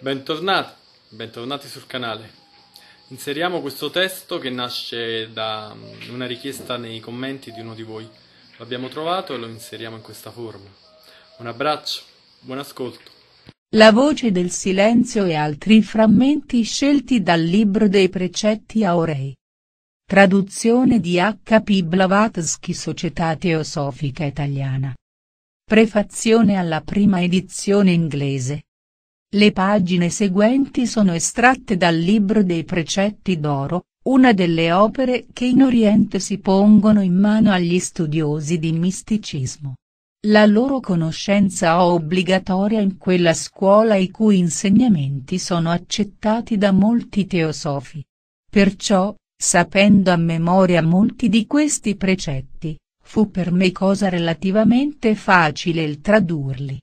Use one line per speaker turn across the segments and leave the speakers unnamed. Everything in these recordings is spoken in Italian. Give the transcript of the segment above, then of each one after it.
Bentornati, bentornati sul canale. Inseriamo questo testo che nasce da mm, una richiesta nei commenti di uno di voi. L'abbiamo trovato e lo inseriamo in questa forma. Un abbraccio, buon ascolto.
La voce del silenzio e altri frammenti scelti dal libro dei precetti aurei. Traduzione di H.P. Blavatsky Società Teosofica Italiana. Prefazione alla prima edizione inglese le pagine seguenti sono estratte dal libro dei Precetti d'Oro, una delle opere che in Oriente si pongono in mano agli studiosi di misticismo. La loro conoscenza obbligatoria in quella scuola i cui insegnamenti sono accettati da molti teosofi. Perciò, sapendo a memoria molti di questi precetti, fu per me cosa relativamente facile il tradurli.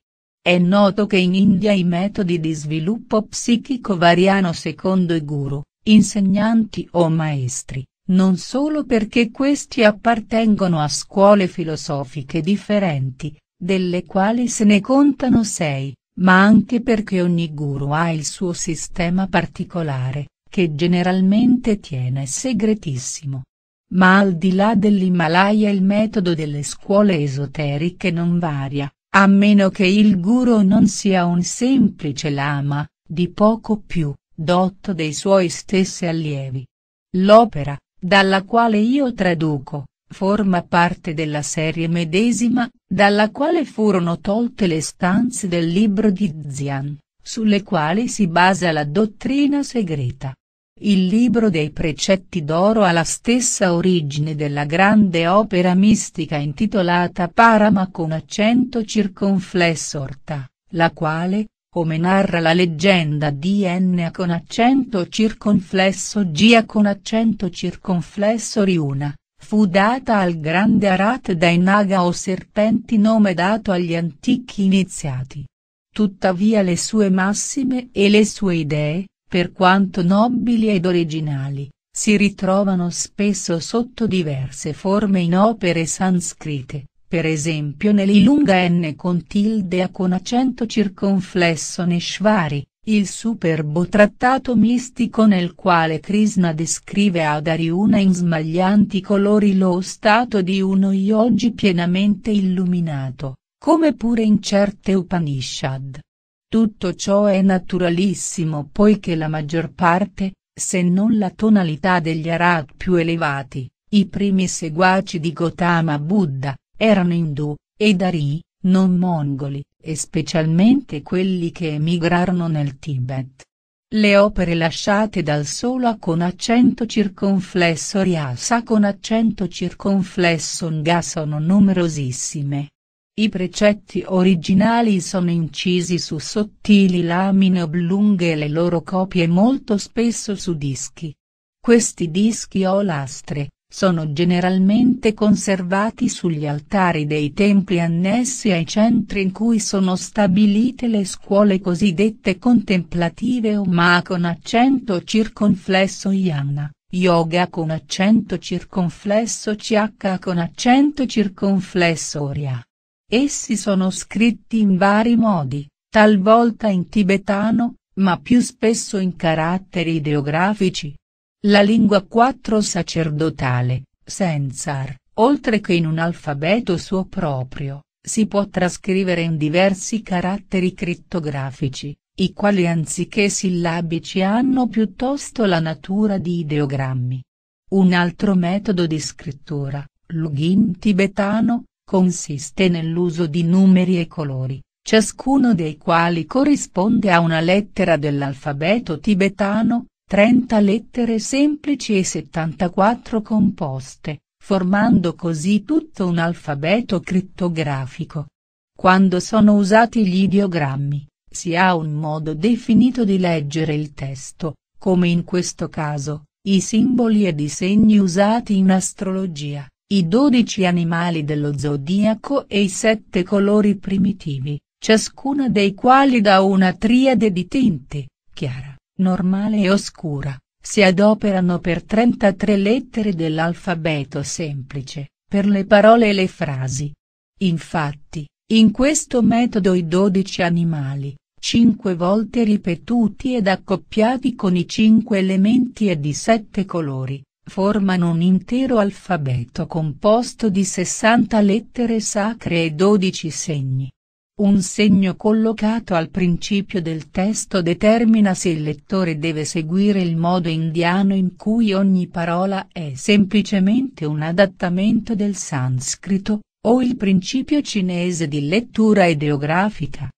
È noto che in India i metodi di sviluppo psichico variano secondo i guru, insegnanti o maestri, non solo perché questi appartengono a scuole filosofiche differenti, delle quali se ne contano sei, ma anche perché ogni guru ha il suo sistema particolare, che generalmente tiene segretissimo. Ma al di là dell'Himalaya il metodo delle scuole esoteriche non varia, a meno che il guru non sia un semplice lama, di poco più, dotto dei suoi stessi allievi. L'opera, dalla quale io traduco, forma parte della serie medesima, dalla quale furono tolte le stanze del libro di Zian, sulle quali si basa la dottrina segreta. Il libro dei precetti d'oro ha la stessa origine della grande opera mistica intitolata Parama con accento circonflesso orta, la quale, come narra la leggenda dna con accento circonflesso Gia con accento circonflesso Riuna, fu data al grande Arat dai Naga o serpenti nome dato agli antichi iniziati. Tuttavia le sue massime e le sue idee, per quanto nobili ed originali, si ritrovano spesso sotto diverse forme in opere sanscrite, per esempio nell'Ilunga N con tilde A con accento circonflesso Neshvari, il superbo trattato mistico nel quale Krishna descrive ad Aryuna in smaglianti colori lo stato di uno yogi pienamente illuminato, come pure in certe Upanishad, tutto ciò è naturalissimo poiché la maggior parte, se non la tonalità degli arat più elevati, i primi seguaci di Gautama Buddha, erano Hindu, ed Ari, non mongoli, e specialmente quelli che emigrarono nel Tibet. Le opere lasciate dal solo a con accento circonflesso Riasa con accento circonflesso Nga sono numerosissime, i precetti originali sono incisi su sottili lamine oblunghe e le loro copie molto spesso su dischi. Questi dischi o lastre, sono generalmente conservati sugli altari dei templi annessi ai centri in cui sono stabilite le scuole cosiddette contemplative o ma con accento circonflesso yana. Yoga con accento circonflesso CH con accento circonflesso Oria. Essi sono scritti in vari modi, talvolta in tibetano, ma più spesso in caratteri ideografici. La lingua 4 sacerdotale, Sensar, oltre che in un alfabeto suo proprio, si può trascrivere in diversi caratteri crittografici, i quali anziché sillabici hanno piuttosto la natura di ideogrammi. Un altro metodo di scrittura, Lugin tibetano, consiste nell'uso di numeri e colori, ciascuno dei quali corrisponde a una lettera dell'alfabeto tibetano, 30 lettere semplici e 74 composte, formando così tutto un alfabeto crittografico. Quando sono usati gli ideogrammi, si ha un modo definito di leggere il testo, come in questo caso, i simboli ed i segni usati in astrologia i dodici animali dello zodiaco e i sette colori primitivi, ciascuna dei quali da una triade di tinte, chiara, normale e oscura, si adoperano per 33 lettere dell'alfabeto semplice, per le parole e le frasi. Infatti, in questo metodo i dodici animali, cinque volte ripetuti ed accoppiati con i cinque elementi e di sette colori, formano un intero alfabeto composto di 60 lettere sacre e 12 segni. Un segno collocato al principio del testo determina se il lettore deve seguire il modo indiano in cui ogni parola è semplicemente un adattamento del sanscrito, o il principio cinese di lettura ideografica.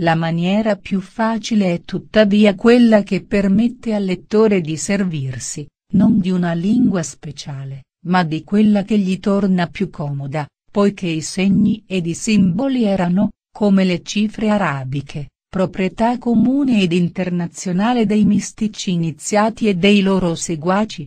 La maniera più facile è tuttavia quella che permette al lettore di servirsi, non di una lingua speciale, ma di quella che gli torna più comoda, poiché i segni ed i simboli erano, come le cifre arabiche, proprietà comune ed internazionale dei mistici iniziati e dei loro seguaci.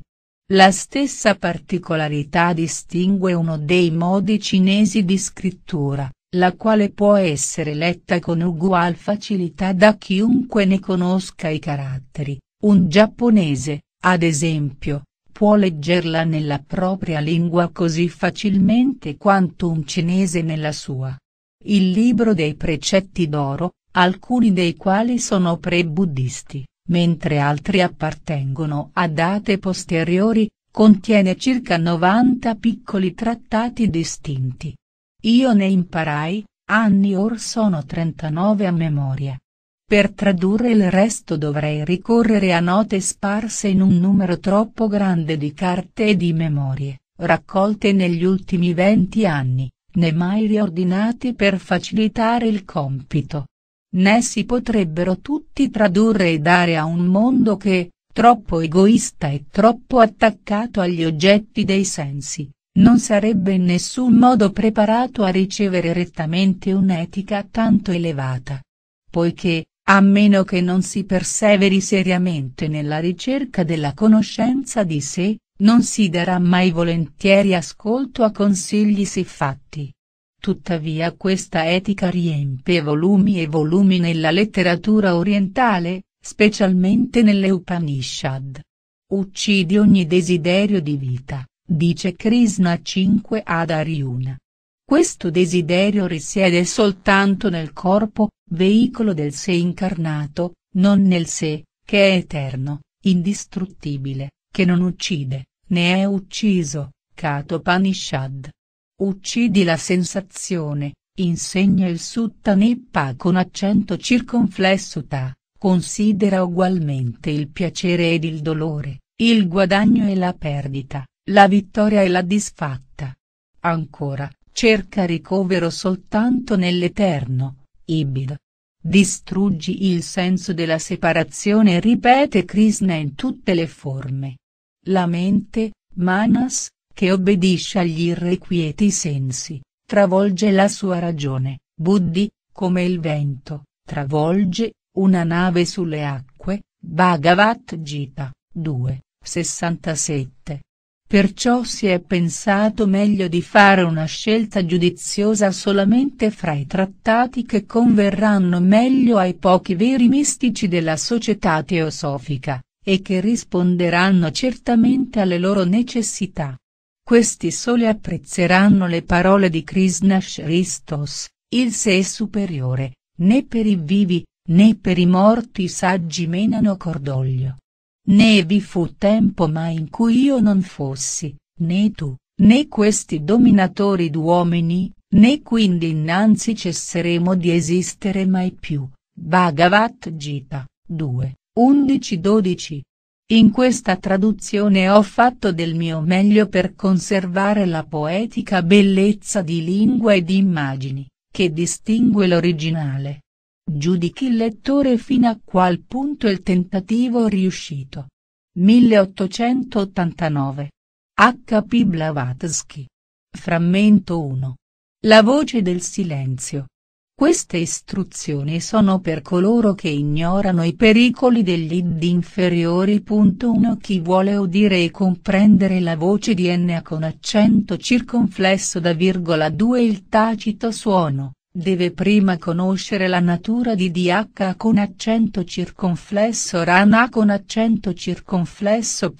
La stessa particolarità distingue uno dei modi cinesi di scrittura, la quale può essere letta con ugual facilità da chiunque ne conosca i caratteri, un giapponese, ad esempio, può leggerla nella propria lingua così facilmente quanto un cinese nella sua. Il libro dei precetti d'oro, alcuni dei quali sono pre-buddisti, mentre altri appartengono a date posteriori, contiene circa 90 piccoli trattati distinti. Io ne imparai, anni or sono 39 a memoria. Per tradurre il resto dovrei ricorrere a note sparse in un numero troppo grande di carte e di memorie, raccolte negli ultimi venti anni, né mai riordinate per facilitare il compito. Né si potrebbero tutti tradurre e dare a un mondo che, troppo egoista e troppo attaccato agli oggetti dei sensi, non sarebbe in nessun modo preparato a ricevere rettamente un'etica tanto elevata. Poiché, a meno che non si perseveri seriamente nella ricerca della conoscenza di sé, non si darà mai volentieri ascolto a consigli siffatti. Tuttavia questa etica riempie volumi e volumi nella letteratura orientale, specialmente nelle Upanishad. Uccidi ogni desiderio di vita, dice Krishna 5 ad Aryuna. Questo desiderio risiede soltanto nel corpo, veicolo del sé incarnato, non nel sé, che è eterno, indistruttibile, che non uccide, né è ucciso, Kato Panishad. Uccidi la sensazione, insegna il Sutta Nippa con accento circonflesso ta, considera ugualmente il piacere ed il dolore, il guadagno e la perdita, la vittoria e la disfatta. Ancora, cerca ricovero soltanto nell'eterno, Ibid. Distruggi il senso della separazione ripete Krishna in tutte le forme. La mente, Manas, che obbedisce agli irrequieti sensi, travolge la sua ragione, Buddhi, come il vento, travolge, una nave sulle acque, Bhagavat Gita, 2, 67. Perciò si è pensato meglio di fare una scelta giudiziosa solamente fra i trattati che converranno meglio ai pochi veri mistici della società teosofica, e che risponderanno certamente alle loro necessità. Questi soli apprezzeranno le parole di Krishna Shristos, il sé superiore, né per i vivi, né per i morti saggi menano cordoglio. Né vi fu tempo mai in cui io non fossi, né tu, né questi dominatori d'uomini, né quindi innanzi cesseremo di esistere mai più. Bhagavat Gita, 2, 11-12. In questa traduzione ho fatto del mio meglio per conservare la poetica bellezza di lingua e di immagini, che distingue l'originale. Giudichi il lettore fino a qual punto il tentativo è riuscito. 1889. H.P. Blavatsky. Frammento 1. La voce del silenzio. Queste istruzioni sono per coloro che ignorano i pericoli degli id inferiori. 1 Chi vuole udire e comprendere la voce di N con accento circonflesso da virgola 2 Il tacito suono, Deve prima conoscere la natura di DH con accento circonflesso Rana con accento circonflesso.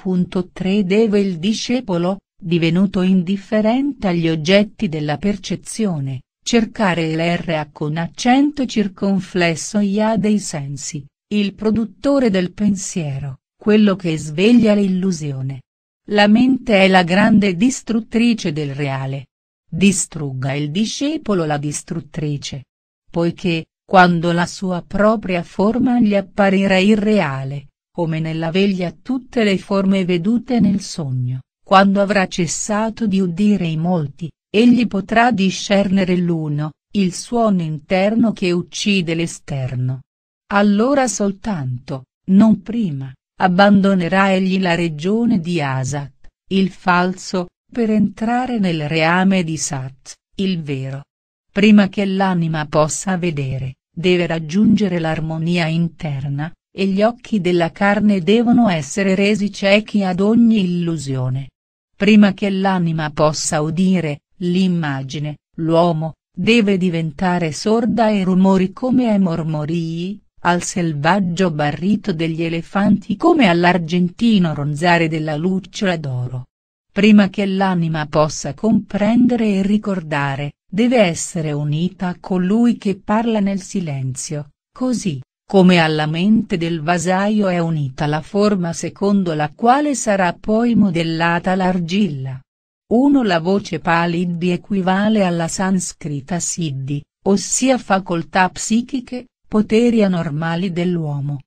3 Deve il discepolo, divenuto indifferente agli oggetti della percezione, cercare l'RA con accento circonflesso IA dei sensi, il produttore del pensiero, quello che sveglia l'illusione. La mente è la grande distruttrice del reale, Distrugga il discepolo la distruttrice. Poiché, quando la sua propria forma gli apparirà irreale, come nella veglia tutte le forme vedute nel sogno, quando avrà cessato di udire i molti, egli potrà discernere l'uno, il suono interno che uccide l'esterno. Allora soltanto, non prima, abbandonerà egli la regione di Asat, il falso, per entrare nel reame di Sat, il vero. Prima che l'anima possa vedere, deve raggiungere l'armonia interna, e gli occhi della carne devono essere resi ciechi ad ogni illusione. Prima che l'anima possa udire, l'immagine, l'uomo, deve diventare sorda ai rumori come ai mormorii, al selvaggio barrito degli elefanti come all'argentino ronzare della lucciola d'oro prima che l'anima possa comprendere e ricordare, deve essere unita a colui che parla nel silenzio, così, come alla mente del vasaio è unita la forma secondo la quale sarà poi modellata l'argilla. 1. La voce paliddi equivale alla sanscrita siddhi, ossia facoltà psichiche, poteri anormali dell'uomo.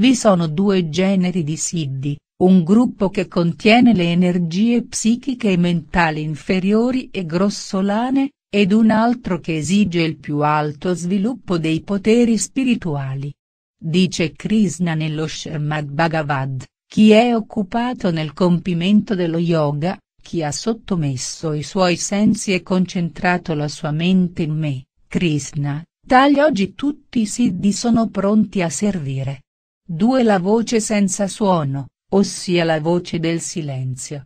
Vi sono due generi di siddhi, un gruppo che contiene le energie psichiche e mentali inferiori e grossolane, ed un altro che esige il più alto sviluppo dei poteri spirituali. Dice Krishna nello Shermad Bhagavad, chi è occupato nel compimento dello yoga, chi ha sottomesso i suoi sensi e concentrato la sua mente in me, Krishna, tali oggi tutti i siddhi sono pronti a servire. 2. La voce senza suono ossia la voce del silenzio.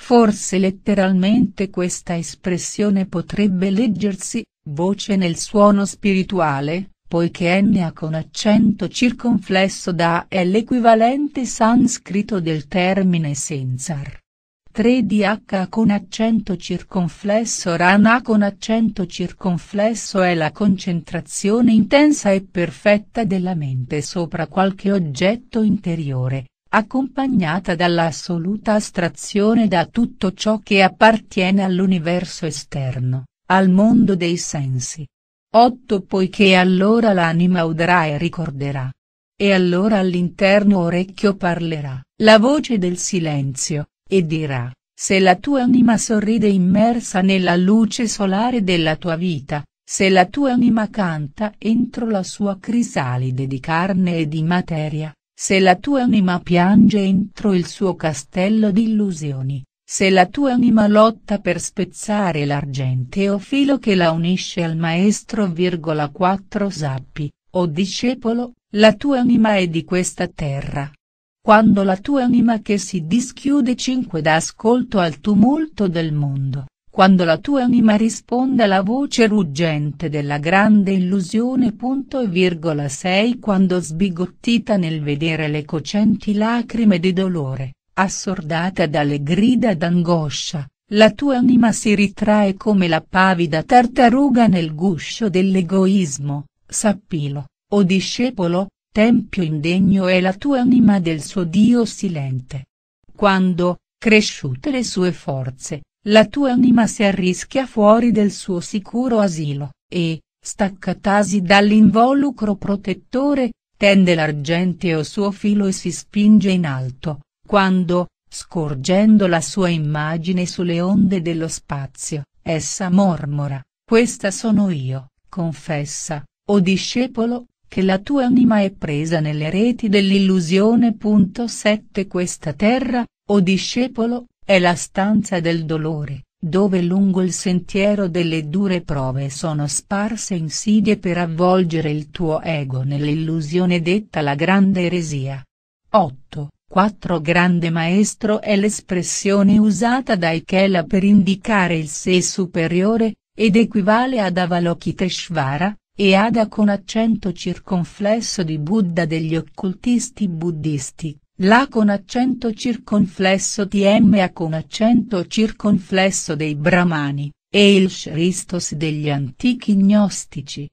Forse letteralmente questa espressione potrebbe leggersi, voce nel suono spirituale, poiché N con accento circonflesso da è l'equivalente sanscrito del termine sensar. 3DH con accento circonflesso Rana con accento circonflesso è la concentrazione intensa e perfetta della mente sopra qualche oggetto interiore, accompagnata dall'assoluta astrazione da tutto ciò che appartiene all'universo esterno, al mondo dei sensi. 8 Poiché allora l'anima udrà e ricorderà. E allora all'interno orecchio parlerà, la voce del silenzio, e dirà, se la tua anima sorride immersa nella luce solare della tua vita, se la tua anima canta entro la sua crisalide di carne e di materia, se la tua anima piange entro il suo castello di illusioni, se la tua anima lotta per spezzare l'argenteo filo che la unisce al maestro virgola quattro sappi, o discepolo, la tua anima è di questa terra. Quando la tua anima che si dischiude cinque dà ascolto al tumulto del mondo, quando la tua anima risponde alla voce ruggente della grande illusione. Punto e virgola 6 Quando sbigottita nel vedere le cocenti lacrime di dolore, assordata dalle grida d'angoscia, la tua anima si ritrae come la pavida tartaruga nel guscio dell'egoismo, sappilo, o discepolo, tempio indegno è la tua anima del suo Dio silente. Quando, cresciute le sue forze, la tua anima si arrischia fuori del suo sicuro asilo, e, staccatasi dall'involucro protettore, tende l'argenteo suo filo e si spinge in alto, quando, scorgendo la sua immagine sulle onde dello spazio, essa mormora, questa sono io, confessa, o discepolo, che la tua anima è presa nelle reti dell'illusione. 7 Questa terra, o discepolo, è la stanza del dolore, dove lungo il sentiero delle dure prove sono sparse insidie per avvolgere il tuo ego nell'illusione detta la grande eresia. 8. 4 Grande maestro è l'espressione usata da Ikela per indicare il sé superiore, ed equivale ad Avalokiteshvara, e Ada con accento circonflesso di Buddha degli occultisti buddhisti. La con accento circonflesso TMA con accento circonflesso dei Brahmani, e il Shristos degli antichi gnostici.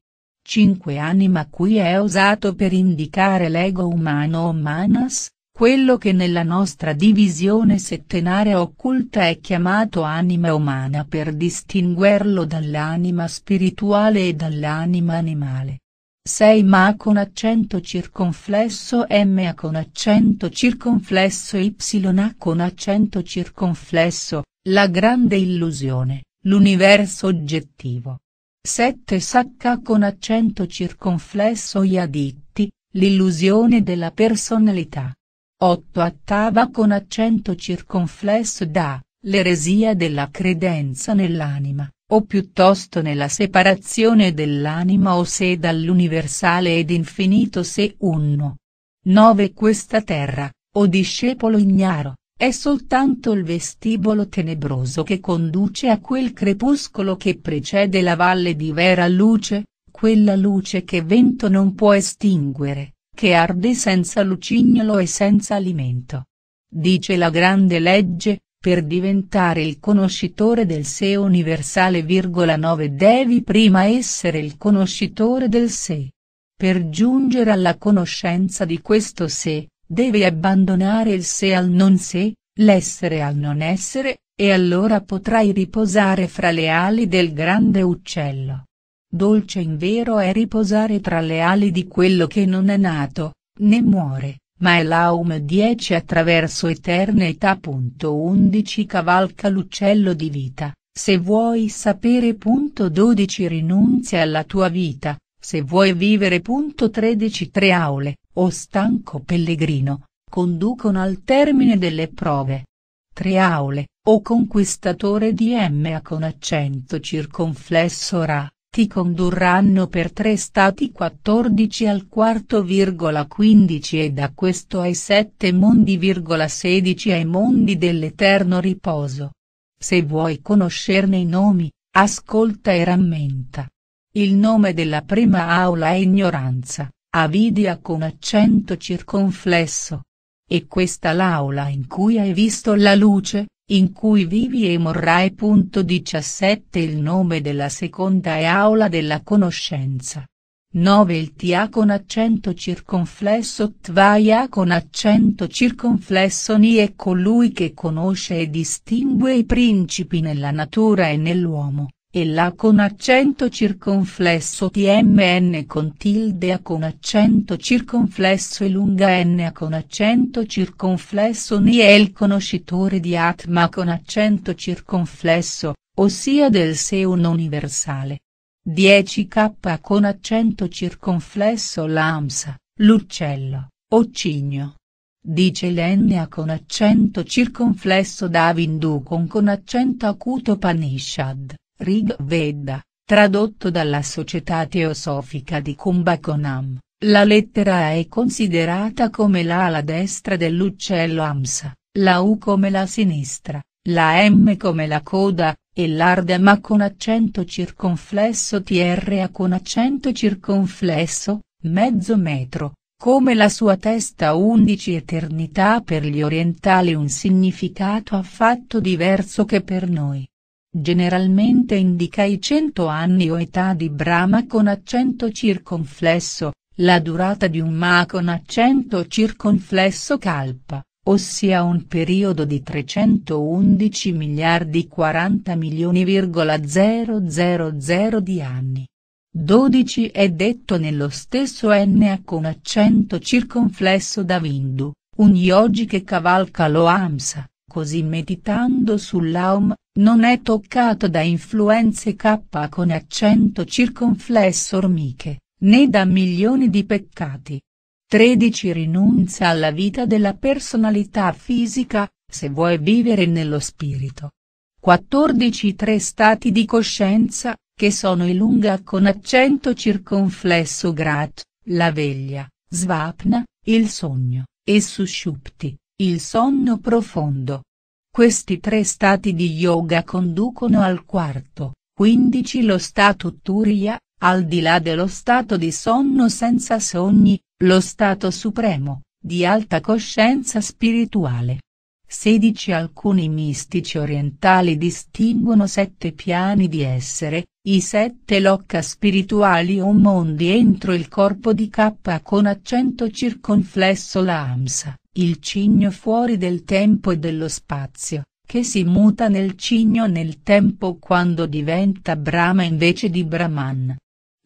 5 Anima qui è usato per indicare l'ego umano o manas, quello che nella nostra divisione settenarea occulta è chiamato anima umana per distinguerlo dall'anima spirituale e dall'anima animale. 6 ma con accento circonflesso m a con accento circonflesso y a con accento circonflesso, la grande illusione, l'universo oggettivo. 7 sacca con accento circonflesso iaditti, l'illusione della personalità. 8 attava con accento circonflesso da, l'eresia della credenza nell'anima o piuttosto nella separazione dell'anima o sé dall'universale ed infinito sé uno. 9 Questa terra, o discepolo ignaro, è soltanto il vestibolo tenebroso che conduce a quel crepuscolo che precede la valle di vera luce, quella luce che vento non può estinguere, che arde senza lucignolo e senza alimento. Dice la grande legge, per diventare il conoscitore del sé universale 9 devi prima essere il conoscitore del sé. Per giungere alla conoscenza di questo sé, devi abbandonare il sé al non sé, l'essere al non essere, e allora potrai riposare fra le ali del grande uccello. Dolce in vero è riposare tra le ali di quello che non è nato, né muore, ma è l'Aum 10 attraverso Eternità. Età.11 Cavalca l'uccello di vita, se vuoi sapere.12 Rinunzia alla tua vita, se vuoi vivere.13 Tre aule, o stanco pellegrino, conducono al termine delle prove. Tre aule, o conquistatore di MA con accento circonflesso Ra, ti condurranno per tre stati 14 al quarto virgola 15 e da questo ai sette mondi virgola 16 ai mondi dell'eterno riposo. Se vuoi conoscerne i nomi, ascolta e rammenta. Il nome della prima aula è ignoranza, avidia con accento circonflesso. E questa l'aula in cui hai visto la luce, in cui vivi e morrai. 17 Il nome della seconda è Aula della Conoscenza. 9 Il tia con accento circonflesso Tvaia con accento circonflesso Ni è colui che conosce e distingue i principi nella natura e nell'uomo e la con accento circonflesso tmn con tilde a con accento circonflesso e lunga n a con accento circonflesso ni è il conoscitore di Atma con accento circonflesso, ossia del se un universale. 10k con accento circonflesso l'amsa, l'uccello, o cigno dice l'Ennea con accento circonflesso Davindu con con accento acuto Panishad, Rig Vedda, tradotto dalla Società Teosofica di Kumbakonam, la lettera A è considerata come la alla destra dell'uccello Amsa, la U come la sinistra, la M come la coda, e l'ardema con accento circonflesso TRA con accento circonflesso, mezzo metro, come la sua testa 11 eternità per gli orientali un significato affatto diverso che per noi. Generalmente indica i 100 anni o età di Brahma con accento circonflesso, la durata di un Ma con accento circonflesso kalpa, ossia un periodo di 311 miliardi 40 milioni,000 di anni. 12 è detto nello stesso NA con accento circonflesso da Vindu, un yogi che cavalca lo Amsa, così meditando sull'Aum, non è toccato da influenze K con accento circonflesso ormiche, né da milioni di peccati. 13 Rinunzia alla vita della personalità fisica, se vuoi vivere nello spirito. 14 Tre stati di coscienza, che sono i lunga con accento circonflesso grat, la veglia, svapna, il sogno, e sushupti, il sonno profondo. Questi tre stati di yoga conducono al quarto, quindici lo stato turiya, al di là dello stato di sonno senza sogni, lo stato supremo, di alta coscienza spirituale. 16 Alcuni mistici orientali distinguono sette piani di essere, i sette locca spirituali o mondi entro il corpo di K con accento circonflesso la Amsa, il cigno fuori del tempo e dello spazio, che si muta nel cigno nel tempo quando diventa Brahma invece di Brahman.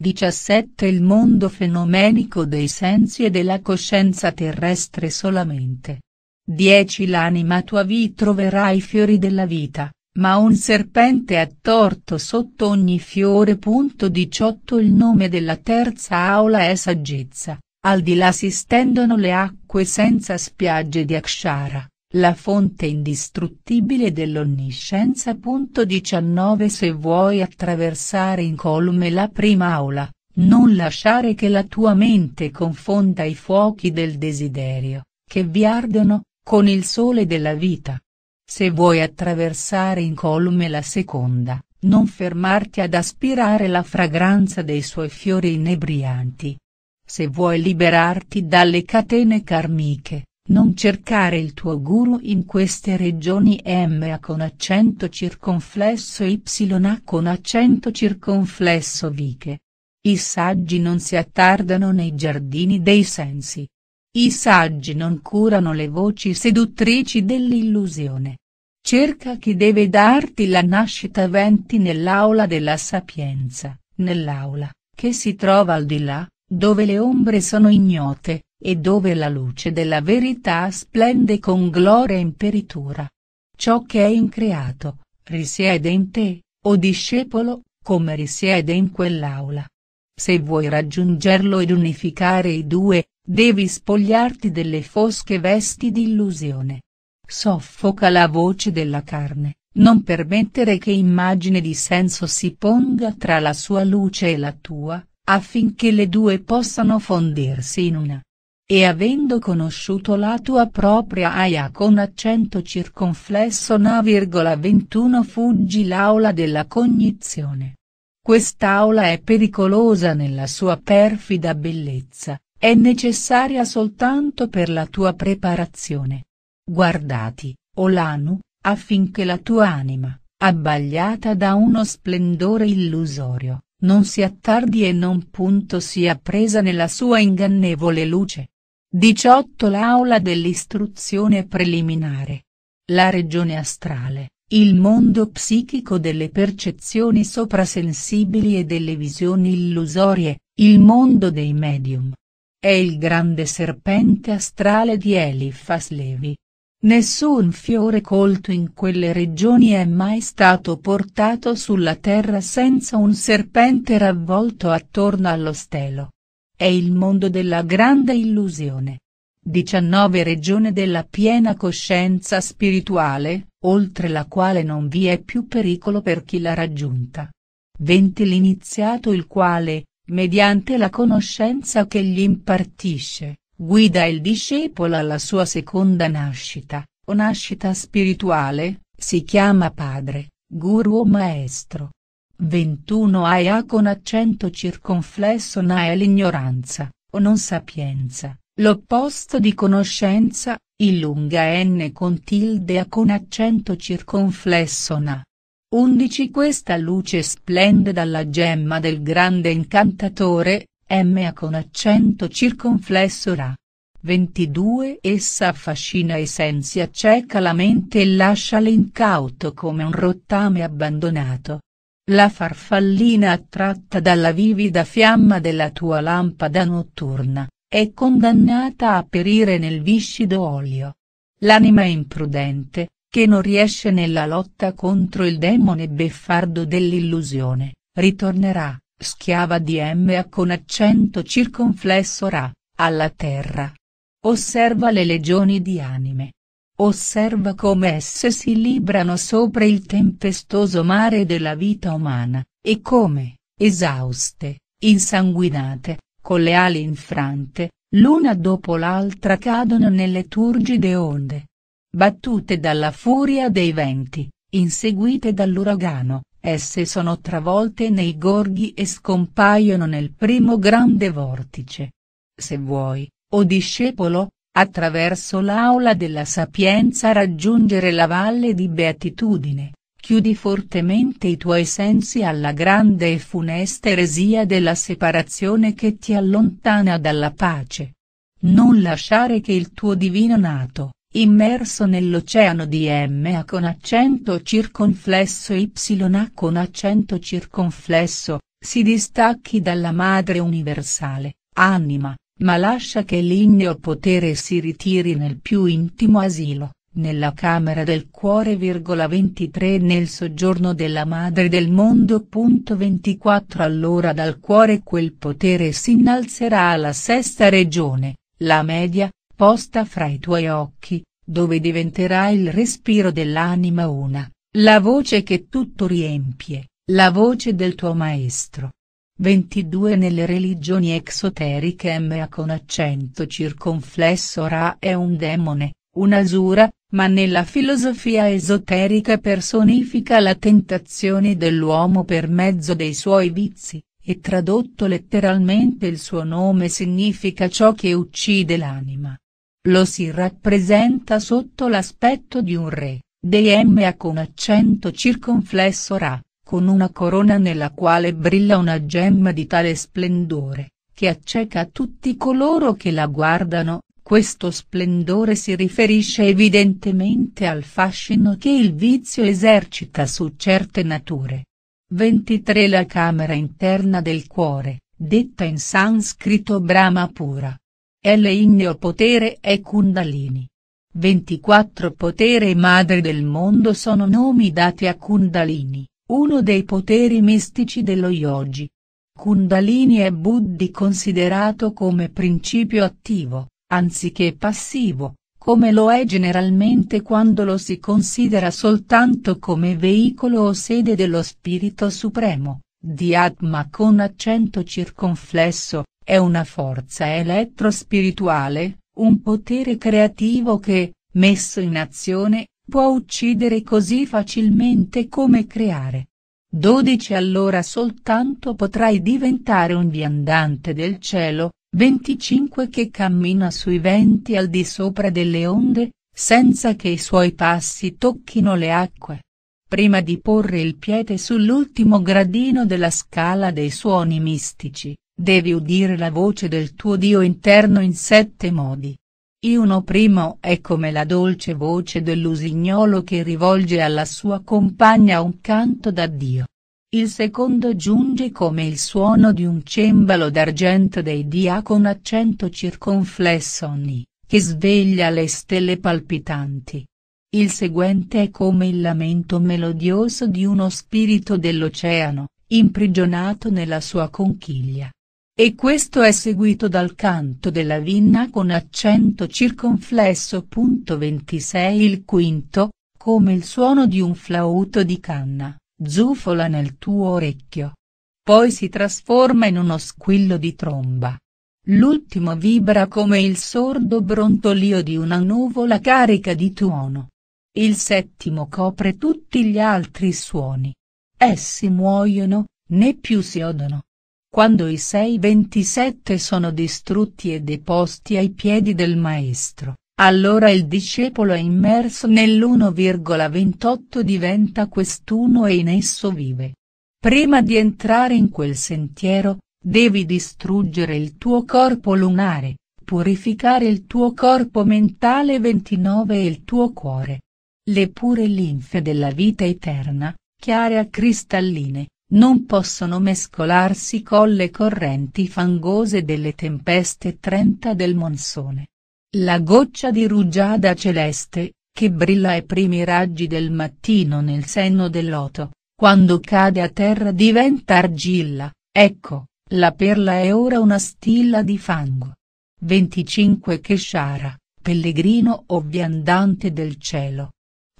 17 Il mondo fenomenico dei sensi e della coscienza terrestre solamente. 10 L'anima tua vi troverà i fiori della vita, ma un serpente attorto sotto ogni fiore. 18 Il nome della terza aula è saggezza, al di là si stendono le acque senza spiagge di Akshara, la fonte indistruttibile dell'onniscienza. 19 Se vuoi attraversare incolume la prima aula, non lasciare che la tua mente confonda i fuochi del desiderio, che vi ardono, con il sole della vita. Se vuoi attraversare incolume la seconda, non fermarti ad aspirare la fragranza dei suoi fiori inebrianti, se vuoi liberarti dalle catene karmiche, non cercare il tuo guru in queste regioni MA con accento circonflesso YA con accento circonflesso Viche. I saggi non si attardano nei giardini dei sensi. I saggi non curano le voci seduttrici dell'illusione. Cerca chi deve darti la nascita venti nell'aula della sapienza, nell'aula, che si trova al di là, dove le ombre sono ignote, e dove la luce della verità splende con gloria imperitura. Ciò che è increato, risiede in te, o discepolo, come risiede in quell'aula. Se vuoi raggiungerlo ed unificare i due, devi spogliarti delle fosche vesti di illusione. Soffoca la voce della carne, non permettere che immagine di senso si ponga tra la sua luce e la tua, affinché le due possano fondirsi in una. E avendo conosciuto la tua propria aia con accento circonflesso na virgola 21 fuggi l'aula della cognizione. Quest'aula è pericolosa nella sua perfida bellezza, è necessaria soltanto per la tua preparazione. Guardati, Olanu, affinché la tua anima, abbagliata da uno splendore illusorio, non si attardi e non punto sia presa nella sua ingannevole luce. 18 L'aula dell'istruzione preliminare. La regione astrale, il mondo psichico delle percezioni soprasensibili e delle visioni illusorie, il mondo dei medium. È il grande serpente astrale di Eliphas Levi, Nessun fiore colto in quelle regioni è mai stato portato sulla terra senza un serpente ravvolto attorno allo stelo. È il mondo della grande illusione. 19 Regione della piena coscienza spirituale, oltre la quale non vi è più pericolo per chi l'ha raggiunta. 20 L'iniziato il quale, mediante la conoscenza che gli impartisce, Guida il discepolo alla sua seconda nascita, o nascita spirituale, si chiama padre, guru o maestro. 21 Aya con accento circonflesso Na è l'ignoranza, o non sapienza, l'opposto di conoscenza, il lunga N con tilde A con accento circonflesso Na. 11 Questa luce splende dalla gemma del grande incantatore, ma con accento circonflesso ra. 22 Essa affascina e sensi acceca la mente e lascia l'incauto come un rottame abbandonato. La farfallina attratta dalla vivida fiamma della tua lampada notturna, è condannata a perire nel viscido olio. L'anima imprudente, che non riesce nella lotta contro il demone beffardo dell'illusione, ritornerà, Schiava di M.A. con accento circonflesso Ra, alla terra. Osserva le legioni di anime. Osserva come esse si librano sopra il tempestoso mare della vita umana, e come, esauste, insanguinate, con le ali infrante, l'una dopo l'altra cadono nelle turgide onde. Battute dalla furia dei venti, inseguite dall'uragano, Esse sono travolte nei gorghi e scompaiono nel primo grande vortice. Se vuoi, o discepolo, attraverso l'aula della sapienza raggiungere la valle di beatitudine, chiudi fortemente i tuoi sensi alla grande e funesta eresia della separazione che ti allontana dalla pace. Non lasciare che il tuo divino nato, immerso nell'oceano di MA con accento circonflesso YA con accento circonflesso, si distacchi dalla madre universale, anima, ma lascia che l'igneo potere si ritiri nel più intimo asilo, nella camera del cuore. 23 Nel soggiorno della madre del mondo. 24 Allora dal cuore quel potere si innalzerà alla sesta regione, la media, posta fra i tuoi occhi, dove diventerà il respiro dell'anima una, la voce che tutto riempie, la voce del tuo maestro. 22 Nelle religioni exoteriche Mea con accento circonflesso Ra è un demone, un'asura, ma nella filosofia esoterica personifica la tentazione dell'uomo per mezzo dei suoi vizi, e tradotto letteralmente il suo nome significa ciò che uccide l'anima. Lo si rappresenta sotto l'aspetto di un re, Deiemea con accento circonflesso ra, con una corona nella quale brilla una gemma di tale splendore, che acceca tutti coloro che la guardano, questo splendore si riferisce evidentemente al fascino che il vizio esercita su certe nature. 23 La camera interna del cuore, detta in sanscrito Brahma Pura, l L'Igneo Potere è Kundalini. 24 Potere e Madre del Mondo sono nomi dati a Kundalini, uno dei poteri mistici dello Yogi. Kundalini è Buddhi considerato come principio attivo, anziché passivo, come lo è generalmente quando lo si considera soltanto come veicolo o sede dello Spirito Supremo, di Atma con accento circonflesso, è una forza elettrospirituale, un potere creativo che, messo in azione, può uccidere così facilmente come creare. 12 Allora soltanto potrai diventare un viandante del cielo, 25 che cammina sui venti al di sopra delle onde, senza che i suoi passi tocchino le acque. Prima di porre il piede sull'ultimo gradino della scala dei suoni mistici, Devi udire la voce del tuo Dio interno in sette modi. uno primo è come la dolce voce dell'usignolo che rivolge alla sua compagna un canto da Dio. Il secondo giunge come il suono di un cembalo d'argento dei dia con accento circonflesso ogni, che sveglia le stelle palpitanti. Il seguente è come il lamento melodioso di uno spirito dell'oceano, imprigionato nella sua conchiglia. E questo è seguito dal canto della vinna con accento circonflesso. 26 Il quinto, come il suono di un flauto di canna, zufola nel tuo orecchio. Poi si trasforma in uno squillo di tromba. L'ultimo vibra come il sordo brontolio di una nuvola carica di tuono. Il settimo copre tutti gli altri suoni. Essi muoiono, né più si odono quando i 627 sono distrutti e deposti ai piedi del maestro, allora il discepolo immerso nell'1,28 diventa quest'uno e in esso vive. Prima di entrare in quel sentiero, devi distruggere il tuo corpo lunare, purificare il tuo corpo mentale 29 e il tuo cuore. Le pure linfe della vita eterna, chiare a cristalline, non possono mescolarsi con le correnti fangose delle tempeste 30 del monsone. La goccia di rugiada celeste, che brilla ai primi raggi del mattino nel senno del loto, quando cade a terra diventa argilla, ecco, la perla è ora una stilla di fango. 25 Keshara, pellegrino o viandante del cielo,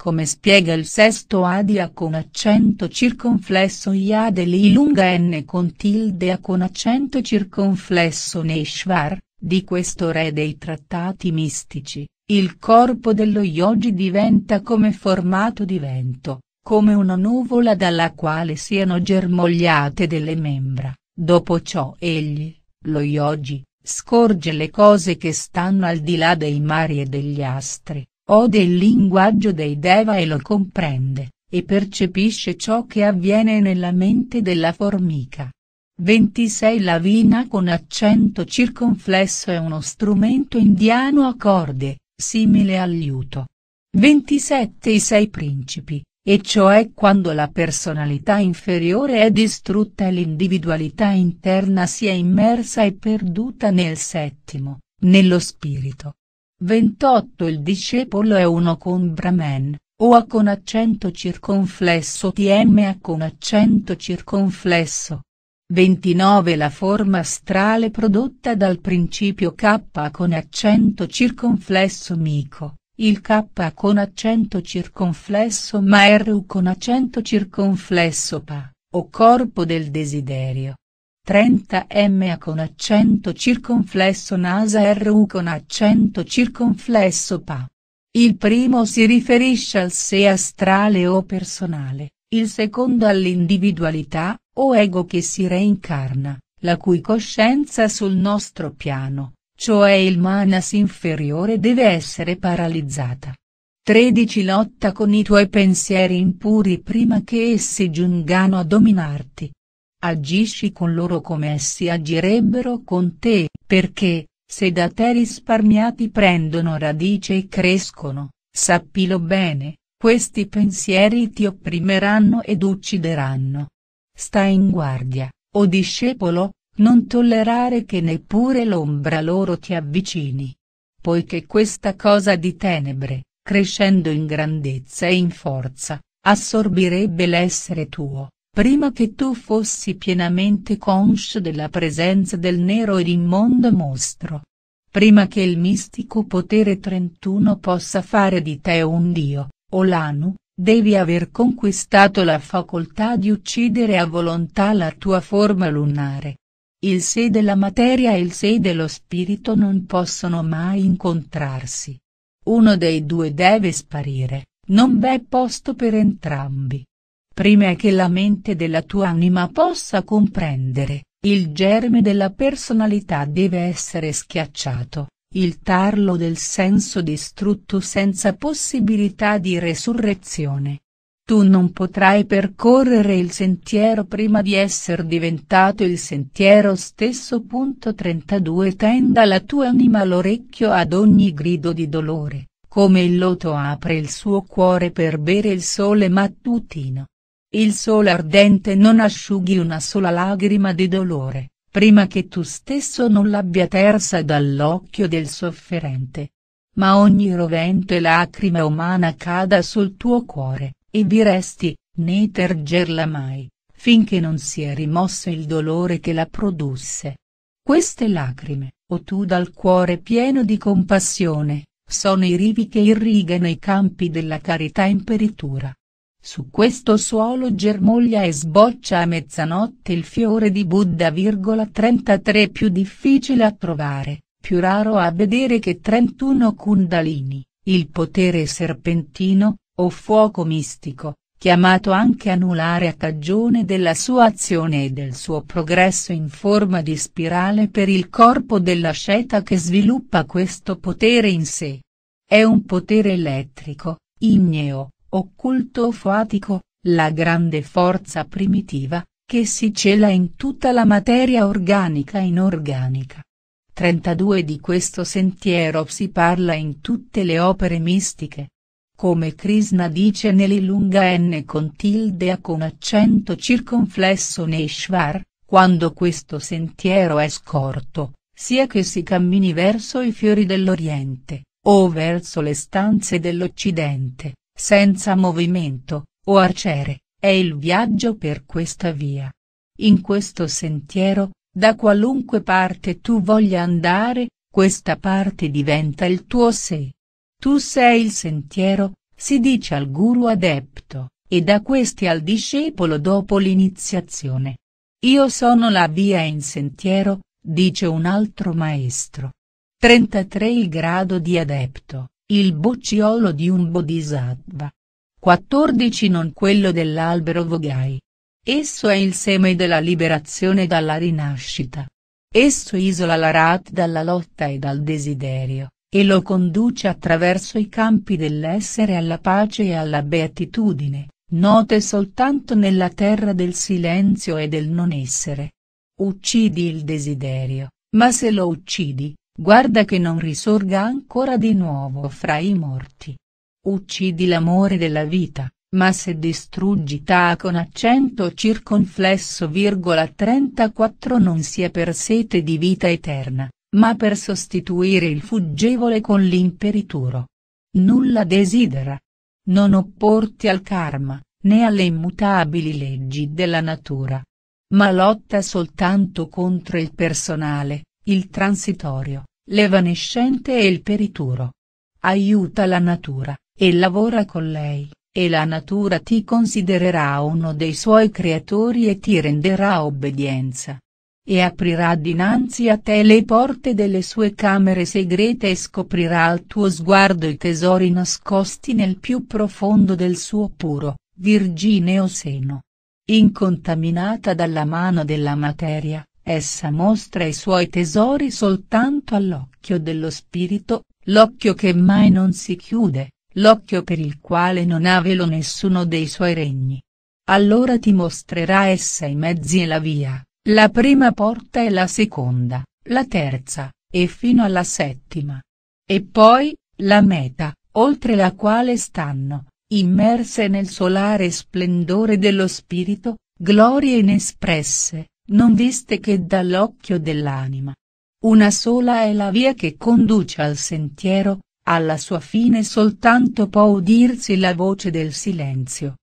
come spiega il sesto adia con accento circonflesso Iadeli lunga n con tilde a con accento circonflesso Neshvar, di questo re dei trattati mistici, il corpo dello yogi diventa come formato di vento, come una nuvola dalla quale siano germogliate delle membra, dopo ciò egli, lo yogi, scorge le cose che stanno al di là dei mari e degli astri, Ode il linguaggio dei Deva e lo comprende, e percepisce ciò che avviene nella mente della formica. 26 La vina con accento circonflesso è uno strumento indiano a corde, simile al liuto. 27 I sei principi, e cioè quando la personalità inferiore è distrutta e l'individualità interna si è immersa e perduta nel settimo, nello spirito, 28 Il discepolo è uno con Brahman, o A con accento circonflesso TM A con accento circonflesso. 29 La forma astrale prodotta dal principio K con accento circonflesso mico, il K con accento circonflesso ma R con accento circonflesso Pa, o corpo del desiderio. 30 MA con accento circonflesso NASA RU con accento circonflesso PA. Il primo si riferisce al sé astrale o personale, il secondo all'individualità, o ego che si reincarna, la cui coscienza sul nostro piano, cioè il manas inferiore deve essere paralizzata. 13 Lotta con i tuoi pensieri impuri prima che essi giungano a dominarti agisci con loro come essi agirebbero con te, perché, se da te risparmiati prendono radice e crescono, sappilo bene, questi pensieri ti opprimeranno ed uccideranno. Sta in guardia, o discepolo, non tollerare che neppure l'ombra loro ti avvicini. Poiché questa cosa di tenebre, crescendo in grandezza e in forza, assorbirebbe l'essere tuo, prima che tu fossi pienamente conscio della presenza del nero ed immondo mostro. Prima che il mistico potere 31 possa fare di te un dio, Olanu, devi aver conquistato la facoltà di uccidere a volontà la tua forma lunare. Il sé della materia e il sé dello spirito non possono mai incontrarsi. Uno dei due deve sparire, non v'è posto per entrambi. Prima che la mente della tua anima possa comprendere, il germe della personalità deve essere schiacciato, il tarlo del senso distrutto senza possibilità di resurrezione. Tu non potrai percorrere il sentiero prima di essere diventato il sentiero stesso. 32 Tenda la tua anima l'orecchio ad ogni grido di dolore, come il loto apre il suo cuore per bere il sole mattutino. Il sole ardente non asciughi una sola lagrima di dolore, prima che tu stesso non l'abbia tersa dall'occhio del sofferente. Ma ogni rovente lacrima umana cada sul tuo cuore, e vi resti, né tergerla mai, finché non si è rimosso il dolore che la produsse. Queste lacrime, o tu dal cuore pieno di compassione, sono i rivi che irrigano i campi della carità in peritura. Su questo suolo germoglia e sboccia a mezzanotte il fiore di Buddha. 33 Più difficile a trovare, più raro a vedere che 31 Kundalini, il potere serpentino, o fuoco mistico, chiamato anche anulare a cagione della sua azione e del suo progresso in forma di spirale per il corpo della sceta che sviluppa questo potere in sé. È un potere elettrico, igneo, occulto o foatico, la grande forza primitiva, che si cela in tutta la materia organica e inorganica. 32 Di questo sentiero si parla in tutte le opere mistiche. Come Krishna dice nell'Ilunga N con tilde A con accento circonflesso Neshwar, quando questo sentiero è scorto, sia che si cammini verso i fiori dell'Oriente, o verso le stanze dell'Occidente, senza movimento, o arciere, è il viaggio per questa via. In questo sentiero, da qualunque parte tu voglia andare, questa parte diventa il tuo sé. Tu sei il sentiero, si dice al guru adepto, e da questi al discepolo dopo l'iniziazione. Io sono la via in sentiero, dice un altro maestro. 33 Il grado di adepto. Il bocciolo di un bodhisattva. 14 Non quello dell'albero Vogai. Esso è il seme della liberazione dalla rinascita. Esso isola l'arat dalla lotta e dal desiderio, e lo conduce attraverso i campi dell'essere alla pace e alla beatitudine, note soltanto nella terra del silenzio e del non essere. Uccidi il desiderio, ma se lo uccidi, Guarda che non risorga ancora di nuovo fra i morti. Uccidi l'amore della vita, ma se distruggi ta con accento circonflesso virgola 34 non sia per sete di vita eterna, ma per sostituire il fuggevole con l'imperituro. Nulla desidera. Non opporti al karma, né alle immutabili leggi della natura. Ma lotta soltanto contro il personale, il transitorio, l'evanescente e il perituro. Aiuta la natura, e lavora con lei, e la natura ti considererà uno dei suoi creatori e ti renderà obbedienza. E aprirà dinanzi a te le porte delle sue camere segrete e scoprirà al tuo sguardo i tesori nascosti nel più profondo del suo puro, virgineo seno. Incontaminata dalla mano della materia, Essa mostra i suoi tesori soltanto all'occhio dello spirito, l'occhio che mai non si chiude, l'occhio per il quale non ha velo nessuno dei suoi regni. Allora ti mostrerà essa i mezzi e la via, la prima porta e la seconda, la terza, e fino alla settima. E poi, la meta, oltre la quale stanno, immerse nel solare splendore dello spirito, glorie inespresse, non viste che dall'occhio dell'anima. Una sola è la via che conduce al sentiero, alla sua fine soltanto può udirsi la voce del silenzio.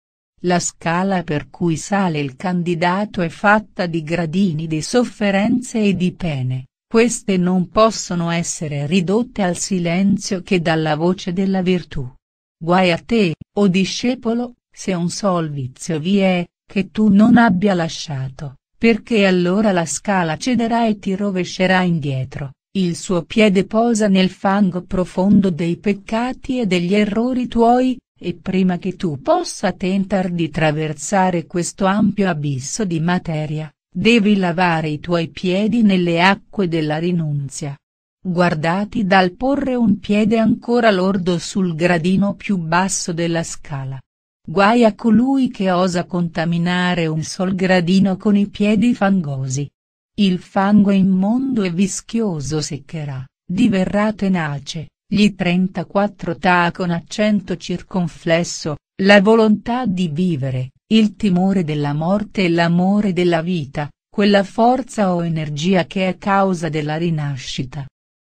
La scala per cui sale il candidato è fatta di gradini di sofferenze e di pene, queste non possono essere ridotte al silenzio che dalla voce della virtù. Guai a te, o discepolo, se un sol vizio vi è, che tu non abbia lasciato perché allora la scala cederà e ti rovescerà indietro, il suo piede posa nel fango profondo dei peccati e degli errori tuoi, e prima che tu possa tentar di traversare questo ampio abisso di materia, devi lavare i tuoi piedi nelle acque della rinunzia. Guardati dal porre un piede ancora lordo sul gradino più basso della scala, Guai a colui che osa contaminare un sol gradino con i piedi fangosi. Il fango immondo e vischioso seccherà, diverrà tenace, gli 34 ta con accento circonflesso, la volontà di vivere, il timore della morte e l'amore della vita, quella forza o energia che è causa della rinascita.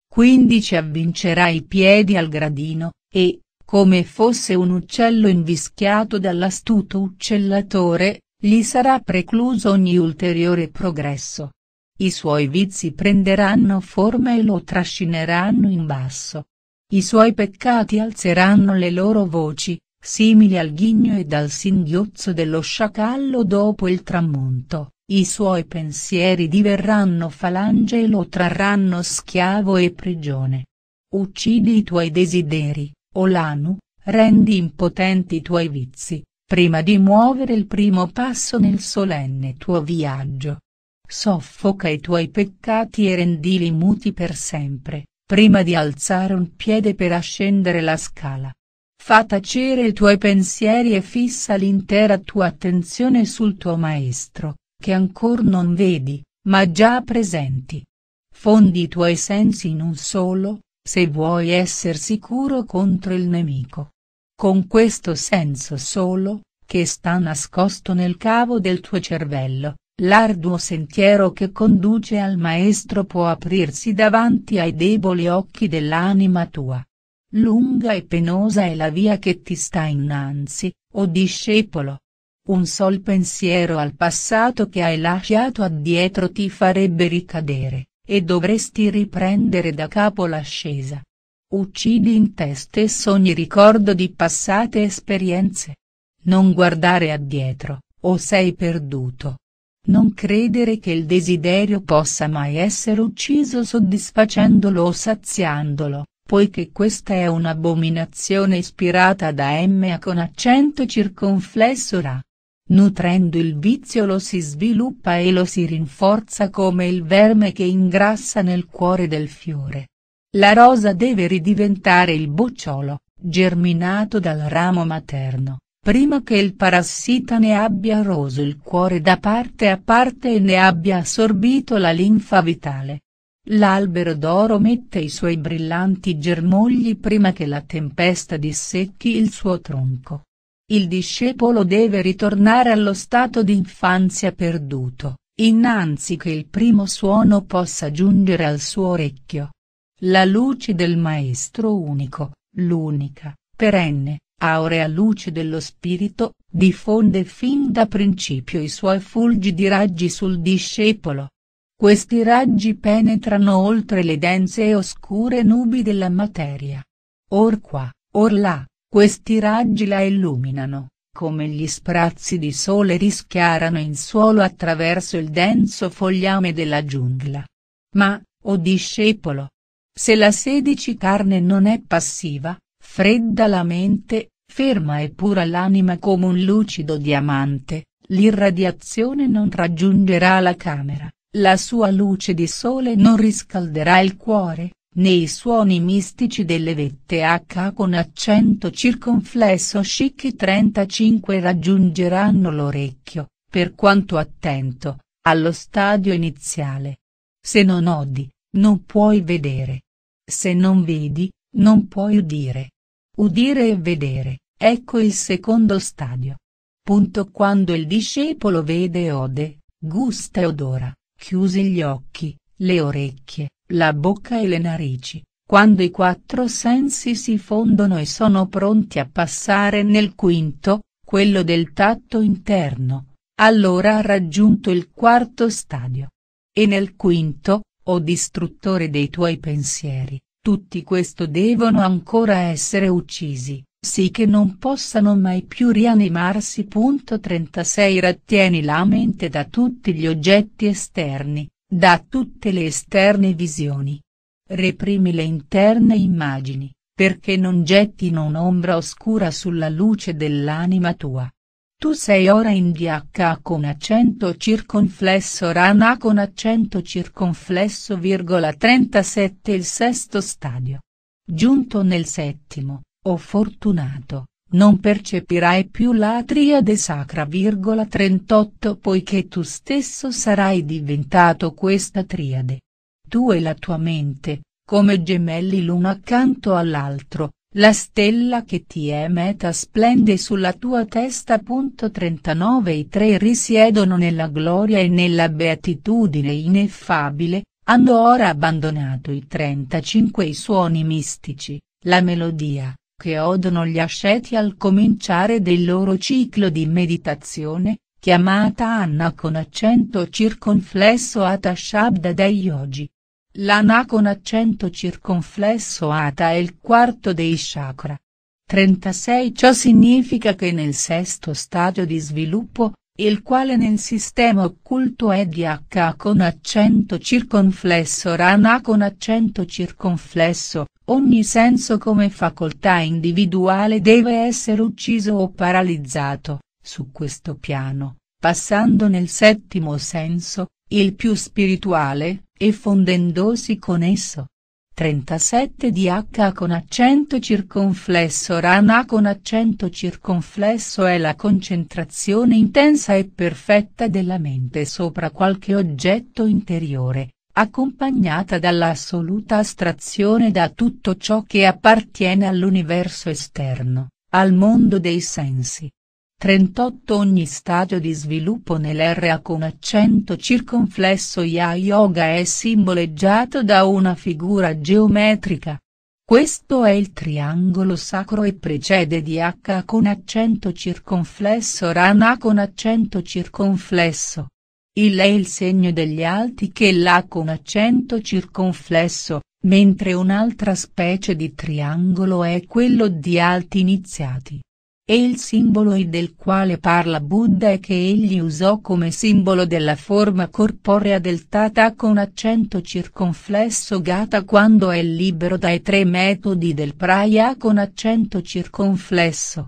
15 avvincerà i piedi al gradino, e, come fosse un uccello invischiato dall'astuto uccellatore, gli sarà precluso ogni ulteriore progresso. I suoi vizi prenderanno forma e lo trascineranno in basso. I suoi peccati alzeranno le loro voci, simili al ghigno ed al singhiozzo dello sciacallo dopo il tramonto, i suoi pensieri diverranno falange e lo trarranno schiavo e prigione. Uccidi i tuoi desideri, Olanu, rendi impotenti i tuoi vizi, prima di muovere il primo passo nel solenne tuo viaggio. Soffoca i tuoi peccati e rendili muti per sempre, prima di alzare un piede per ascendere la scala. Fa tacere i tuoi pensieri e fissa l'intera tua attenzione sul tuo maestro, che ancor non vedi, ma già presenti. Fondi i tuoi sensi in un solo, se vuoi essere sicuro contro il nemico. Con questo senso solo, che sta nascosto nel cavo del tuo cervello, l'arduo sentiero che conduce al maestro può aprirsi davanti ai deboli occhi dell'anima tua. Lunga e penosa è la via che ti sta innanzi, o oh discepolo. Un sol pensiero al passato che hai lasciato addietro ti farebbe ricadere e dovresti riprendere da capo l'ascesa. Uccidi in te stesso ogni ricordo di passate esperienze. Non guardare addietro, o sei perduto. Non credere che il desiderio possa mai essere ucciso soddisfacendolo o saziandolo, poiché questa è un'abominazione ispirata da M.A. con accento circonflesso ra. Nutrendo il vizio lo si sviluppa e lo si rinforza come il verme che ingrassa nel cuore del fiore. La rosa deve ridiventare il bocciolo, germinato dal ramo materno, prima che il parassita ne abbia roso il cuore da parte a parte e ne abbia assorbito la linfa vitale. L'albero d'oro mette i suoi brillanti germogli prima che la tempesta dissecchi il suo tronco il discepolo deve ritornare allo stato di infanzia perduto, innanzi che il primo suono possa giungere al suo orecchio. La luce del Maestro unico, l'unica, perenne, aurea luce dello spirito, diffonde fin da principio i suoi fulgidi raggi sul discepolo. Questi raggi penetrano oltre le dense e oscure nubi della materia. Or qua, or là, questi raggi la illuminano, come gli sprazzi di sole rischiarano in suolo attraverso il denso fogliame della giungla. Ma, o oh discepolo! Se la sedici carne non è passiva, fredda la mente, ferma e pura l'anima come un lucido diamante, l'irradiazione non raggiungerà la camera, la sua luce di sole non riscalderà il cuore, nei suoni mistici delle vette H con accento circonflesso chic 35 raggiungeranno l'orecchio, per quanto attento, allo stadio iniziale. Se non odi, non puoi vedere. Se non vedi, non puoi udire. Udire e vedere, ecco il secondo stadio. Punto quando il discepolo vede e ode, gusta e odora, chiusi gli occhi, le orecchie, la bocca e le narici, quando i quattro sensi si fondono e sono pronti a passare nel quinto, quello del tatto interno, allora ha raggiunto il quarto stadio. E nel quinto, o distruttore dei tuoi pensieri, tutti questo devono ancora essere uccisi, sì che non possano mai più rianimarsi. 36 Rattieni la mente da tutti gli oggetti esterni, da tutte le esterne visioni. Reprimi le interne immagini, perché non gettino un'ombra oscura sulla luce dell'anima tua. Tu sei ora in DH con accento circonflesso Rana con accento circonflesso virgola 37 Il sesto stadio. Giunto nel settimo, o fortunato, non percepirai più la triade sacra 38 poiché tu stesso sarai diventato questa triade. Tu e la tua mente, come gemelli l'uno accanto all'altro, la stella che ti è meta splende sulla tua testa. 39 I tre risiedono nella gloria e nella beatitudine ineffabile, hanno ora abbandonato i 35 i suoni mistici, la melodia, che odono gli asceti al cominciare del loro ciclo di meditazione, chiamata Anna con accento circonflesso Ata Shabda dei Yogi. L'Ana con accento circonflesso Ata è il quarto dei chakra. 36 Ciò significa che nel sesto stadio di sviluppo, il quale nel sistema occulto è di con accento circonflesso Rana con accento circonflesso, ogni senso come facoltà individuale deve essere ucciso o paralizzato, su questo piano, passando nel settimo senso, il più spirituale, e fondendosi con esso. 37 DH con accento circonflesso Rana con accento circonflesso è la concentrazione intensa e perfetta della mente sopra qualche oggetto interiore, accompagnata dall'assoluta astrazione da tutto ciò che appartiene all'universo esterno, al mondo dei sensi. 38 Ogni stadio di sviluppo nell'RA con accento circonflesso Ya Yoga è simboleggiato da una figura geometrica. Questo è il triangolo sacro e precede DH con accento circonflesso Rana con accento circonflesso. Il è il segno degli alti che l'ha con accento circonflesso, mentre un'altra specie di triangolo è quello di alti iniziati. E il simbolo I del quale parla Buddha è che egli usò come simbolo della forma corporea del Tata con accento circonflesso Gata quando è libero dai tre metodi del Praya con accento circonflesso.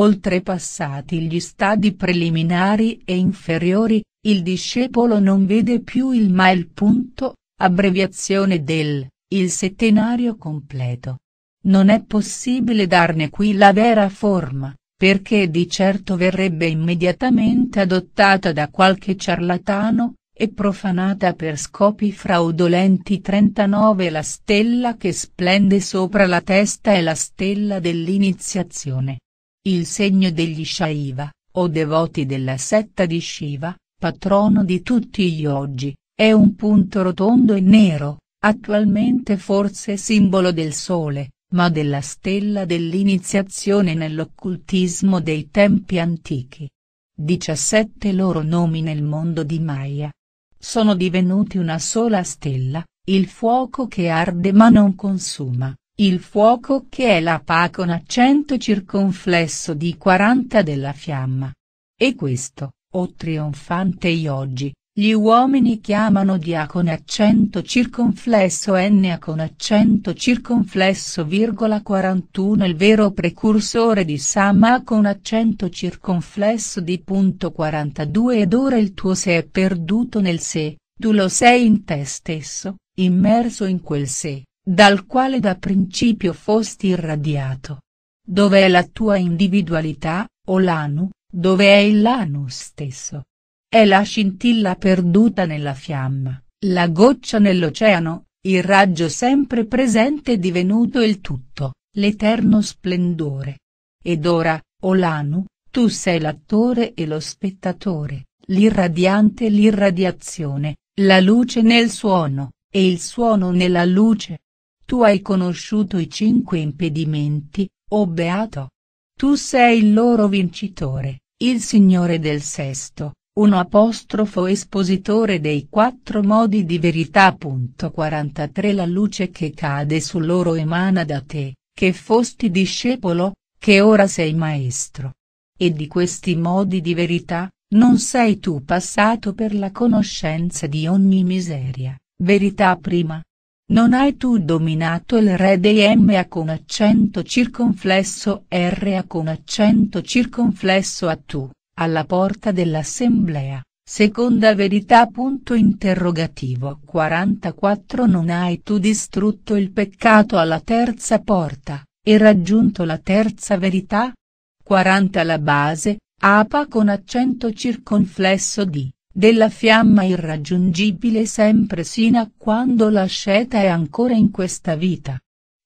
Oltrepassati gli stadi preliminari e inferiori, il discepolo non vede più il ma il punto, abbreviazione del, il settenario completo. Non è possibile darne qui la vera forma, perché di certo verrebbe immediatamente adottata da qualche ciarlatano, e profanata per scopi fraudolenti 39 La stella che splende sopra la testa è la stella dell'iniziazione. Il segno degli Shaiva, o devoti della setta di Shiva, patrono di tutti gli oggi, è un punto rotondo e nero, attualmente forse simbolo del sole, ma della stella dell'iniziazione nell'occultismo dei tempi antichi. 17 loro nomi nel mondo di Maya. Sono divenuti una sola stella, il fuoco che arde ma non consuma, il fuoco che è l'apa con accento circonflesso di 40 della fiamma. E questo, o trionfanti oggi, gli uomini chiamano dia con accento circonflesso n con accento circonflesso virgola 41 il vero precursore di Sama con accento circonflesso di punto 42 ed ora il tuo se è perduto nel sé, tu lo sei in te stesso, immerso in quel sé, dal quale da principio fosti irradiato. Dov'è la tua individualità, o l'anu? Dove è il lano stesso? È la scintilla perduta nella fiamma, la goccia nell'oceano, il raggio sempre presente divenuto il tutto, l'eterno splendore. Ed ora, o Olanu, tu sei l'attore e lo spettatore, l'irradiante e l'irradiazione, la luce nel suono, e il suono nella luce. Tu hai conosciuto i cinque impedimenti, o oh Beato. Tu sei il loro vincitore. Il Signore del Sesto, un apostrofo espositore dei quattro modi di verità. 43 La luce che cade su loro emana da te, che fosti discepolo, che ora sei maestro. E di questi modi di verità, non sei tu passato per la conoscenza di ogni miseria, verità prima, non hai tu dominato il re dei MA con accento circonflesso RA con accento circonflesso a tu, alla porta dell'assemblea, seconda verità punto interrogativo 44 Non hai tu distrutto il peccato alla terza porta, e raggiunto la terza verità? 40 La base, apa con accento circonflesso di, della fiamma irraggiungibile sempre sino a quando la scelta è ancora in questa vita.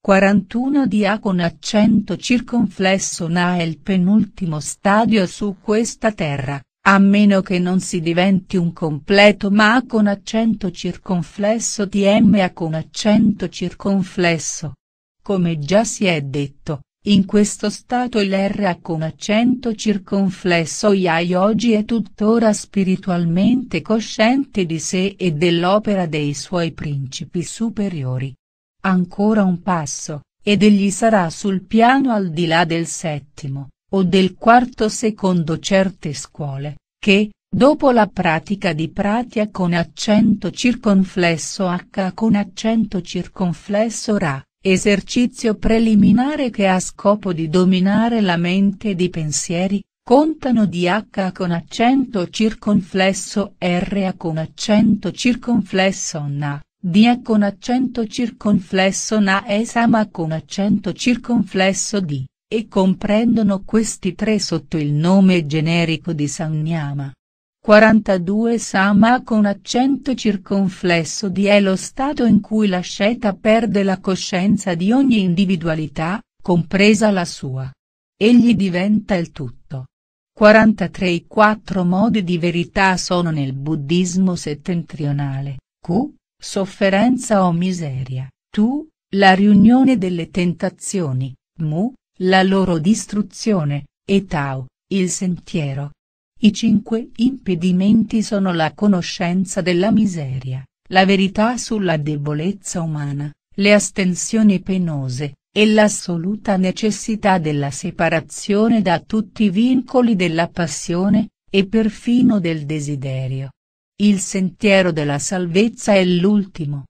41 di A con accento circonflesso na è il penultimo stadio su questa terra, a meno che non si diventi un completo ma A con accento circonflesso tm a con accento circonflesso. Come già si è detto, in questo stato il R con accento circonflesso Yai oggi è tuttora spiritualmente cosciente di sé e dell'opera dei suoi principi superiori. Ancora un passo, ed egli sarà sul piano al di là del settimo, o del quarto secondo certe scuole, che, Dopo la pratica di pratia con accento circonflesso h con accento circonflesso ra, esercizio preliminare che ha scopo di dominare la mente di pensieri, contano DH con accento circonflesso R A con accento circonflesso NA, A con accento circonflesso NA e SAMA con accento circonflesso D, e comprendono questi tre sotto il nome generico di Samnyama. 42 Sama con accento circonflesso di è lo stato in cui la scelta perde la coscienza di ogni individualità, compresa la sua. Egli diventa il tutto. 43 I quattro modi di verità sono nel buddismo settentrionale, Q, sofferenza o miseria, Tu, la riunione delle tentazioni, Mu, la loro distruzione, e tau, il sentiero. I cinque impedimenti sono la conoscenza della miseria, la verità sulla debolezza umana, le astensioni penose, e l'assoluta necessità della separazione da tutti i vincoli della passione, e perfino del desiderio. Il sentiero della salvezza è l'ultimo,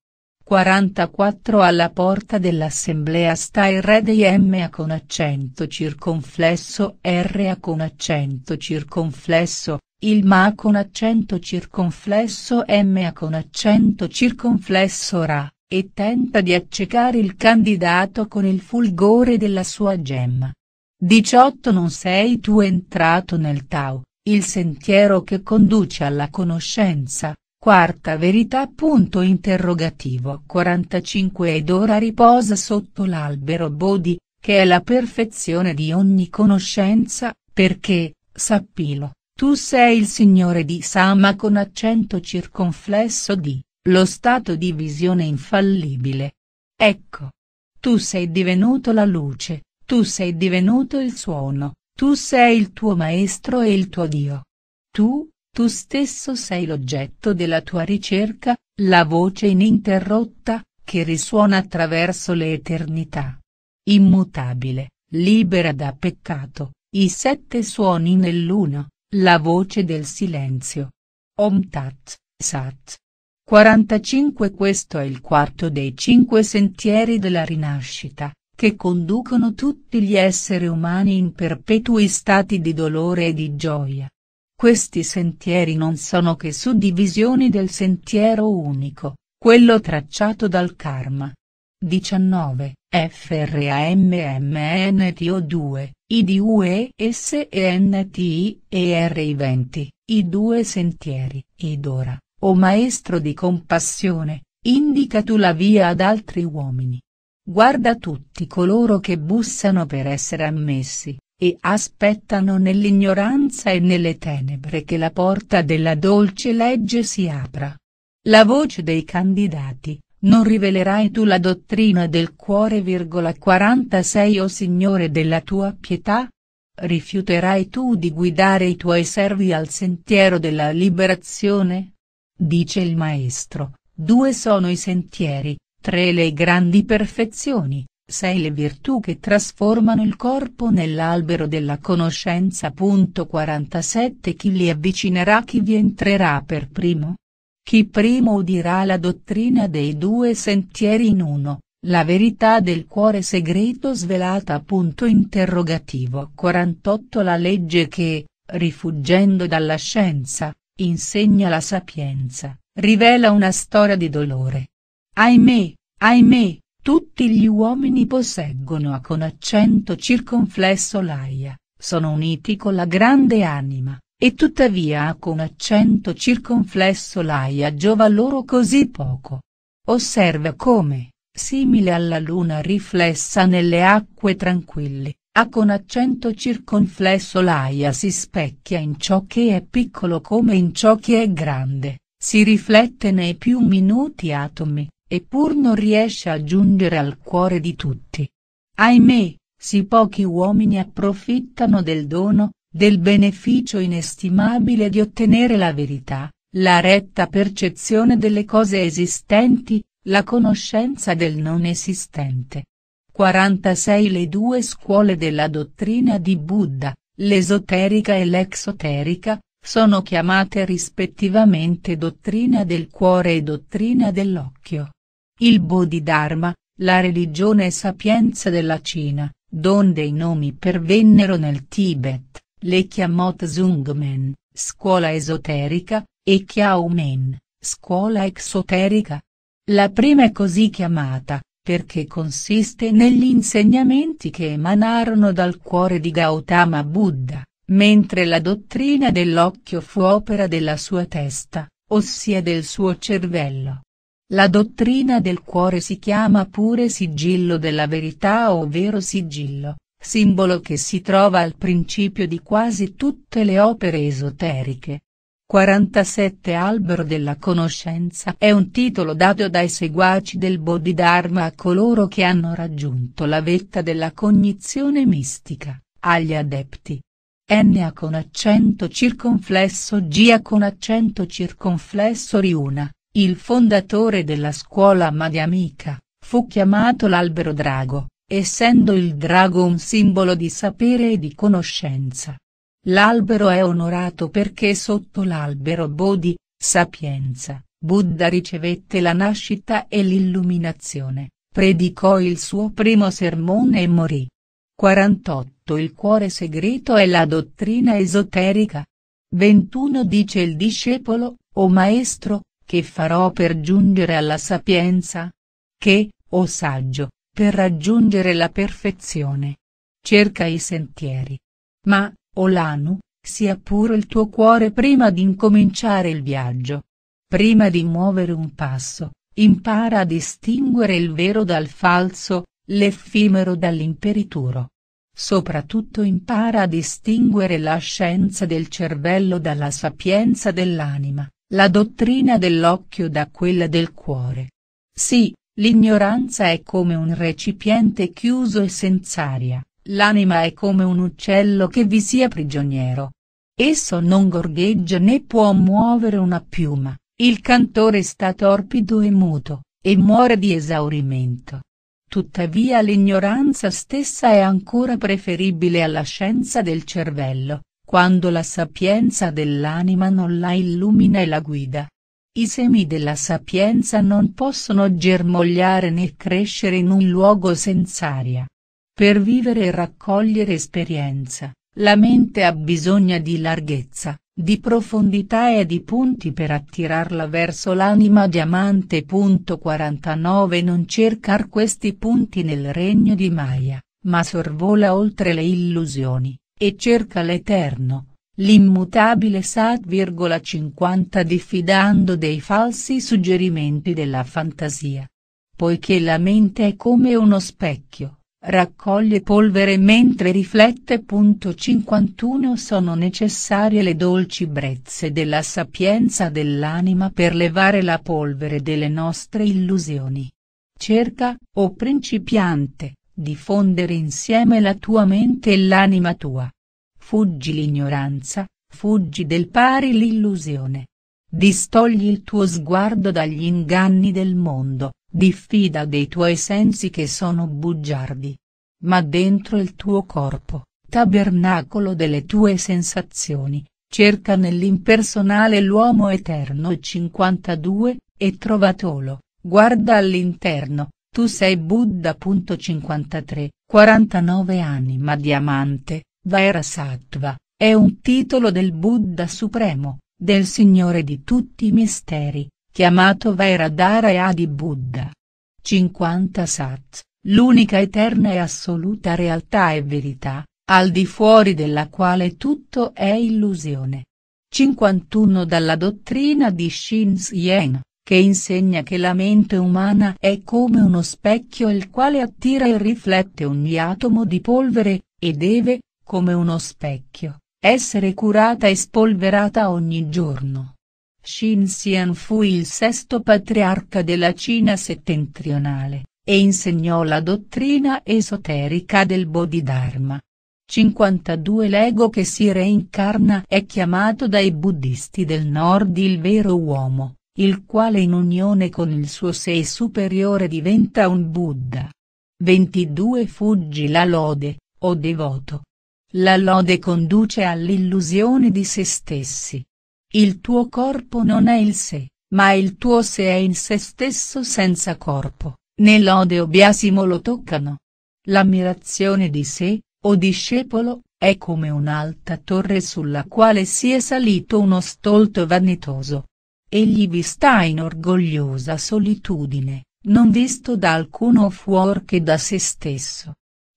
44 alla porta dell'assemblea sta il re dei MA con accento circonflesso RA con accento circonflesso, il MA con accento circonflesso MA con accento circonflesso RA, e tenta di accecare il candidato con il fulgore della sua gemma. 18 Non sei tu entrato nel Tao, il sentiero che conduce alla conoscenza, Quarta verità. Punto interrogativo 45 ed ora riposa sotto l'albero Bodhi, che è la perfezione di ogni conoscenza, perché, sappilo, tu sei il Signore di Sama con accento circonflesso di, lo stato di visione infallibile. Ecco. Tu sei divenuto la luce, tu sei divenuto il suono, tu sei il tuo maestro e il tuo Dio. Tu, tu stesso sei l'oggetto della tua ricerca, la voce ininterrotta, che risuona attraverso le eternità. Immutabile, libera da peccato, i sette suoni nell'uno, la voce del silenzio. Om Tat, Sat. 45 Questo è il quarto dei cinque sentieri della rinascita, che conducono tutti gli esseri umani in perpetui stati di dolore e di gioia. Questi sentieri non sono che suddivisioni del sentiero unico, quello tracciato dal karma. 19. FRAMMNTO2, IDUESENTIERI20, i due sentieri, Ed ora, o maestro di compassione, indica tu la via ad altri uomini. Guarda tutti coloro che bussano per essere ammessi, e aspettano nell'ignoranza e nelle tenebre che la porta della dolce legge si apra. La voce dei candidati, non rivelerai tu la dottrina del cuore 46 o oh Signore della tua pietà? Rifiuterai tu di guidare i tuoi servi al sentiero della liberazione? Dice il Maestro, due sono i sentieri, tre le grandi perfezioni, sei le virtù che trasformano il corpo nell'albero della conoscenza. 47 Chi li avvicinerà chi vi entrerà per primo? Chi primo udirà la dottrina dei due sentieri in uno, la verità del cuore segreto svelata. Punto interrogativo 48 La legge che, rifuggendo dalla scienza, insegna la sapienza, rivela una storia di dolore. Ahimè, ahimè, tutti gli uomini posseggono a con accento circonflesso l'aia, sono uniti con la grande anima, e tuttavia a con accento circonflesso l'aia giova loro così poco. Osserva come, simile alla luna riflessa nelle acque tranquille, a con accento circonflesso l'aia si specchia in ciò che è piccolo come in ciò che è grande, si riflette nei più minuti atomi, eppur non riesce a giungere al cuore di tutti. Ahimè, sì pochi uomini approfittano del dono, del beneficio inestimabile di ottenere la verità, la retta percezione delle cose esistenti, la conoscenza del non esistente. 46 Le due scuole della dottrina di Buddha, l'esoterica e l'exoterica, sono chiamate rispettivamente dottrina del cuore e dottrina dell'occhio. Il Bodhidharma, la religione e sapienza della Cina, donde i nomi pervennero nel Tibet, le chiamò Tsungmen, scuola esoterica, e Xiaomen, scuola exoterica. La prima è così chiamata, perché consiste negli insegnamenti che emanarono dal cuore di Gautama Buddha, mentre la dottrina dell'occhio fu opera della sua testa, ossia del suo cervello. La dottrina del cuore si chiama pure sigillo della verità ovvero sigillo, simbolo che si trova al principio di quasi tutte le opere esoteriche. 47 Albero della conoscenza è un titolo dato dai seguaci del Bodhidharma a coloro che hanno raggiunto la vetta della cognizione mistica, agli adepti. Na con accento circonflesso G con accento circonflesso Riuna il fondatore della scuola Magiamica, fu chiamato l'albero drago, essendo il drago un simbolo di sapere e di conoscenza. L'albero è onorato perché sotto l'albero Bodhi, sapienza, Buddha ricevette la nascita e l'illuminazione, predicò il suo primo sermone e morì. 48 Il cuore segreto è la dottrina esoterica. 21 Dice il discepolo, o maestro, che farò per giungere alla sapienza? Che, o oh saggio, per raggiungere la perfezione? Cerca i sentieri. Ma, o oh Lanu, sia puro il tuo cuore prima di incominciare il viaggio. Prima di muovere un passo, impara a distinguere il vero dal falso, l'effimero dall'imperituro. Soprattutto impara a distinguere la scienza del cervello dalla sapienza dell'anima. La dottrina dell'occhio da quella del cuore. Sì, l'ignoranza è come un recipiente chiuso e senza aria, l'anima è come un uccello che vi sia prigioniero. Esso non gorgheggia né può muovere una piuma, il cantore sta torpido e muto, e muore di esaurimento. Tuttavia l'ignoranza stessa è ancora preferibile alla scienza del cervello, quando la sapienza dell'anima non la illumina e la guida. I semi della sapienza non possono germogliare né crescere in un luogo senz'aria. Per vivere e raccogliere esperienza, la mente ha bisogno di larghezza, di profondità e di punti per attirarla verso l'anima diamante. 49 Non cercar questi punti nel regno di Maya, ma sorvola oltre le illusioni, e cerca l'Eterno, l'immutabile Sat,50 diffidando dei falsi suggerimenti della fantasia. Poiché la mente è come uno specchio, raccoglie polvere mentre riflette. 51 Sono necessarie le dolci brezze della sapienza dell'anima per levare la polvere delle nostre illusioni. Cerca, o principiante, diffondere insieme la tua mente e l'anima tua. Fuggi l'ignoranza, fuggi del pari l'illusione. Distogli il tuo sguardo dagli inganni del mondo, diffida dei tuoi sensi che sono bugiardi. Ma dentro il tuo corpo, tabernacolo delle tue sensazioni, cerca nell'impersonale l'uomo eterno 52, e trovatolo, guarda all'interno, tu sei Buddha.53, 49 anima ma diamante, Vairasattva, è un titolo del Buddha Supremo, del Signore di tutti i misteri, chiamato Vairadhara e Adi Buddha. 50 Sat, l'unica eterna e assoluta realtà e verità, al di fuori della quale tutto è illusione. 51 Dalla dottrina di Shin Yen che insegna che la mente umana è come uno specchio il quale attira e riflette ogni atomo di polvere, e deve, come uno specchio, essere curata e spolverata ogni giorno. Xin Xian fu il sesto patriarca della Cina settentrionale, e insegnò la dottrina esoterica del Bodhidharma. 52 L'ego che si reincarna è chiamato dai buddhisti del nord il vero uomo il quale in unione con il suo sé superiore diventa un Buddha. 22 Fuggi la lode, o devoto. La lode conduce all'illusione di se stessi. Il tuo corpo non è il sé, ma il tuo sé è in se stesso senza corpo, né lode o biasimo lo toccano. L'ammirazione di sé, o discepolo, è come un'alta torre sulla quale si è salito uno stolto vanitoso. Egli vi sta in orgogliosa solitudine, non visto da alcuno fuor che da se stesso.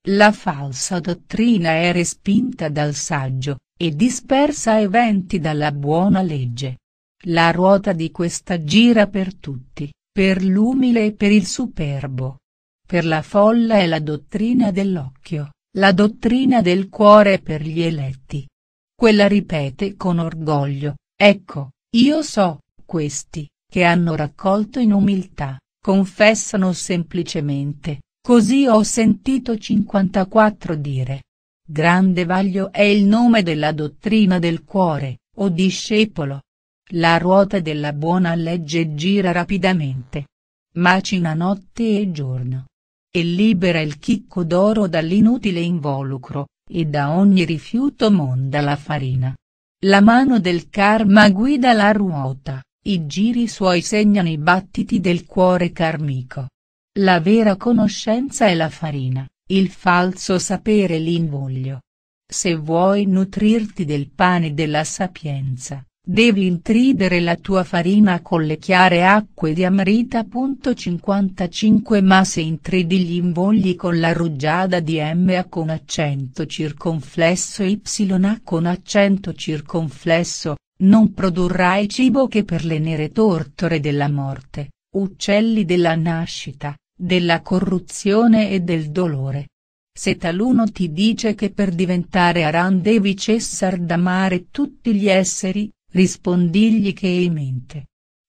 La falsa dottrina è respinta dal saggio, e dispersa ai venti dalla buona legge. La ruota di questa gira per tutti, per l'umile e per il superbo. Per la folla è la dottrina dell'occhio, la dottrina del cuore per gli eletti. Quella ripete con orgoglio, ecco, io so, questi, che hanno raccolto in umiltà, confessano semplicemente, così ho sentito 54 dire. Grande vaglio è il nome della dottrina del cuore, o discepolo. La ruota della buona legge gira rapidamente. Macina notte e giorno. E libera il chicco d'oro dall'inutile involucro, e da ogni rifiuto monda la farina. La mano del karma guida la ruota. I giri suoi segnano i battiti del cuore carmico. La vera conoscenza è la farina, il falso sapere l'invoglio. Se vuoi nutrirti del pane della sapienza, devi intridere la tua farina con le chiare acque di Amrita. 55 Ma se intridi gli invogli con la rugiada di MA con accento circonflesso YA con accento circonflesso, non produrrai cibo che per le nere tortore della morte, uccelli della nascita, della corruzione e del dolore. Se taluno ti dice che per diventare Aran devi cessar d'amare tutti gli esseri, rispondigli che è mente.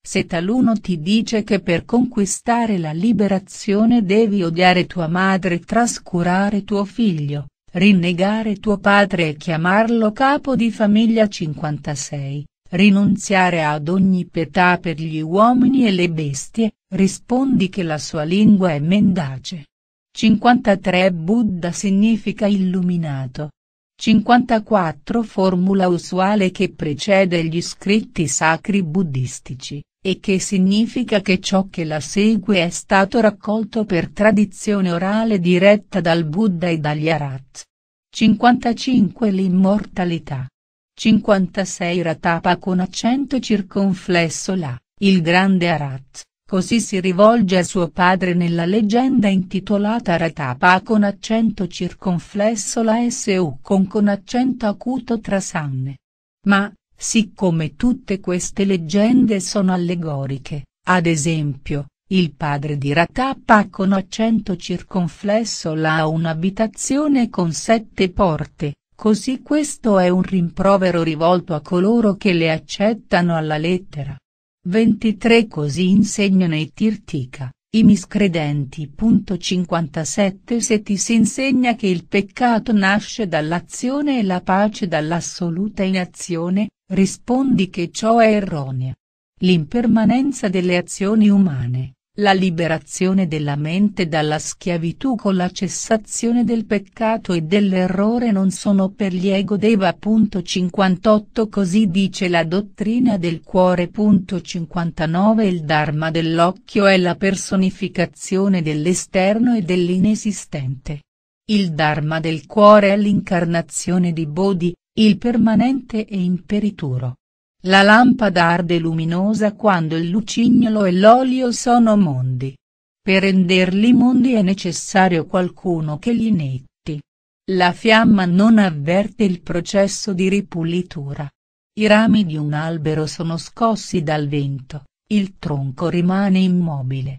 Se taluno ti dice che per conquistare la liberazione devi odiare tua madre e trascurare tuo figlio, Rinnegare tuo padre e chiamarlo capo di famiglia 56, rinunziare ad ogni pietà per gli uomini e le bestie, rispondi che la sua lingua è mendace. 53 Buddha significa illuminato. 54 Formula usuale che precede gli scritti sacri buddistici. E che significa che ciò che la segue è stato raccolto per tradizione orale diretta dal Buddha e dagli Arat. 55 L'immortalità. 56 Ratapa con accento circonflesso la, il grande Arat, così si rivolge a suo padre nella leggenda intitolata Ratapa con accento circonflesso la su con con accento acuto trasanne. Ma, Siccome tutte queste leggende sono allegoriche, ad esempio, il padre di Ratappa con accento circonflesso la ha un'abitazione con sette porte, così questo è un rimprovero rivolto a coloro che le accettano alla lettera. 23 Così insegnano i Tirtica. I miscredenti. 57 Se ti si insegna che il peccato nasce dall'azione e la pace dall'assoluta inazione, rispondi che ciò è erronea. L'impermanenza delle azioni umane, la liberazione della mente dalla schiavitù con la cessazione del peccato e dell'errore non sono per gli ego deva.58 Così dice la dottrina del cuore.59 Il Dharma dell'occhio è la personificazione dell'esterno e dell'inesistente. Il Dharma del cuore è l'incarnazione di Bodhi, il permanente e imperituro. La lampada arde luminosa quando il lucignolo e l'olio sono mondi. Per renderli mondi è necessario qualcuno che li netti. La fiamma non avverte il processo di ripulitura. I rami di un albero sono scossi dal vento, il tronco rimane immobile.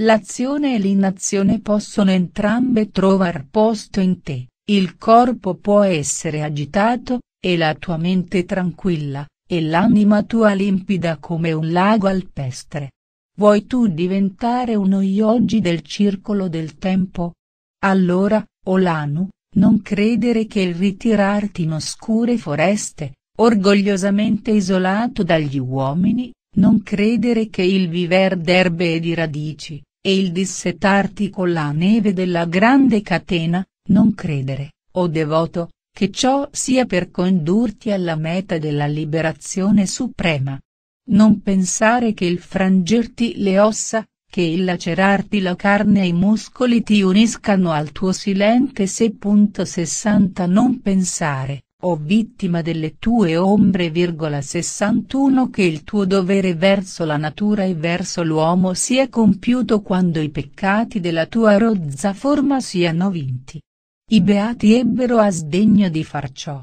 L'azione e l'inazione possono entrambe trovar posto in te, il corpo può essere agitato, e la tua mente tranquilla, e l'anima tua limpida come un lago alpestre. Vuoi tu diventare uno yogi del circolo del tempo? Allora, Olanu, non credere che il ritirarti in oscure foreste, orgogliosamente isolato dagli uomini, non credere che il viver d'erbe e di radici, e il dissetarti con la neve della grande catena, non credere, o oh devoto, che ciò sia per condurti alla meta della liberazione suprema. Non pensare che il frangerti le ossa, che il lacerarti la carne e i muscoli ti uniscano al tuo silente se. 60 Non pensare, o oh vittima delle tue ombre. 61 Che il tuo dovere verso la natura e verso l'uomo sia compiuto quando i peccati della tua rozza forma siano vinti i beati ebbero a sdegno di far ciò.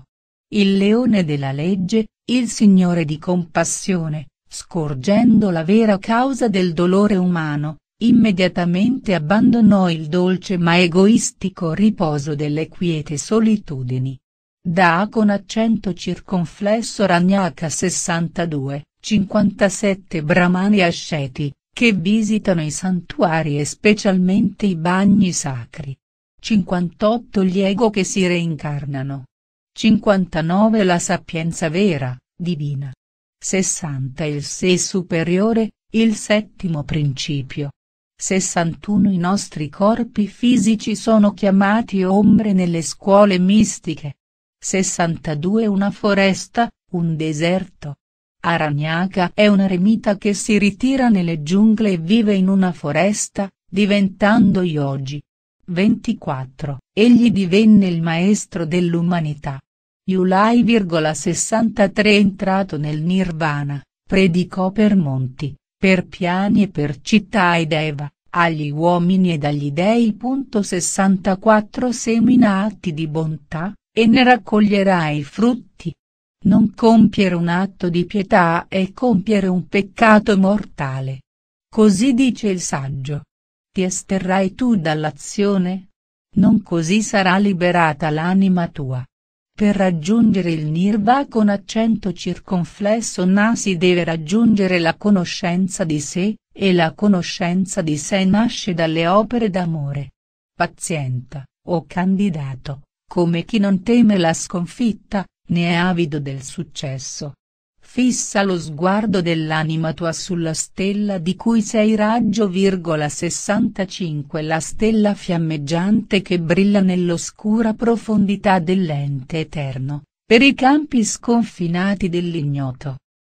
Il leone della legge, il Signore di compassione, scorgendo la vera causa del dolore umano, immediatamente abbandonò il dolce ma egoistico riposo delle quiete solitudini. Da con accento circonflesso Ragnaka 62, 57 bramani asceti, che visitano i santuari e specialmente i bagni sacri, 58 gli ego che si reincarnano. 59 la sapienza vera, divina. 60 il sé superiore, il settimo principio. 61 I nostri corpi fisici sono chiamati ombre nelle scuole mistiche. 62 Una foresta, un deserto. Aranyaka è un eremita che si ritira nelle giungle e vive in una foresta, diventando yogi. 24, egli divenne il maestro dell'umanità. July,63 entrato nel Nirvana, predicò per monti, per piani e per città ed Eva, agli uomini ed agli dei. 64 Semina atti di bontà, e ne raccoglierà i frutti. Non compiere un atto di pietà è compiere un peccato mortale. Così dice il saggio ti esterrai tu dall'azione? Non così sarà liberata l'anima tua. Per raggiungere il nirva con accento circonflesso na si deve raggiungere la conoscenza di sé, e la conoscenza di sé nasce dalle opere d'amore. Pazienta, o candidato, come chi non teme la sconfitta, ne è avido del successo, fissa lo sguardo dell'anima tua sulla stella di cui sei raggio. 65 La stella fiammeggiante che brilla nell'oscura profondità dell'ente eterno, per i campi sconfinati dell'ignoto.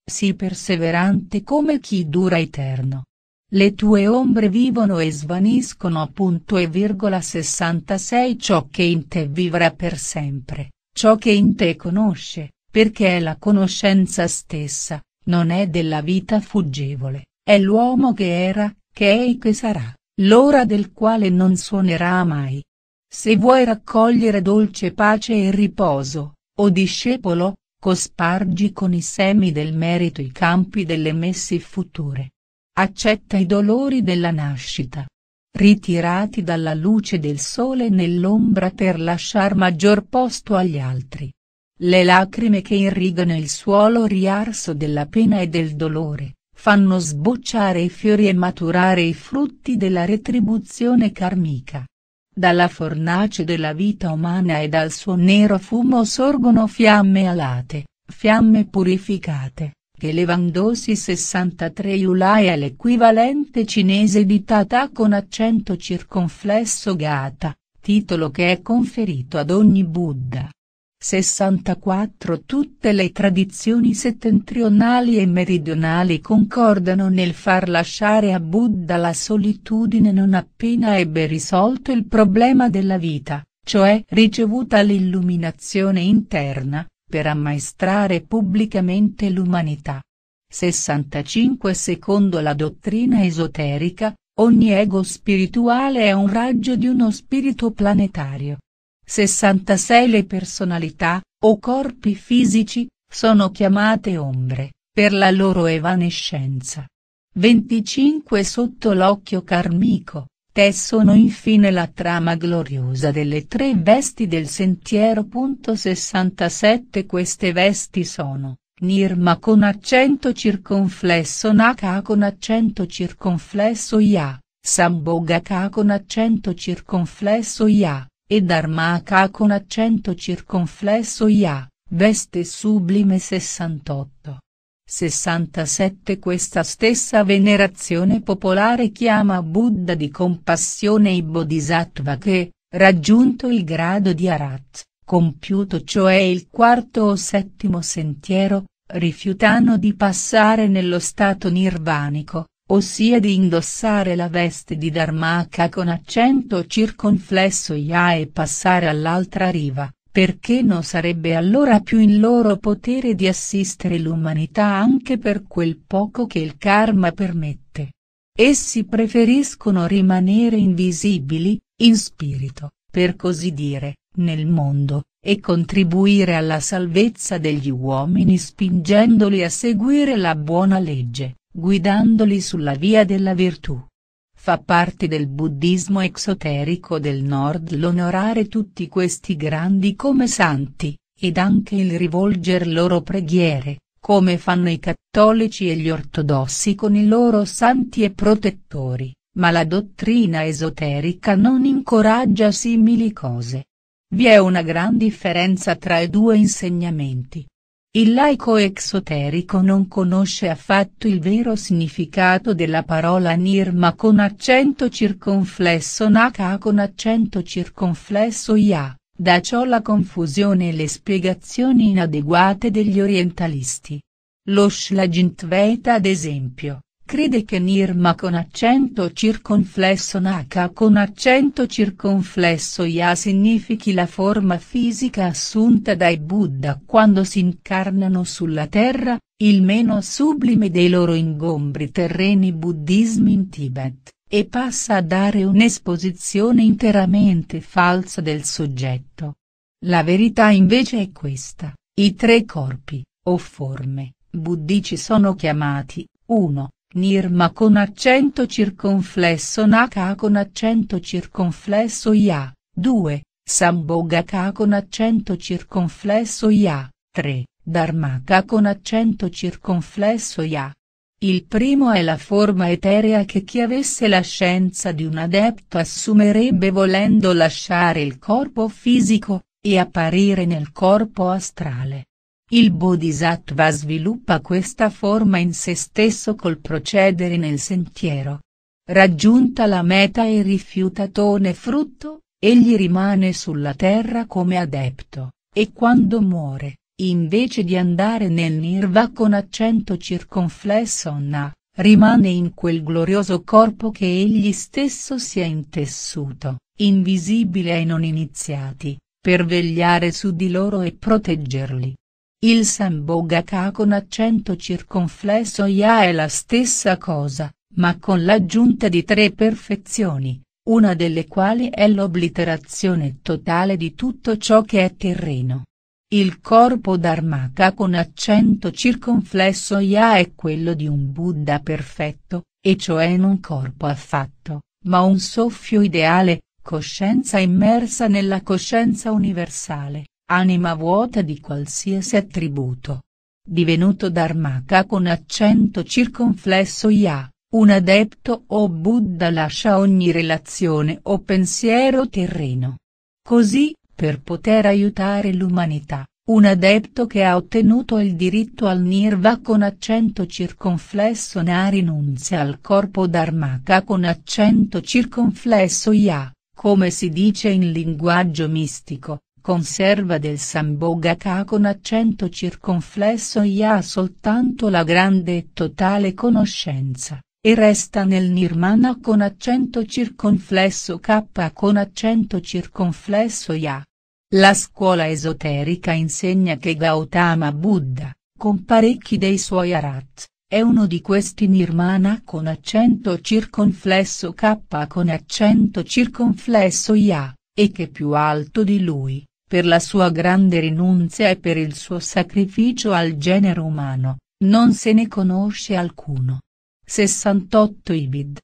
Sii perseverante come chi dura eterno. Le tue ombre vivono e svaniscono. Punto e virgola 66 Ciò che in te vivrà per sempre, ciò che in te conosce, perché è la conoscenza stessa, non è della vita fuggevole, è l'uomo che era, che è e che sarà, l'ora del quale non suonerà mai. Se vuoi raccogliere dolce pace e riposo, o discepolo, cospargi con i semi del merito i campi delle messi future. Accetta i dolori della nascita. Ritirati dalla luce del sole nell'ombra per lasciar maggior posto agli altri. Le lacrime che irrigano il suolo riarso della pena e del dolore, fanno sbocciare i fiori e maturare i frutti della retribuzione karmica. Dalla fornace della vita umana e dal suo nero fumo sorgono fiamme alate, fiamme purificate, che levandosi 63 Yulai è l'equivalente cinese di Tata con accento circonflesso Gata, titolo che è conferito ad ogni Buddha 64 Tutte le tradizioni settentrionali e meridionali concordano nel far lasciare a Buddha la solitudine non appena ebbe risolto il problema della vita, cioè ricevuta l'illuminazione interna, per ammaestrare pubblicamente l'umanità. 65 Secondo la dottrina esoterica, ogni ego spirituale è un raggio di uno spirito planetario, 66 Le personalità, o corpi fisici, sono chiamate ombre, per la loro evanescenza. 25 Sotto l'occhio carmico, tessono infine la trama gloriosa delle tre vesti del sentiero. 67 Queste vesti sono, Nirma con accento circonflesso Naka con accento circonflesso Ya, Sambogaka con accento circonflesso Ya, e Dharmaka con accento circonflesso Ia, veste sublime 68. 67 Questa stessa venerazione popolare chiama Buddha di compassione i bodhisattva che, raggiunto il grado di Arat, compiuto cioè il quarto o settimo sentiero, rifiutano di passare nello stato nirvanico, ossia di indossare la veste di Dharmaka con accento circonflesso IA e passare all'altra riva, perché non sarebbe allora più in loro potere di assistere l'umanità anche per quel poco che il karma permette. Essi preferiscono rimanere invisibili, in spirito, per così dire, nel mondo, e contribuire alla salvezza degli uomini spingendoli a seguire la buona legge guidandoli sulla via della virtù. Fa parte del buddismo esoterico del Nord l'onorare tutti questi grandi come santi, ed anche il rivolger loro preghiere, come fanno i cattolici e gli ortodossi con i loro santi e protettori, ma la dottrina esoterica non incoraggia simili cose. Vi è una gran differenza tra i due insegnamenti. Il laico exoterico non conosce affatto il vero significato della parola nirma con accento circonflesso naka con accento circonflesso ya, da ciò la confusione e le spiegazioni inadeguate degli orientalisti. Lo Shlagint Veta ad esempio, Crede che Nirma con accento circonflesso Naka con accento circonflesso Ya significhi la forma fisica assunta dai Buddha quando si incarnano sulla terra, il meno sublime dei loro ingombri terreni buddhismi in Tibet, e passa a dare un'esposizione interamente falsa del soggetto. La verità invece è questa, i tre corpi, o forme, buddhici sono chiamati, 1. Nirma con accento circonflesso Naka con accento circonflesso Ya, 2, Sambhogaka con accento circonflesso Ya, 3, Dharmaka con accento circonflesso Ya. Il primo è la forma eterea che chi avesse la scienza di un adepto assumerebbe volendo lasciare il corpo fisico, e apparire nel corpo astrale. Il bodhisattva sviluppa questa forma in se stesso col procedere nel sentiero. Raggiunta la meta e rifiutatone frutto, egli rimane sulla terra come adepto, e quando muore, invece di andare nel nirva con accento circonflesso na, rimane in quel glorioso corpo che egli stesso si è intessuto, invisibile ai non iniziati, per vegliare su di loro e proteggerli. Il Sambogaka con accento circonflesso Ya è la stessa cosa, ma con l'aggiunta di tre perfezioni, una delle quali è l'obliterazione totale di tutto ciò che è terreno. Il corpo dharmaka con accento circonflesso Ya è quello di un Buddha perfetto, e cioè non corpo affatto, ma un soffio ideale, coscienza immersa nella coscienza universale. Anima vuota di qualsiasi attributo. Divenuto Dharmaka con accento circonflesso Ya, un adepto o Buddha lascia ogni relazione o pensiero terreno. Così, per poter aiutare l'umanità, un adepto che ha ottenuto il diritto al nirva con accento circonflesso na rinunzia al corpo dharmaka con accento circonflesso ya, come si dice in linguaggio mistico, conserva del Sambuca con accento circonflesso e ha soltanto la grande e totale conoscenza, e resta nel nirmana con accento circonflesso k con accento circonflesso ya. La scuola esoterica insegna che Gautama Buddha, con parecchi dei suoi arat, è uno di questi nirmana con accento circonflesso k con accento circonflesso ya, e che più alto di lui per la sua grande rinunzia e per il suo sacrificio al genere umano, non se ne conosce alcuno. 68 Ibid.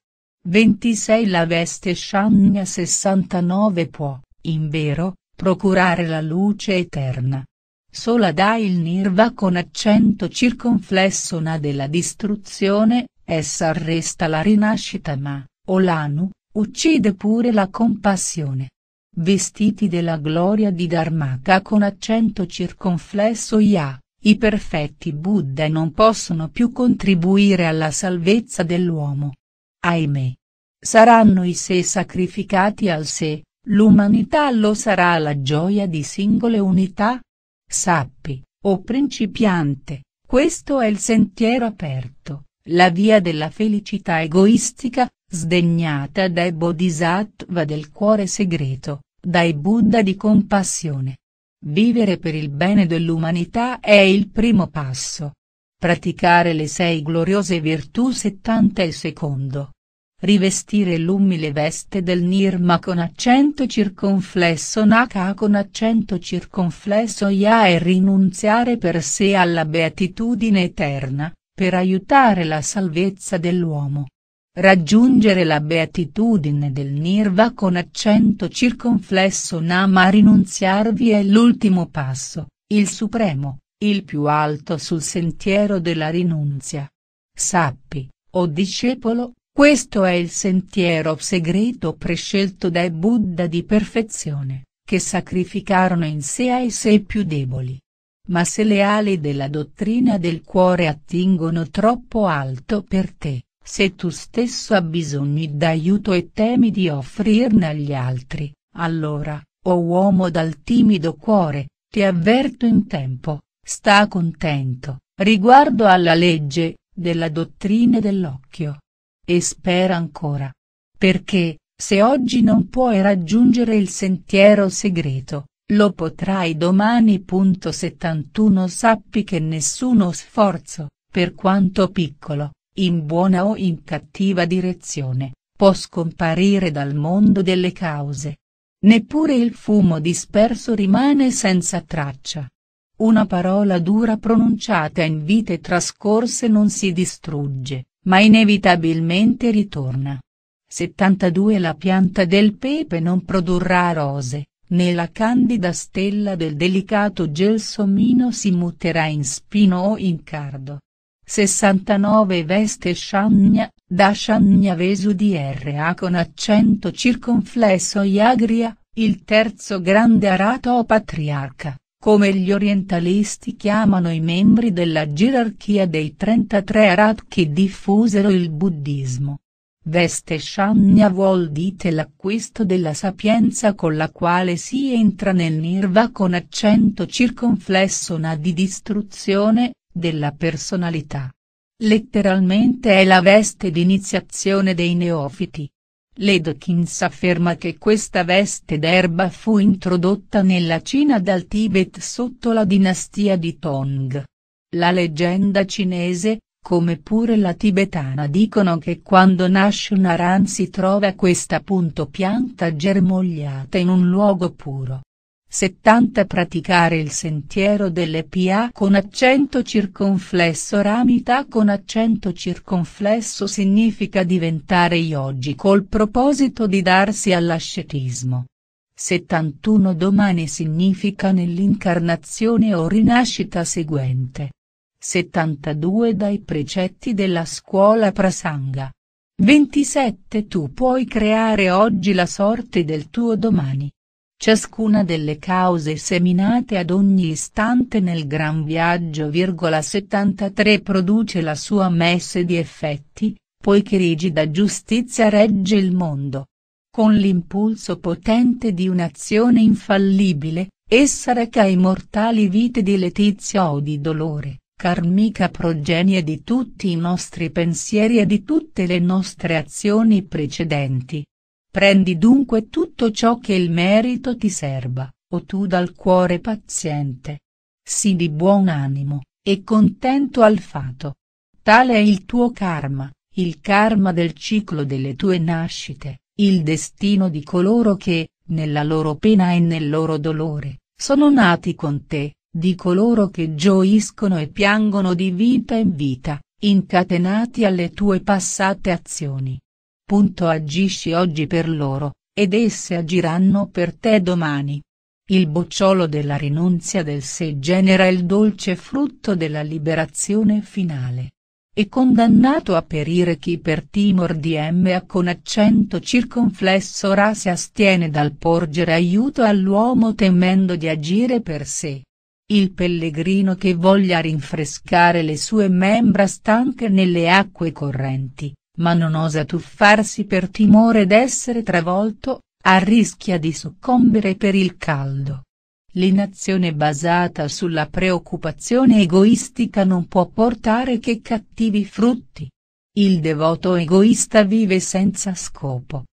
26 La veste Shania 69 può, in vero, procurare la luce eterna. Sola dà il nirva con accento circonflesso na della distruzione, essa arresta la rinascita ma, Olanu, uccide pure la compassione vestiti della gloria di Dharmaka con accento circonflesso Ya, i perfetti Buddha non possono più contribuire alla salvezza dell'uomo. Ahimè. Saranno i sé sacrificati al sé, l'umanità lo sarà la gioia di singole unità? Sappi, o principiante, questo è il sentiero aperto, la via della felicità egoistica, sdegnata dai bodhisattva del cuore segreto, dai Buddha di compassione. Vivere per il bene dell'umanità è il primo passo. Praticare le sei gloriose virtù settanta è il secondo. Rivestire l'umile veste del Nirma con accento circonflesso Naka con accento circonflesso Ya e rinunziare per sé alla beatitudine eterna, per aiutare la salvezza dell'uomo. Raggiungere la beatitudine del Nirva con accento circonflesso Nama rinunziarvi è l'ultimo passo, il supremo, il più alto sul sentiero della rinunzia. Sappi, o discepolo, questo è il sentiero segreto prescelto dai Buddha di perfezione, che sacrificarono in sé ai sé più deboli. Ma se le ali della dottrina del cuore attingono troppo alto per te, se tu stesso ha bisogno d'aiuto e temi di offrirne agli altri, allora, o oh uomo dal timido cuore, ti avverto in tempo, sta contento, riguardo alla legge, della dottrina dell'occhio. E spera ancora. Perché, se oggi non puoi raggiungere il sentiero segreto, lo potrai domani. 71 Sappi che nessuno sforzo, per quanto piccolo, in buona o in cattiva direzione, può scomparire dal mondo delle cause. Neppure il fumo disperso rimane senza traccia. Una parola dura pronunciata in vite trascorse non si distrugge, ma inevitabilmente ritorna. 72 La pianta del pepe non produrrà rose, né la candida stella del delicato gelsomino si muterà in spino o in cardo. 69 veste Sciagna, da Vesu di R.A. con accento circonflesso Iagria, il terzo grande arato o patriarca, come gli orientalisti chiamano i membri della gerarchia dei 33 arat che diffusero il buddismo. Veste Shanya vuol dite l'acquisto della sapienza con la quale si entra nel nirva con accento circonflesso na di distruzione, della personalità. Letteralmente è la veste d'iniziazione dei neofiti. Ledkins afferma che questa veste d'erba fu introdotta nella Cina dal Tibet sotto la dinastia di Tong. La leggenda cinese, come pure la tibetana dicono che quando nasce una ran si trova questa pianta germogliata in un luogo puro. 70 Praticare il sentiero delle PA con accento circonflesso Ramita con accento circonflesso significa diventare yogi col proposito di darsi all'ascetismo. 71 Domani significa nell'incarnazione o rinascita seguente. 72 Dai precetti della scuola Prasanga. 27 Tu puoi creare oggi la sorte del tuo domani. Ciascuna delle cause seminate ad ogni istante nel Gran Viaggio 73 produce la sua messe di effetti, poiché rigida giustizia regge il mondo. Con l'impulso potente di un'azione infallibile, essa reca i mortali vite di letizia o di dolore, karmica progenie di tutti i nostri pensieri e di tutte le nostre azioni precedenti. Prendi dunque tutto ciò che il merito ti serba, o tu dal cuore paziente. Si di buon animo, e contento al fato. Tale è il tuo karma, il karma del ciclo delle tue nascite, il destino di coloro che, nella loro pena e nel loro dolore, sono nati con te, di coloro che gioiscono e piangono di vita in vita, incatenati alle tue passate azioni, Punto agisci oggi per loro, ed esse agiranno per te domani. Il bocciolo della rinunzia del sé genera il dolce frutto della liberazione finale. E condannato a perire chi per timor di M.A. con accento circonflesso ora si astiene dal porgere aiuto all'uomo temendo di agire per sé. Il pellegrino che voglia rinfrescare le sue membra stanche nelle acque correnti, ma non osa tuffarsi per timore d'essere travolto, arrischia di soccombere per il caldo. L'inazione basata sulla preoccupazione egoistica non può portare che cattivi frutti. Il devoto egoista vive senza scopo.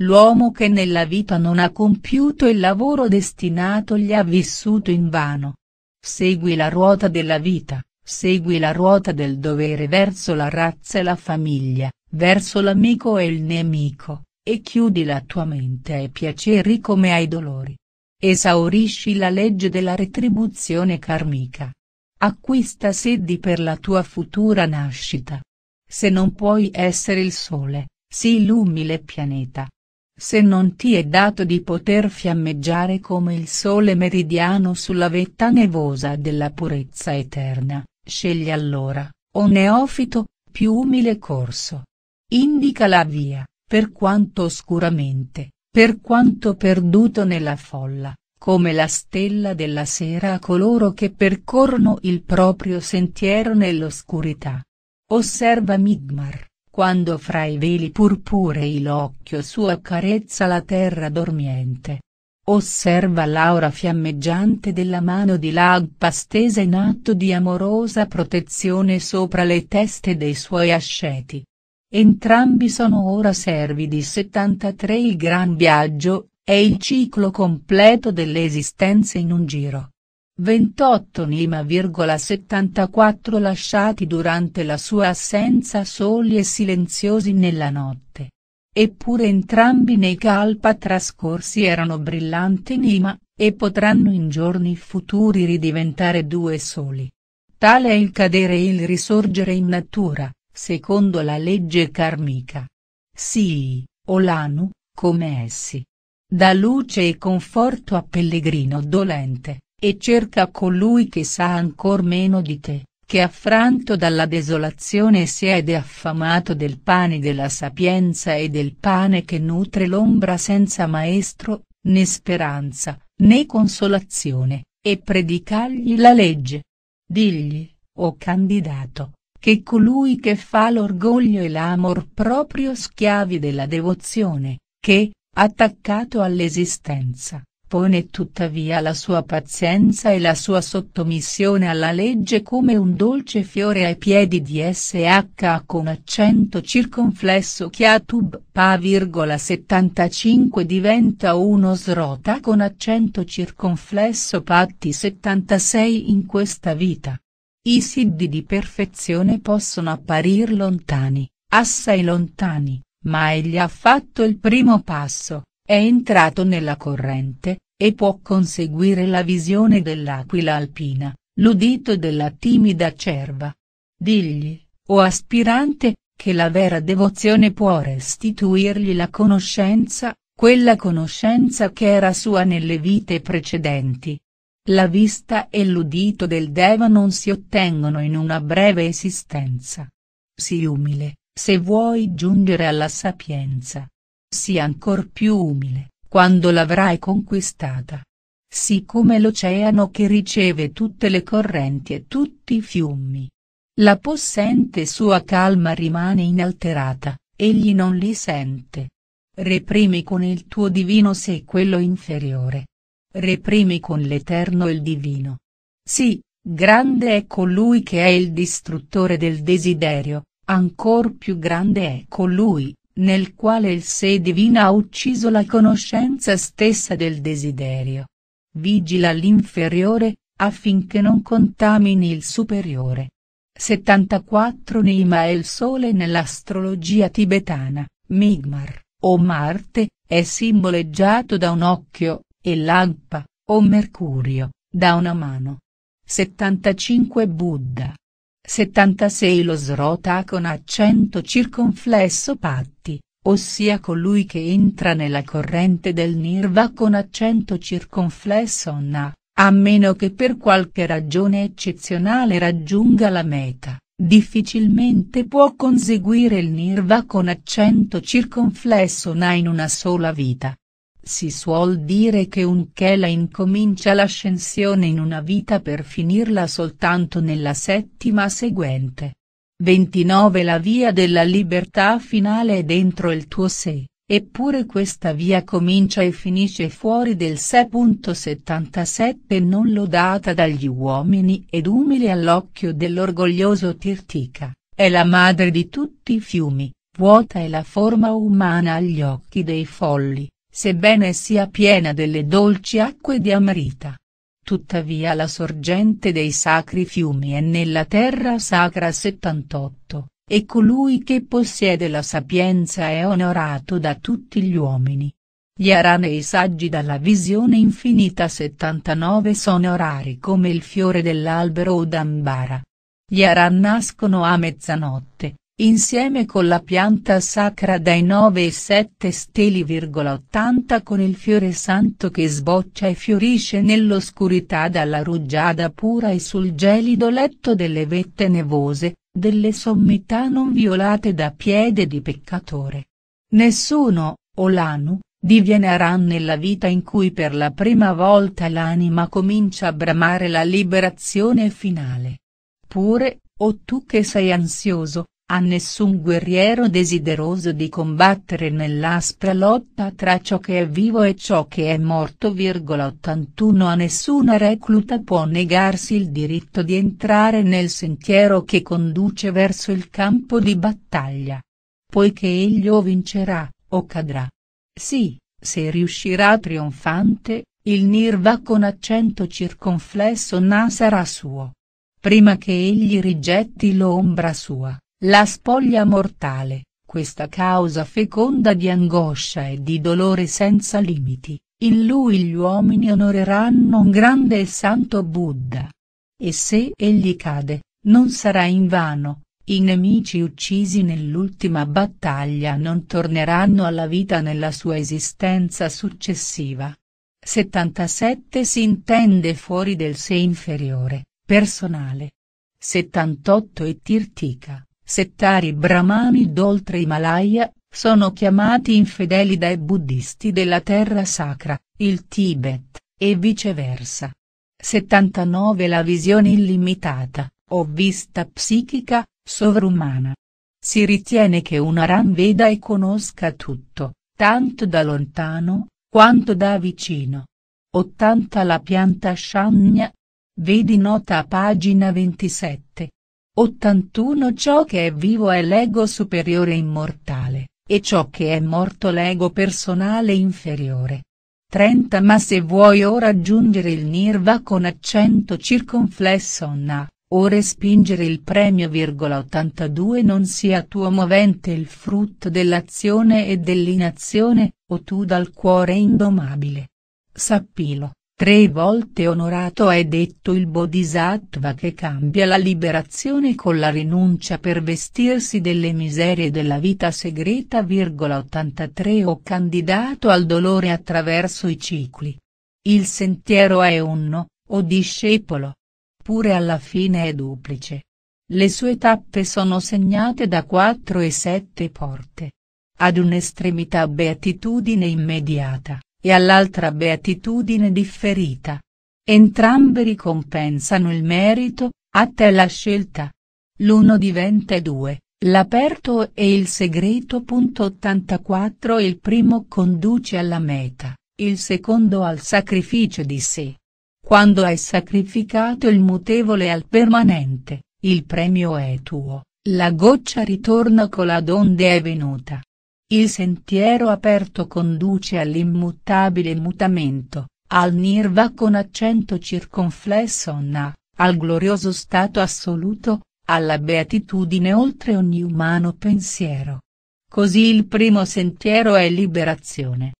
L'uomo che nella vita non ha compiuto il lavoro destinato gli ha vissuto in vano. Segui la ruota della vita, segui la ruota del dovere verso la razza e la famiglia, verso l'amico e il nemico, e chiudi la tua mente ai piaceri come ai dolori. Esaurisci la legge della retribuzione karmica. Acquista sedi per la tua futura nascita. Se non puoi essere il sole, sii l'umile pianeta. Se non ti è dato di poter fiammeggiare come il sole meridiano sulla vetta nevosa della purezza eterna, scegli allora, o neofito, più umile corso. Indica la via, per quanto oscuramente, per quanto perduto nella folla, come la stella della sera a coloro che percorrono il proprio sentiero nell'oscurità. Osserva Migmar, quando fra i veli purpurei l'occhio suo accarezza la terra dormiente. Osserva l'aura fiammeggiante della mano di Lagpa stesa in atto di amorosa protezione sopra le teste dei suoi asceti. Entrambi sono ora servi di 73 il gran viaggio, è il ciclo completo delle esistenze in un giro. 28 Nima,74 lasciati durante la sua assenza soli e silenziosi nella notte. Eppure entrambi nei Kalpa trascorsi erano brillanti Nima, e potranno in giorni futuri ridiventare due soli. Tale è il cadere e il risorgere in natura secondo la legge karmica. Sii, Olanu, come essi. Da luce e conforto a pellegrino dolente, e cerca colui che sa ancor meno di te, che affranto dalla desolazione siede affamato del pane della sapienza e del pane che nutre l'ombra senza maestro, né speranza, né consolazione, e predicagli la legge. Digli, o oh candidato, che colui che fa l'orgoglio e l'amor proprio schiavi della devozione, che, attaccato all'esistenza, pone tuttavia la sua pazienza e la sua sottomissione alla legge come un dolce fiore ai piedi di SH con accento circonflesso chiatub 75 diventa uno srota con accento circonflesso patti 76 in questa vita i siddi di perfezione possono apparir lontani, assai lontani, ma egli ha fatto il primo passo, è entrato nella corrente, e può conseguire la visione dell'aquila alpina, l'udito della timida cerva. Digli, o aspirante, che la vera devozione può restituirgli la conoscenza, quella conoscenza che era sua nelle vite precedenti, la vista e l'udito del Deva non si ottengono in una breve esistenza. Sii umile, se vuoi giungere alla sapienza. Sii ancor più umile, quando l'avrai conquistata. Sii come l'oceano che riceve tutte le correnti e tutti i fiumi. La possente sua calma rimane inalterata, egli non li sente. Reprimi con il tuo divino sé quello inferiore, reprimi con l'Eterno il Divino. Sì, grande è colui che è il distruttore del desiderio, ancor più grande è colui, nel quale il sé divino ha ucciso la conoscenza stessa del desiderio. Vigila l'inferiore, affinché non contamini il superiore. 74 Nima è il sole nell'astrologia tibetana, Migmar, o Marte, è simboleggiato da un occhio, e l'Agpa, o Mercurio, da una mano. 75 Buddha. 76 Lo srotacon accento circonflesso patti, ossia colui che entra nella corrente del nirva con accento circonflesso na, a meno che per qualche ragione eccezionale raggiunga la meta, difficilmente può conseguire il nirva con accento circonflesso na in una sola vita. Si suol dire che un chela incomincia l'ascensione in una vita per finirla soltanto nella settima seguente. 29 La via della libertà finale è dentro il tuo sé, eppure questa via comincia e finisce fuori del sé. 77 Non lodata dagli uomini ed umile all'occhio dell'orgoglioso Tirtica, è la madre di tutti i fiumi, vuota è la forma umana agli occhi dei folli sebbene sia piena delle dolci acque di Amrita. Tuttavia la sorgente dei sacri fiumi è nella terra sacra 78, e colui che possiede la sapienza è onorato da tutti gli uomini. Gli aranei saggi dalla visione infinita 79 sono rari come il fiore dell'albero o d'ambara. Gli aran nascono a mezzanotte, insieme con la pianta sacra dai nove e sette steli. 80 con il fiore santo che sboccia e fiorisce nell'oscurità dalla rugiada pura e sul gelido letto delle vette nevose, delle sommità non violate da piede di peccatore. Nessuno, o l'anu, diviene Aran nella vita in cui per la prima volta l'anima comincia a bramare la liberazione finale. Pure, o tu che sei ansioso, a nessun guerriero desideroso di combattere nell'aspra lotta tra ciò che è vivo e ciò che è morto. 81 A nessuna recluta può negarsi il diritto di entrare nel sentiero che conduce verso il campo di battaglia. Poiché egli o vincerà, o cadrà. Sì, se riuscirà trionfante, il Nirva con accento circonflesso Na sarà suo. Prima che egli rigetti l'ombra sua la spoglia mortale, questa causa feconda di angoscia e di dolore senza limiti, in lui gli uomini onoreranno un grande e santo Buddha. E se egli cade, non sarà in vano, i nemici uccisi nell'ultima battaglia non torneranno alla vita nella sua esistenza successiva. 77 si intende fuori del sé inferiore, personale. 78 e Tirtica Settari brahmani d'oltre Himalaya, sono chiamati infedeli dai buddhisti della terra sacra, il Tibet, e viceversa. 79 La visione illimitata, o vista psichica, sovrumana. Si ritiene che una Ram veda e conosca tutto, tanto da lontano, quanto da vicino. 80 La pianta Shanya. Vedi nota a pagina 27. 81 Ciò che è vivo è l'ego superiore immortale, e ciò che è morto l'ego personale inferiore. 30 Ma se vuoi o raggiungere il nirva con accento circonflesso na, o respingere il premio 82 non sia tuo movente il frutto dell'azione e dell'inazione, o tu dal cuore indomabile. Sappilo. Tre volte onorato è detto il bodhisattva che cambia la liberazione con la rinuncia per vestirsi delle miserie della vita segreta. 83 O candidato al dolore attraverso i cicli. Il sentiero è uno, o discepolo. Pure alla fine è duplice. Le sue tappe sono segnate da quattro e sette porte. Ad un'estremità beatitudine immediata e all'altra beatitudine differita. Entrambe ricompensano il merito, a te la scelta. L'uno diventa due, l'aperto e il segreto. 84 Il primo conduce alla meta, il secondo al sacrificio di sé. Quando hai sacrificato il mutevole al permanente, il premio è tuo, la goccia ritorna con la donde è venuta. Il sentiero aperto conduce all'immutabile mutamento, al nirva con accento circonflesso na, al glorioso stato assoluto, alla beatitudine oltre ogni umano pensiero. Così il primo sentiero è liberazione.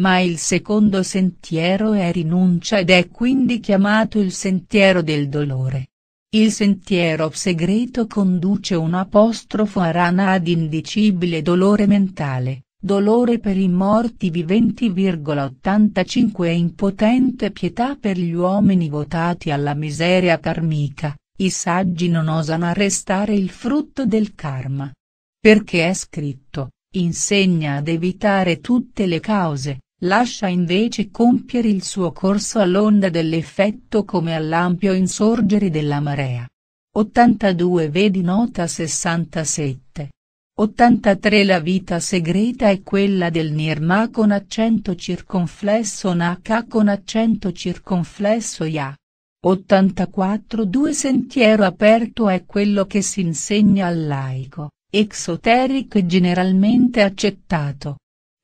Ma il secondo sentiero è rinuncia ed è quindi chiamato il sentiero del dolore. Il sentiero segreto conduce un apostrofo a rana ad indicibile dolore mentale, dolore per i morti viventi. 85 e impotente pietà per gli uomini votati alla miseria karmica, i saggi non osano arrestare il frutto del karma. Perché è scritto, insegna ad evitare tutte le cause, Lascia invece compiere il suo corso all'onda dell'effetto come all'ampio insorgere della marea. 82 Vedi nota 67. 83 La vita segreta è quella del Nirma con accento circonflesso Naka con accento circonflesso Ya. 84 Due Sentiero aperto è quello che si insegna al laico, esoterico e generalmente accettato,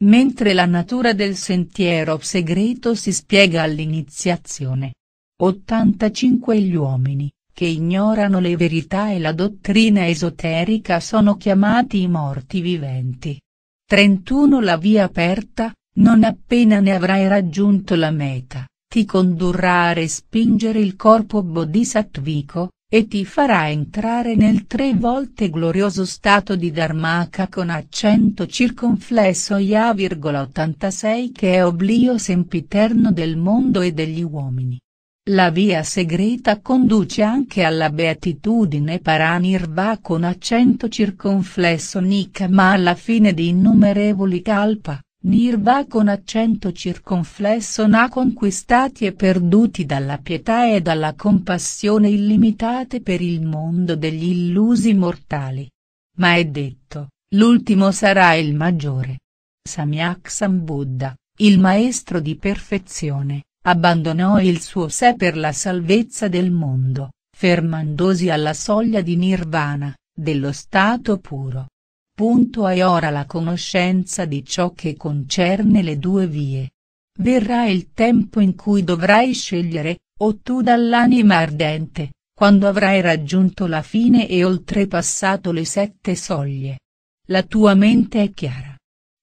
Mentre la natura del sentiero segreto si spiega all'iniziazione. 85 Gli uomini, che ignorano le verità e la dottrina esoterica sono chiamati i morti viventi. 31 La via aperta, non appena ne avrai raggiunto la meta, ti condurrà a respingere il corpo bodhisattvico, e ti farà entrare nel tre volte glorioso stato di Dharmaka con accento circonflesso IA,86 che è oblio sempiterno del mondo e degli uomini. La via segreta conduce anche alla beatitudine Paranirva con accento circonflesso Nika ma alla fine di innumerevoli kalpa. Nirva con accento circonflesso n'ha conquistati e perduti dalla pietà e dalla compassione illimitate per il mondo degli illusi mortali. Ma è detto, l'ultimo sarà il maggiore. Samyaksan Buddha, il maestro di perfezione, abbandonò il suo sé per la salvezza del mondo, fermandosi alla soglia di Nirvana, dello stato puro punto Hai ora la conoscenza di ciò che concerne le due vie. Verrà il tempo in cui dovrai scegliere, o tu dall'anima ardente, quando avrai raggiunto la fine e oltrepassato le sette soglie. La tua mente è chiara.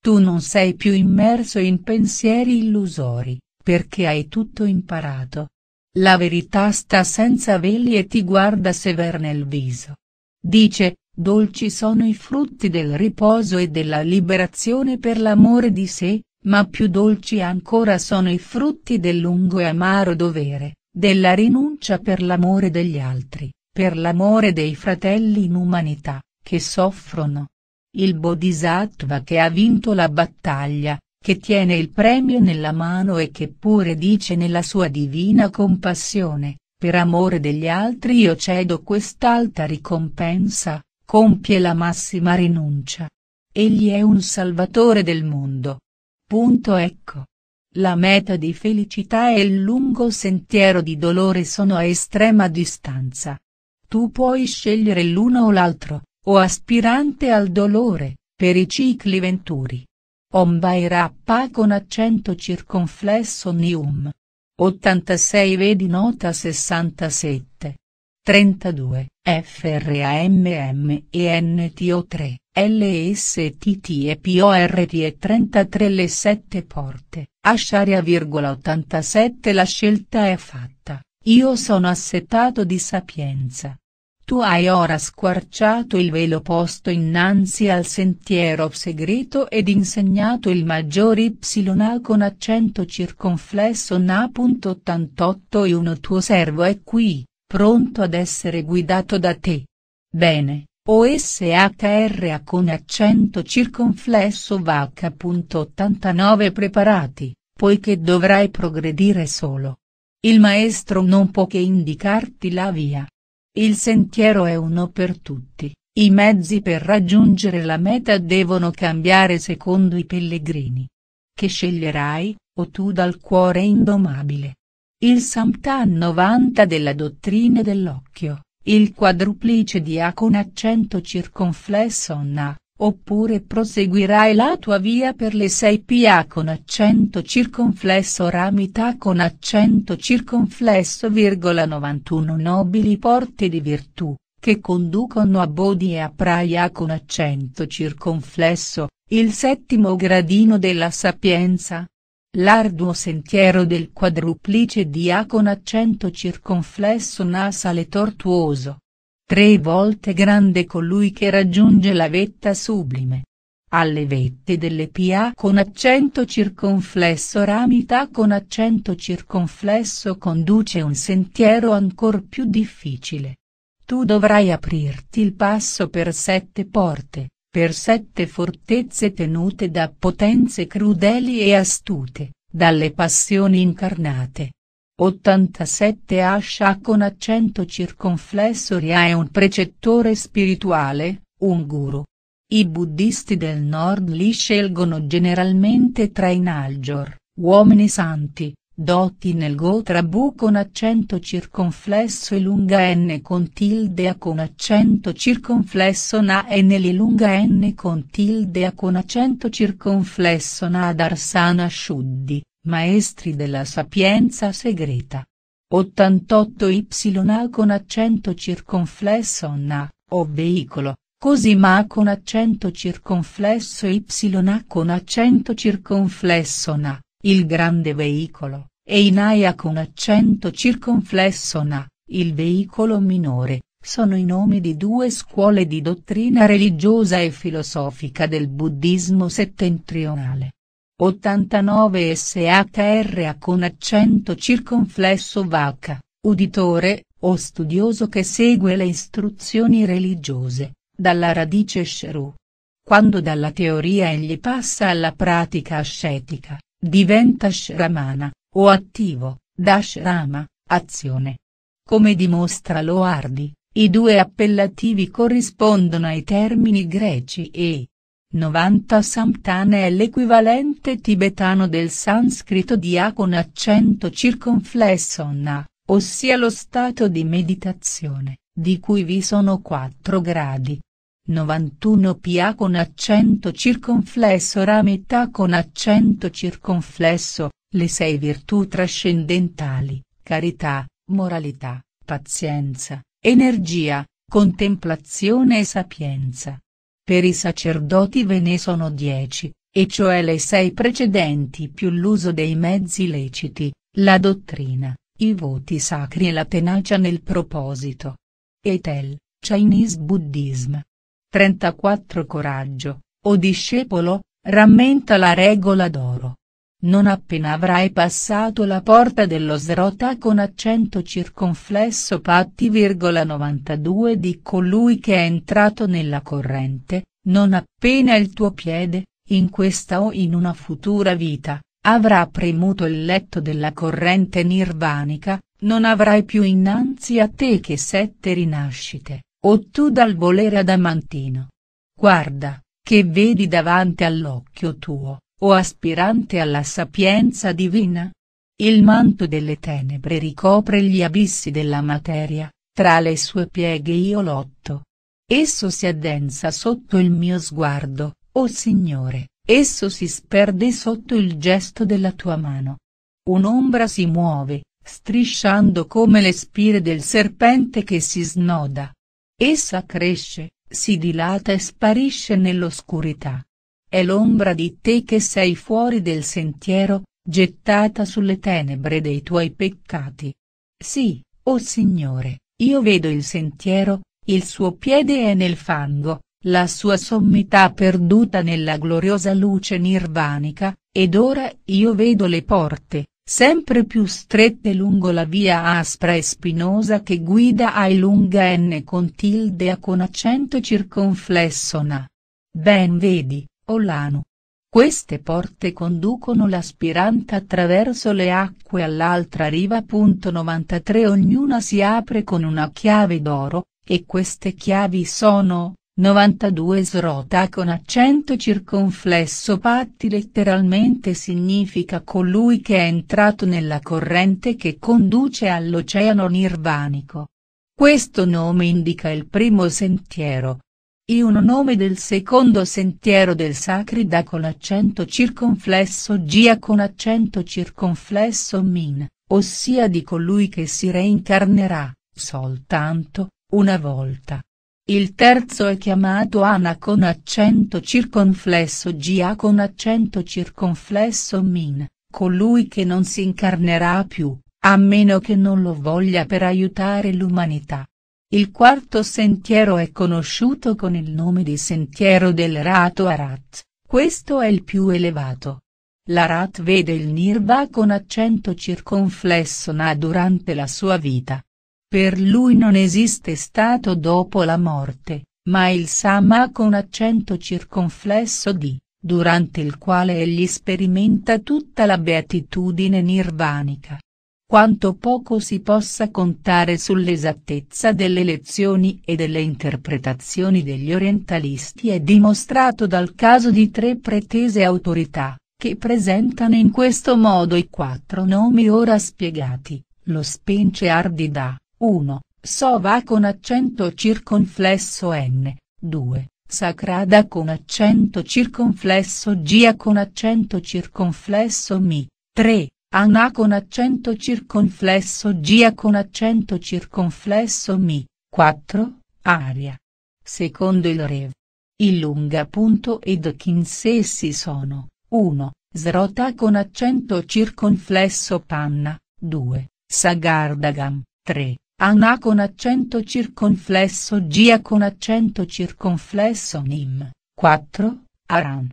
Tu non sei più immerso in pensieri illusori, perché hai tutto imparato. La verità sta senza veli e ti guarda sever nel viso. Dice, Dolci sono i frutti del riposo e della liberazione per l'amore di sé, ma più dolci ancora sono i frutti del lungo e amaro dovere, della rinuncia per l'amore degli altri, per l'amore dei fratelli in umanità, che soffrono. Il Bodhisattva che ha vinto la battaglia, che tiene il premio nella mano e che pure dice nella sua divina compassione, per amore degli altri io cedo quest'alta ricompensa, compie la massima rinuncia. Egli è un salvatore del mondo. Punto ecco. La meta di felicità e il lungo sentiero di dolore sono a estrema distanza. Tu puoi scegliere l'uno o l'altro, o aspirante al dolore, per i cicli venturi. Ombai rappa con accento circonflesso nium. 86 vedi nota 67. 32. FRAMM e NTO3, LSTT e PORT e 33 le 7 porte, Asciaria virgola 87 la scelta è fatta, io sono assetato di sapienza. Tu hai ora squarciato il velo posto innanzi al sentiero segreto ed insegnato il maggior y con accento circonflesso na.88 e uno tuo servo è qui pronto ad essere guidato da te. Bene, OSHRA con accento circonflesso VH.89 preparati, poiché dovrai progredire solo. Il maestro non può che indicarti la via. Il sentiero è uno per tutti, i mezzi per raggiungere la meta devono cambiare secondo i pellegrini. Che sceglierai, o tu dal cuore indomabile? Il Samtan 90 della dottrina dell'occhio, il quadruplice di A con accento circonflesso onna, oppure proseguirai la tua via per le sei PA con accento circonflesso ramita con accento circonflesso virgola 91 nobili porte di virtù che conducono a Bodhi e a Praia con accento circonflesso, il settimo gradino della sapienza, L'arduo sentiero del quadruplice dia con accento circonflesso nasale tortuoso. Tre volte grande colui che raggiunge la vetta sublime. Alle vette delle pia con accento circonflesso ramita con accento circonflesso conduce un sentiero ancor più difficile. Tu dovrai aprirti il passo per sette porte per sette fortezze tenute da potenze crudeli e astute, dalle passioni incarnate. 87 Asha con accento circonflesso Ria è un precettore spirituale, un guru. I buddhisti del nord li scelgono generalmente tra i Naljor, uomini santi, Dotti nel go trabù con accento circonflesso e lunga n con tilde a con accento circonflesso na e nelle lunga n con tilde a con accento circonflesso na ad Arsana Sciuddi, maestri della sapienza segreta. 88 y a con accento circonflesso na, o veicolo, così ma con accento circonflesso y con accento circonflesso na il grande veicolo, e Inaia con accento circonflesso Na, il veicolo minore, sono i nomi di due scuole di dottrina religiosa e filosofica del buddismo settentrionale. 89 SHRA con accento circonflesso Vacca, uditore, o studioso che segue le istruzioni religiose, dalla radice Sheru. Quando dalla teoria egli passa alla pratica ascetica, Diventa Shramana, o attivo, da Shrama, azione. Come dimostra Loardi, i due appellativi corrispondono ai termini greci e 90 Samtana è l'equivalente tibetano del sanscrito dia con accento circonflesso na, ossia lo stato di meditazione, di cui vi sono quattro gradi, 91 PA con accento circonflesso Ra metà con accento circonflesso, le sei virtù trascendentali, carità, moralità, pazienza, energia, contemplazione e sapienza. Per i sacerdoti ve ne sono dieci, e cioè le sei precedenti più l'uso dei mezzi leciti, la dottrina, i voti sacri e la tenacia nel proposito. Etel, Chinese Buddhism. 34 Coraggio, o discepolo, rammenta la regola d'oro. Non appena avrai passato la porta dello srota con accento circonflesso patti,92 di colui che è entrato nella corrente, non appena il tuo piede, in questa o in una futura vita, avrà premuto il letto della corrente nirvanica, non avrai più innanzi a te che sette rinascite. O tu dal volere adamantino. Guarda, che vedi davanti all'occhio tuo, o aspirante alla sapienza divina? Il manto delle tenebre ricopre gli abissi della materia, tra le sue pieghe io lotto. Esso si addensa sotto il mio sguardo, o oh Signore, esso si sperde sotto il gesto della tua mano. Un'ombra si muove, strisciando come le spire del serpente che si snoda, Essa cresce, si dilata e sparisce nell'oscurità. È l'ombra di te che sei fuori del sentiero, gettata sulle tenebre dei tuoi peccati. Sì, o oh Signore, io vedo il sentiero, il suo piede è nel fango, la sua sommità perduta nella gloriosa luce nirvanica, ed ora io vedo le porte, sempre più strette lungo la via aspra e spinosa che guida ai lunga N con tilde A con accento circonflesso na. Ben vedi, Olano. Queste porte conducono l'aspirante attraverso le acque all'altra riva. 93 Ognuna si apre con una chiave d'oro, e queste chiavi sono, 92 srota con accento circonflesso patti letteralmente significa colui che è entrato nella corrente che conduce all'oceano nirvanico. Questo nome indica il primo sentiero. È un nome del secondo sentiero del Sacrida con accento circonflesso Gia con accento circonflesso Min, ossia di colui che si reincarnerà, soltanto, una volta il terzo è chiamato Ana con accento circonflesso Gia con accento circonflesso Min, colui che non si incarnerà più, a meno che non lo voglia per aiutare l'umanità. Il quarto sentiero è conosciuto con il nome di Sentiero del Rato Arat, questo è il più elevato. L'Arat vede il Nirva con accento circonflesso Na durante la sua vita, per lui non esiste stato dopo la morte, ma il Sama con accento circonflesso di, durante il quale egli sperimenta tutta la beatitudine nirvanica. Quanto poco si possa contare sull'esattezza delle lezioni e delle interpretazioni degli orientalisti è dimostrato dal caso di tre pretese autorità, che presentano in questo modo i quattro nomi ora spiegati, lo Spince Ardida, 1. Sova con accento circonflesso N, 2. Sacrada con accento circonflesso Gia con accento circonflesso Mi, 3. Anna con accento circonflesso Gia con accento circonflesso Mi, 4. Aria. Secondo il Rev. Il lunga punto ed chinsessi sono, 1. Srota con accento circonflesso Panna, 2. Sagardagam, 3. Anna con accento circonflesso Gia con accento circonflesso Nim, 4, Aran.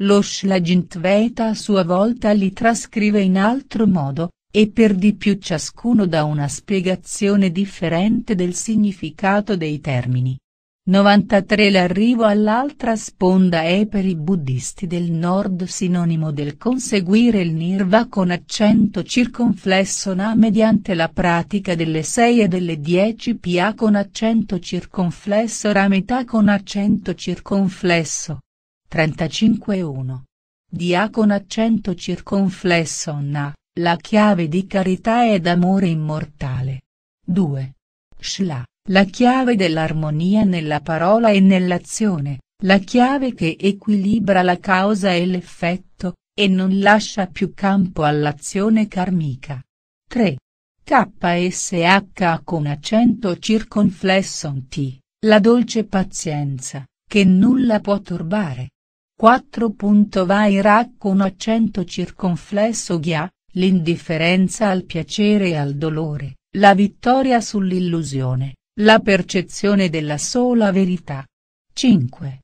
Lo Shlagint Veta a sua volta li trascrive in altro modo, e per di più ciascuno dà una spiegazione differente del significato dei termini. 93 L'arrivo all'altra sponda è per i buddhisti del nord sinonimo del conseguire il nirva con accento circonflesso na mediante la pratica delle 6 e delle 10 pa con accento circonflesso ra metà con accento circonflesso. 35 1. Dia con accento circonflesso na, la chiave di carità ed amore immortale. 2. Shla. La chiave dell'armonia nella parola e nell'azione, la chiave che equilibra la causa e l'effetto, e non lascia più campo all'azione karmica. 3. KSH con accento circonflesso T, la dolce pazienza, che nulla può turbare. 4. Vairà con accento circonflesso Ghia, l'indifferenza al piacere e al dolore, la vittoria sull'illusione, la percezione della sola verità. 5.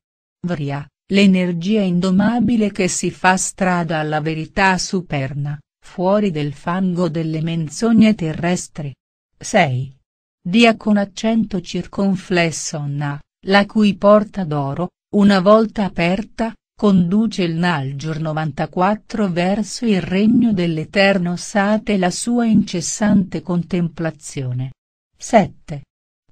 Vria, l'energia indomabile che si fa strada alla verità superna, fuori del fango delle menzogne terrestri. 6. Dia con accento circonflesso na, la cui porta d'oro, una volta aperta, conduce il Nalgiur 94 verso il regno dell'Eterno Sate e la sua incessante contemplazione. 7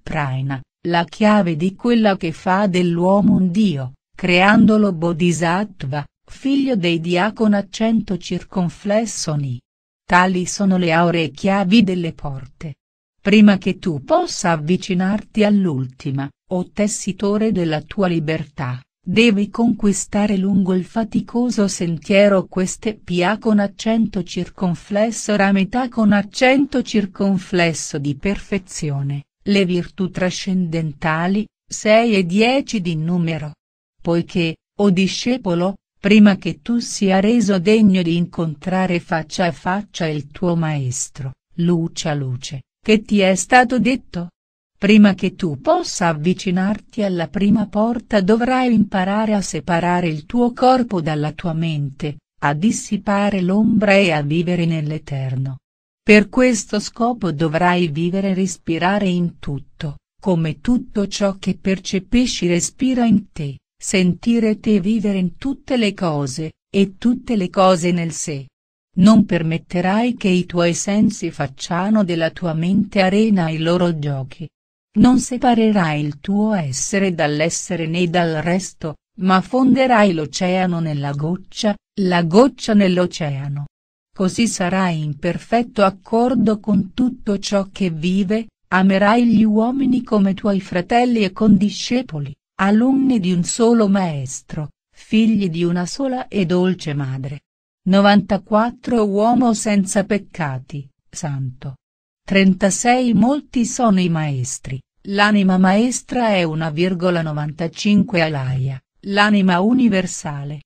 Praina, la chiave di quella che fa dell'uomo un dio, creandolo bodhisattva, figlio dei diacon accento circonflesso ni. Tali sono le auree chiavi delle porte. Prima che tu possa avvicinarti all'ultima, o tessitore della tua libertà, devi conquistare lungo il faticoso sentiero queste pia con accento circonflesso rametà con accento circonflesso di perfezione le virtù trascendentali, 6 e 10 di numero. Poiché, o discepolo, prima che tu sia reso degno di incontrare faccia a faccia il tuo Maestro, luce a luce, che ti è stato detto? Prima che tu possa avvicinarti alla prima porta dovrai imparare a separare il tuo corpo dalla tua mente, a dissipare l'ombra e a vivere nell'eterno. Per questo scopo dovrai vivere e respirare in tutto, come tutto ciò che percepisci respira in te, sentire te vivere in tutte le cose, e tutte le cose nel sé. Non permetterai che i tuoi sensi facciano della tua mente arena i loro giochi. Non separerai il tuo essere dall'essere né dal resto, ma fonderai l'oceano nella goccia, la goccia nell'oceano così sarai in perfetto accordo con tutto ciò che vive, amerai gli uomini come tuoi fratelli e condiscepoli, alunni di un solo maestro, figli di una sola e dolce madre. 94 Uomo senza peccati, santo. 36 Molti sono i maestri, l'anima maestra è una virgola 95 Alaia, l'anima universale,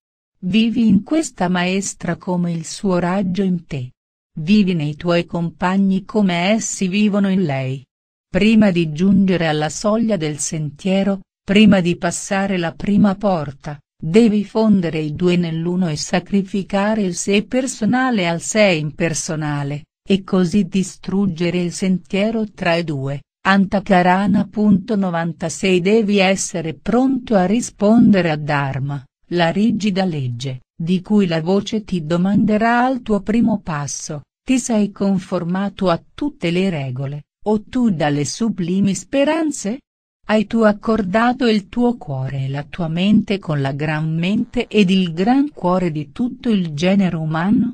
Vivi in questa maestra come il suo raggio in te. Vivi nei tuoi compagni come essi vivono in lei. Prima di giungere alla soglia del sentiero, prima di passare la prima porta, devi fondere i due nell'uno e sacrificare il sé personale al sé impersonale, e così distruggere il sentiero tra i due. Antakarana.96 Devi essere pronto a rispondere a Dharma la rigida legge, di cui la voce ti domanderà al tuo primo passo, ti sei conformato a tutte le regole, o tu dalle sublimi speranze? Hai tu accordato il tuo cuore e la tua mente con la gran mente ed il gran cuore di tutto il genere umano?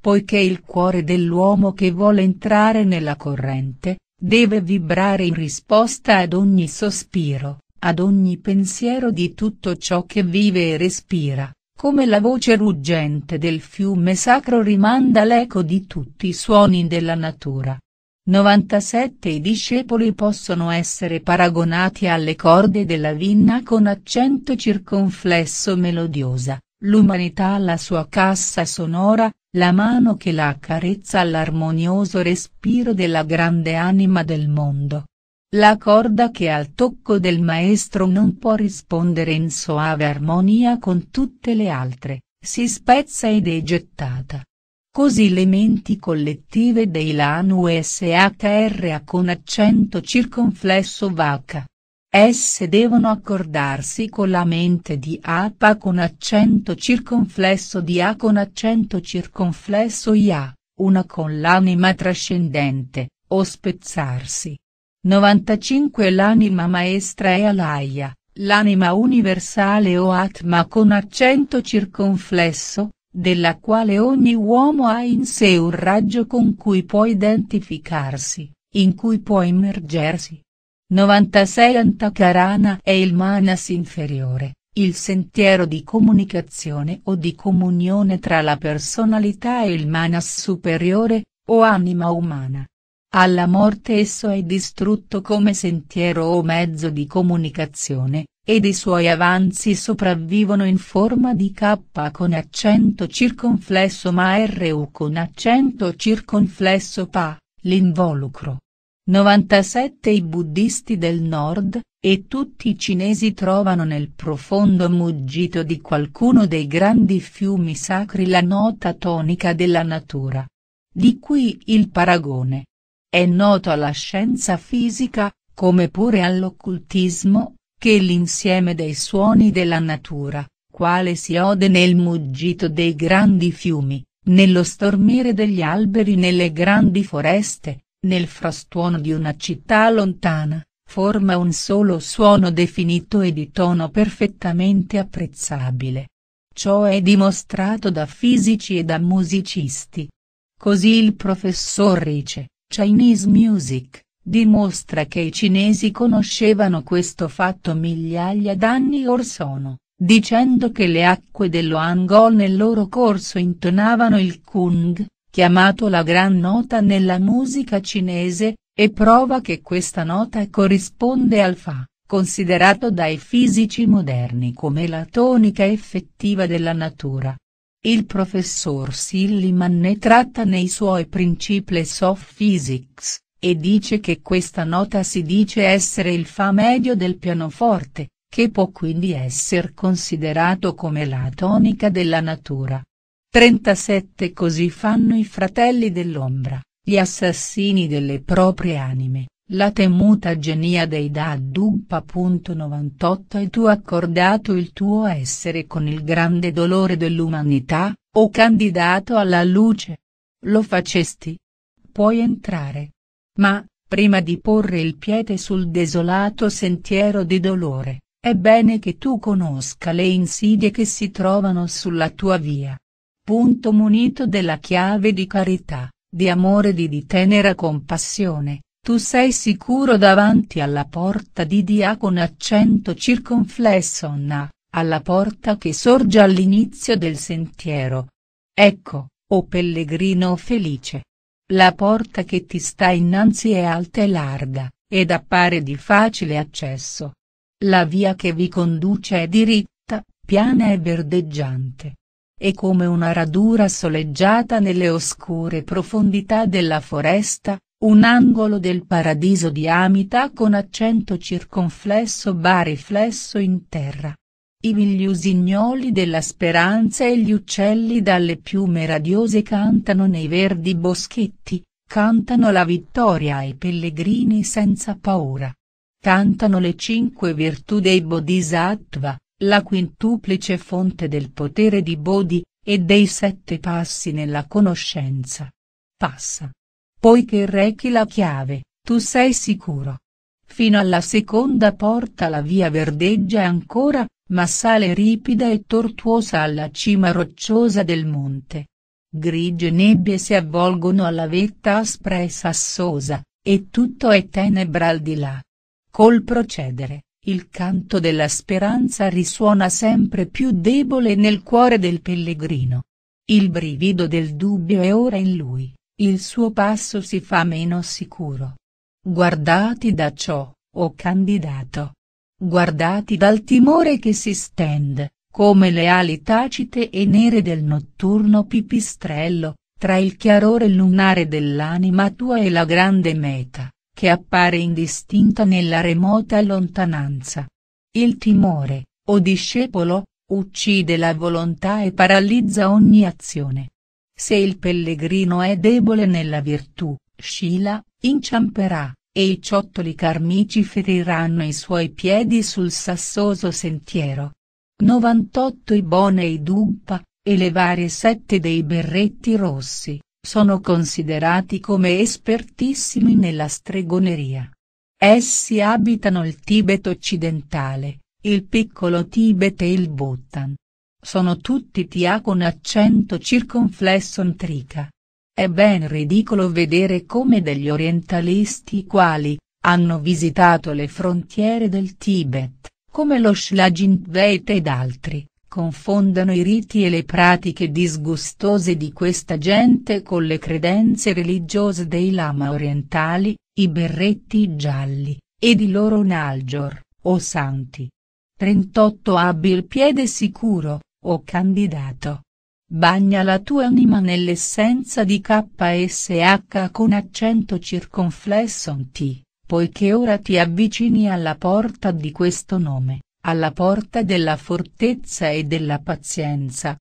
Poiché il cuore dell'uomo che vuole entrare nella corrente, deve vibrare in risposta ad ogni sospiro, ad ogni pensiero di tutto ciò che vive e respira, come la voce ruggente del fiume sacro rimanda l'eco di tutti i suoni della natura. 97 I discepoli possono essere paragonati alle corde della vinna con accento circonflesso melodiosa, l'umanità alla sua cassa sonora, la mano che la accarezza all'armonioso respiro della grande anima del mondo. La corda che al tocco del maestro non può rispondere in soave armonia con tutte le altre, si spezza ed è gettata. Così le menti collettive dei Lanu SHRA con accento circonflesso vaca. Esse devono accordarsi con la mente di Apa con accento circonflesso di A con accento circonflesso IA, una con l'anima trascendente, o spezzarsi 95 L'anima maestra è Alaya, l'anima universale o Atma con accento circonflesso, della quale ogni uomo ha in sé un raggio con cui può identificarsi, in cui può immergersi. 96 Antakarana è il manas inferiore, il sentiero di comunicazione o di comunione tra la personalità e il manas superiore, o anima umana. Alla morte esso è distrutto come sentiero o mezzo di comunicazione, ed i suoi avanzi sopravvivono in forma di K con accento circonflesso ma RU con accento circonflesso Pa, l'involucro. 97 I buddhisti del nord, e tutti i cinesi trovano nel profondo muggito di qualcuno dei grandi fiumi sacri la nota tonica della natura. Di qui il paragone. È noto alla scienza fisica, come pure all'occultismo, che l'insieme dei suoni della natura, quale si ode nel muggito dei grandi fiumi, nello stormire degli alberi nelle grandi foreste, nel frastuono di una città lontana, forma un solo suono definito e di tono perfettamente apprezzabile. Ciò è dimostrato da fisici e da musicisti. Così il professor Rice, Chinese Music, dimostra che i cinesi conoscevano questo fatto migliaia d'anni or sono, dicendo che le acque dello Hangol nel loro corso intonavano il Kung, chiamato la gran nota nella musica cinese, e prova che questa nota corrisponde al Fa, considerato dai fisici moderni come la tonica effettiva della natura, il professor Silliman ne tratta nei suoi Principles of Physics, e dice che questa nota si dice essere il Fa medio del pianoforte, che può quindi essere considerato come la tonica della natura. 37 Così fanno i fratelli dell'ombra, gli assassini delle proprie anime. La temuta genia dei Daddub.98 E tu accordato il tuo essere con il grande dolore dell'umanità, o candidato alla luce. Lo facesti. Puoi entrare. Ma, prima di porre il piede sul desolato sentiero di dolore, è bene che tu conosca le insidie che si trovano sulla tua via. Punto munito della chiave di carità, di amore di di tenera compassione tu sei sicuro davanti alla porta di Dia con accento circonflesso na, alla porta che sorge all'inizio del sentiero. Ecco, o oh pellegrino felice. La porta che ti sta innanzi è alta e larga, ed appare di facile accesso. La via che vi conduce è diritta, piana e verdeggiante. E come una radura soleggiata nelle oscure profondità della foresta, un angolo del paradiso di Amita con accento circonflesso bariflesso in terra. I usignoli della speranza e gli uccelli dalle piume radiose cantano nei verdi boschetti, cantano la vittoria ai pellegrini senza paura. Cantano le cinque virtù dei Bodhisattva, la quintuplice fonte del potere di Bodhi, e dei sette passi nella conoscenza. Passa Poiché rechi la chiave, tu sei sicuro. Fino alla seconda porta la via verdeggia ancora, ma sale ripida e tortuosa alla cima rocciosa del monte. Grigie nebbie si avvolgono alla vetta aspra e sassosa, e tutto è tenebra al di là. Col procedere, il canto della speranza risuona sempre più debole nel cuore del pellegrino. Il brivido del dubbio è ora in lui il suo passo si fa meno sicuro. Guardati da ciò, o oh candidato. Guardati dal timore che si stende, come le ali tacite e nere del notturno pipistrello, tra il chiarore lunare dell'anima tua e la grande meta, che appare indistinta nella remota lontananza. Il timore, o oh discepolo, uccide la volontà e paralizza ogni azione. Se il pellegrino è debole nella virtù, Scila, inciamperà, e i ciottoli carmici feriranno i suoi piedi sul sassoso sentiero. 98 I bonei d'Ugpa, e le varie sette dei berretti rossi, sono considerati come espertissimi nella stregoneria. Essi abitano il Tibet occidentale, il piccolo Tibet e il Bhutan. Sono tutti TA con accento circonflesso ntrica. È ben ridicolo vedere come degli orientalisti i quali, hanno visitato le frontiere del Tibet, come lo Shlagintweit ed altri, confondano i riti e le pratiche disgustose di questa gente con le credenze religiose dei lama orientali, i berretti gialli, ed i loro nalgior, o santi. 38 Abbi il piede sicuro, o candidato. Bagna la tua anima nell'essenza di KSH con accento circonflesso on T, poiché ora ti avvicini alla porta di questo nome, alla porta della fortezza e della pazienza.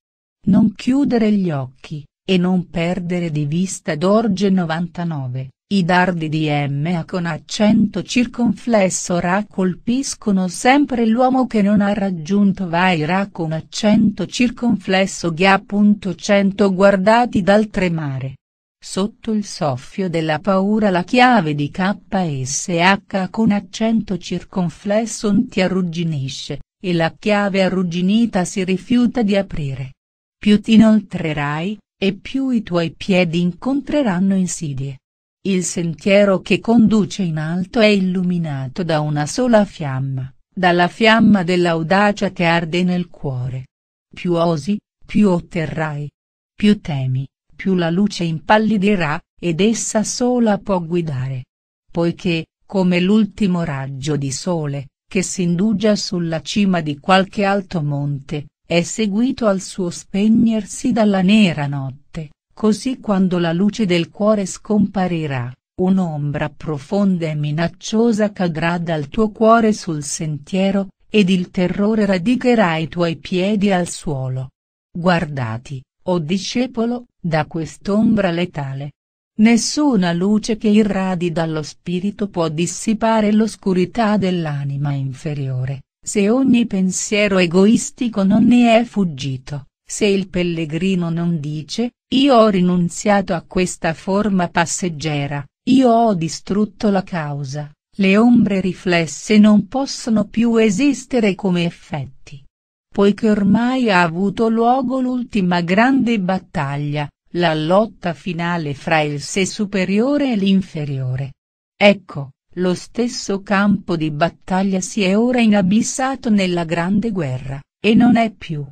Non chiudere gli occhi, e non perdere di vista Dorge 99, i dardi di Emma con accento circonflesso ra colpiscono sempre l'uomo che non ha raggiunto Vai Ra con accento circonflesso Ghi.100 guardati dal tremare. Sotto il soffio della paura la chiave di KSH con accento circonflesso non ti arrugginisce, e la chiave arrugginita si rifiuta di aprire. Più ti inoltrerai, e più i tuoi piedi incontreranno insidie. Il sentiero che conduce in alto è illuminato da una sola fiamma, dalla fiamma dell'audacia che arde nel cuore. Più osi, più otterrai. Più temi, più la luce impallidirà, ed essa sola può guidare. Poiché, come l'ultimo raggio di sole, che s'indugia sulla cima di qualche alto monte, è seguito al suo spegnersi dalla nera notte. Così quando la luce del cuore scomparirà, un'ombra profonda e minacciosa cadrà dal tuo cuore sul sentiero, ed il terrore radicherà i tuoi piedi al suolo. Guardati, o oh discepolo, da quest'ombra letale. Nessuna luce che irradi dallo spirito può dissipare l'oscurità dell'anima inferiore, se ogni pensiero egoistico non ne è fuggito. Se il pellegrino non dice, io ho rinunziato a questa forma passeggera, io ho distrutto la causa, le ombre riflesse non possono più esistere come effetti. Poiché ormai ha avuto luogo l'ultima grande battaglia, la lotta finale fra il sé superiore e l'inferiore. Ecco, lo stesso campo di battaglia si è ora inabissato nella grande guerra, e non è più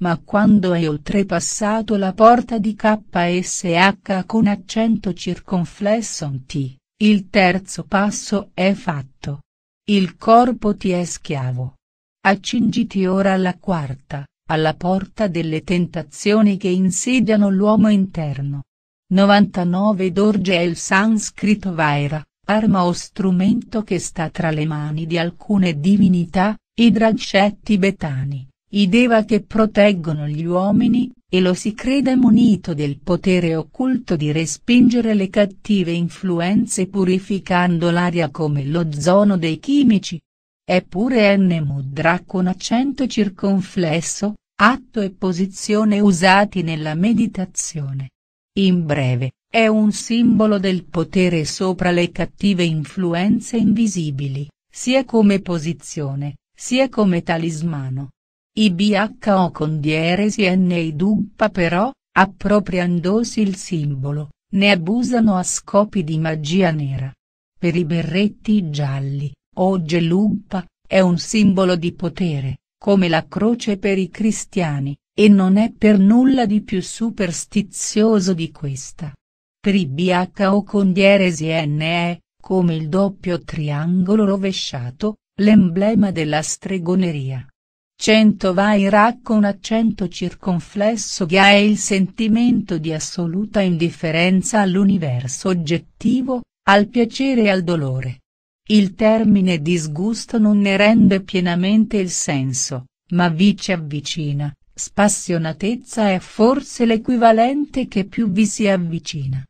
ma quando hai oltrepassato la porta di KSH con accento circonflesso on T, il terzo passo è fatto. Il corpo ti è schiavo. Accingiti ora alla quarta, alla porta delle tentazioni che insidiano l'uomo interno. 99 Dorje è il sanscrito Vaira, arma o strumento che sta tra le mani di alcune divinità, i dragcetti betani i Deva che proteggono gli uomini, e lo si crede munito del potere occulto di respingere le cattive influenze purificando l'aria come l'ozono dei chimici. Eppure N. Mudra con accento circonflesso, atto e posizione usati nella meditazione. In breve, è un simbolo del potere sopra le cattive influenze invisibili, sia come posizione, sia come talismano. I bho con dieresi NI duppa però, appropriandosi il simbolo, ne abusano a scopi di magia nera. Per i berretti gialli, oggi l'Ugpa, è un simbolo di potere, come la croce per i cristiani, e non è per nulla di più superstizioso di questa. Per i BHO con dieresi NE, come il doppio triangolo rovesciato, l'emblema della stregoneria. Cento Vairà con accento circonflesso che è il sentimento di assoluta indifferenza all'universo oggettivo, al piacere e al dolore. Il termine disgusto non ne rende pienamente il senso, ma vi ci avvicina, spassionatezza è forse l'equivalente che più vi si avvicina.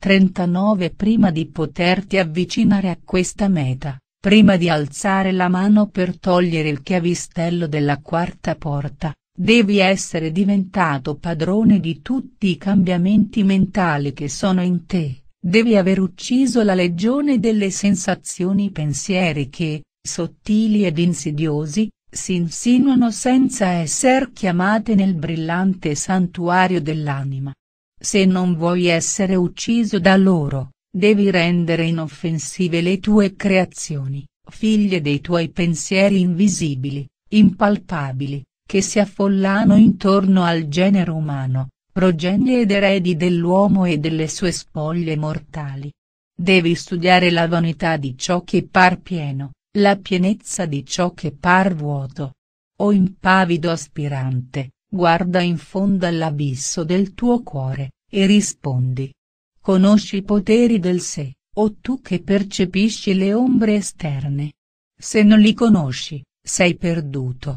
39 Prima di poterti avvicinare a questa meta, Prima di alzare la mano per togliere il chiavistello della quarta porta, devi essere diventato padrone di tutti i cambiamenti mentali che sono in te, devi aver ucciso la legione delle sensazioni pensieri che, sottili ed insidiosi, si insinuano senza esser chiamate nel brillante santuario dell'anima. Se non vuoi essere ucciso da loro, Devi rendere inoffensive le tue creazioni, figlie dei tuoi pensieri invisibili, impalpabili, che si affollano intorno al genere umano, progenie ed eredi dell'uomo e delle sue spoglie mortali. Devi studiare la vanità di ciò che par pieno, la pienezza di ciò che par vuoto. O impavido aspirante, guarda in fondo all'abisso del tuo cuore, e rispondi, Conosci i poteri del sé, o tu che percepisci le ombre esterne. Se non li conosci, sei perduto.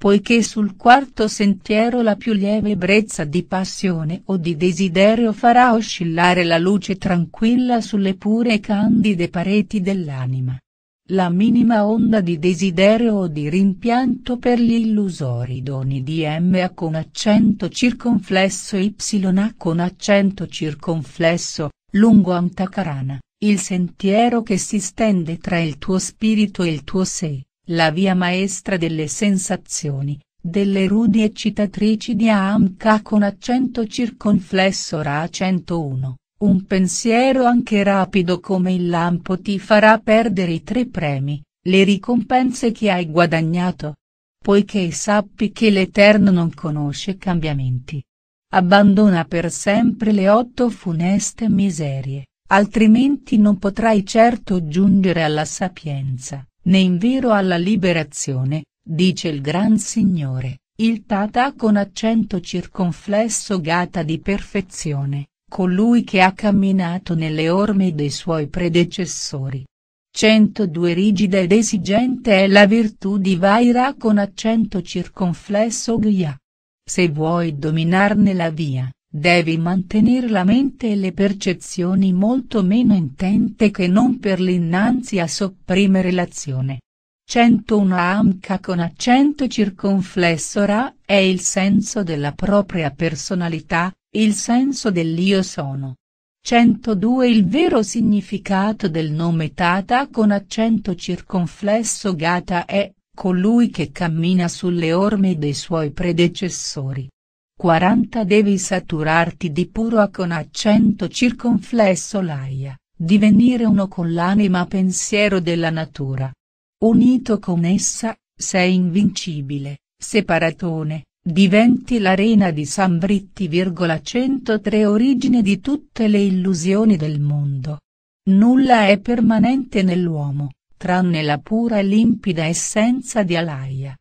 Poiché sul quarto sentiero la più lieve ebbrezza di passione o di desiderio farà oscillare la luce tranquilla sulle pure e candide pareti dell'anima la minima onda di desiderio o di rimpianto per gli illusori doni di MA con accento circonflesso YA con accento circonflesso, lungo Antakarana, il sentiero che si stende tra il tuo spirito e il tuo sé, la via maestra delle sensazioni, delle rudi eccitatrici di Amka con accento circonflesso Ra 101. Un pensiero anche rapido come il lampo ti farà perdere i tre premi, le ricompense che hai guadagnato. Poiché sappi che l'Eterno non conosce cambiamenti. Abbandona per sempre le otto funeste miserie, altrimenti non potrai certo giungere alla sapienza, né in vero alla liberazione, dice il Gran Signore, il Tata con accento circonflesso gata di perfezione colui che ha camminato nelle orme dei suoi predecessori. 102 Rigida ed esigente è la virtù di Vaira con accento circonflesso Gya. Se vuoi dominarne la via, devi mantenere la mente e le percezioni molto meno intente che non per l'innanzi a sopprimere l'azione. 101 Amka con accento circonflesso Ra è il senso della propria personalità, il senso dell'io sono. 102 Il vero significato del nome Tata con accento circonflesso Gata è, colui che cammina sulle orme dei suoi predecessori. 40 Devi saturarti di puro A con accento circonflesso Laia, divenire uno con l'anima pensiero della natura. Unito con essa, sei invincibile, separatone, Diventi l'arena di San Britti. 103 Origine di tutte le illusioni del mondo. Nulla è permanente nell'uomo, tranne la pura e limpida essenza di Alaia.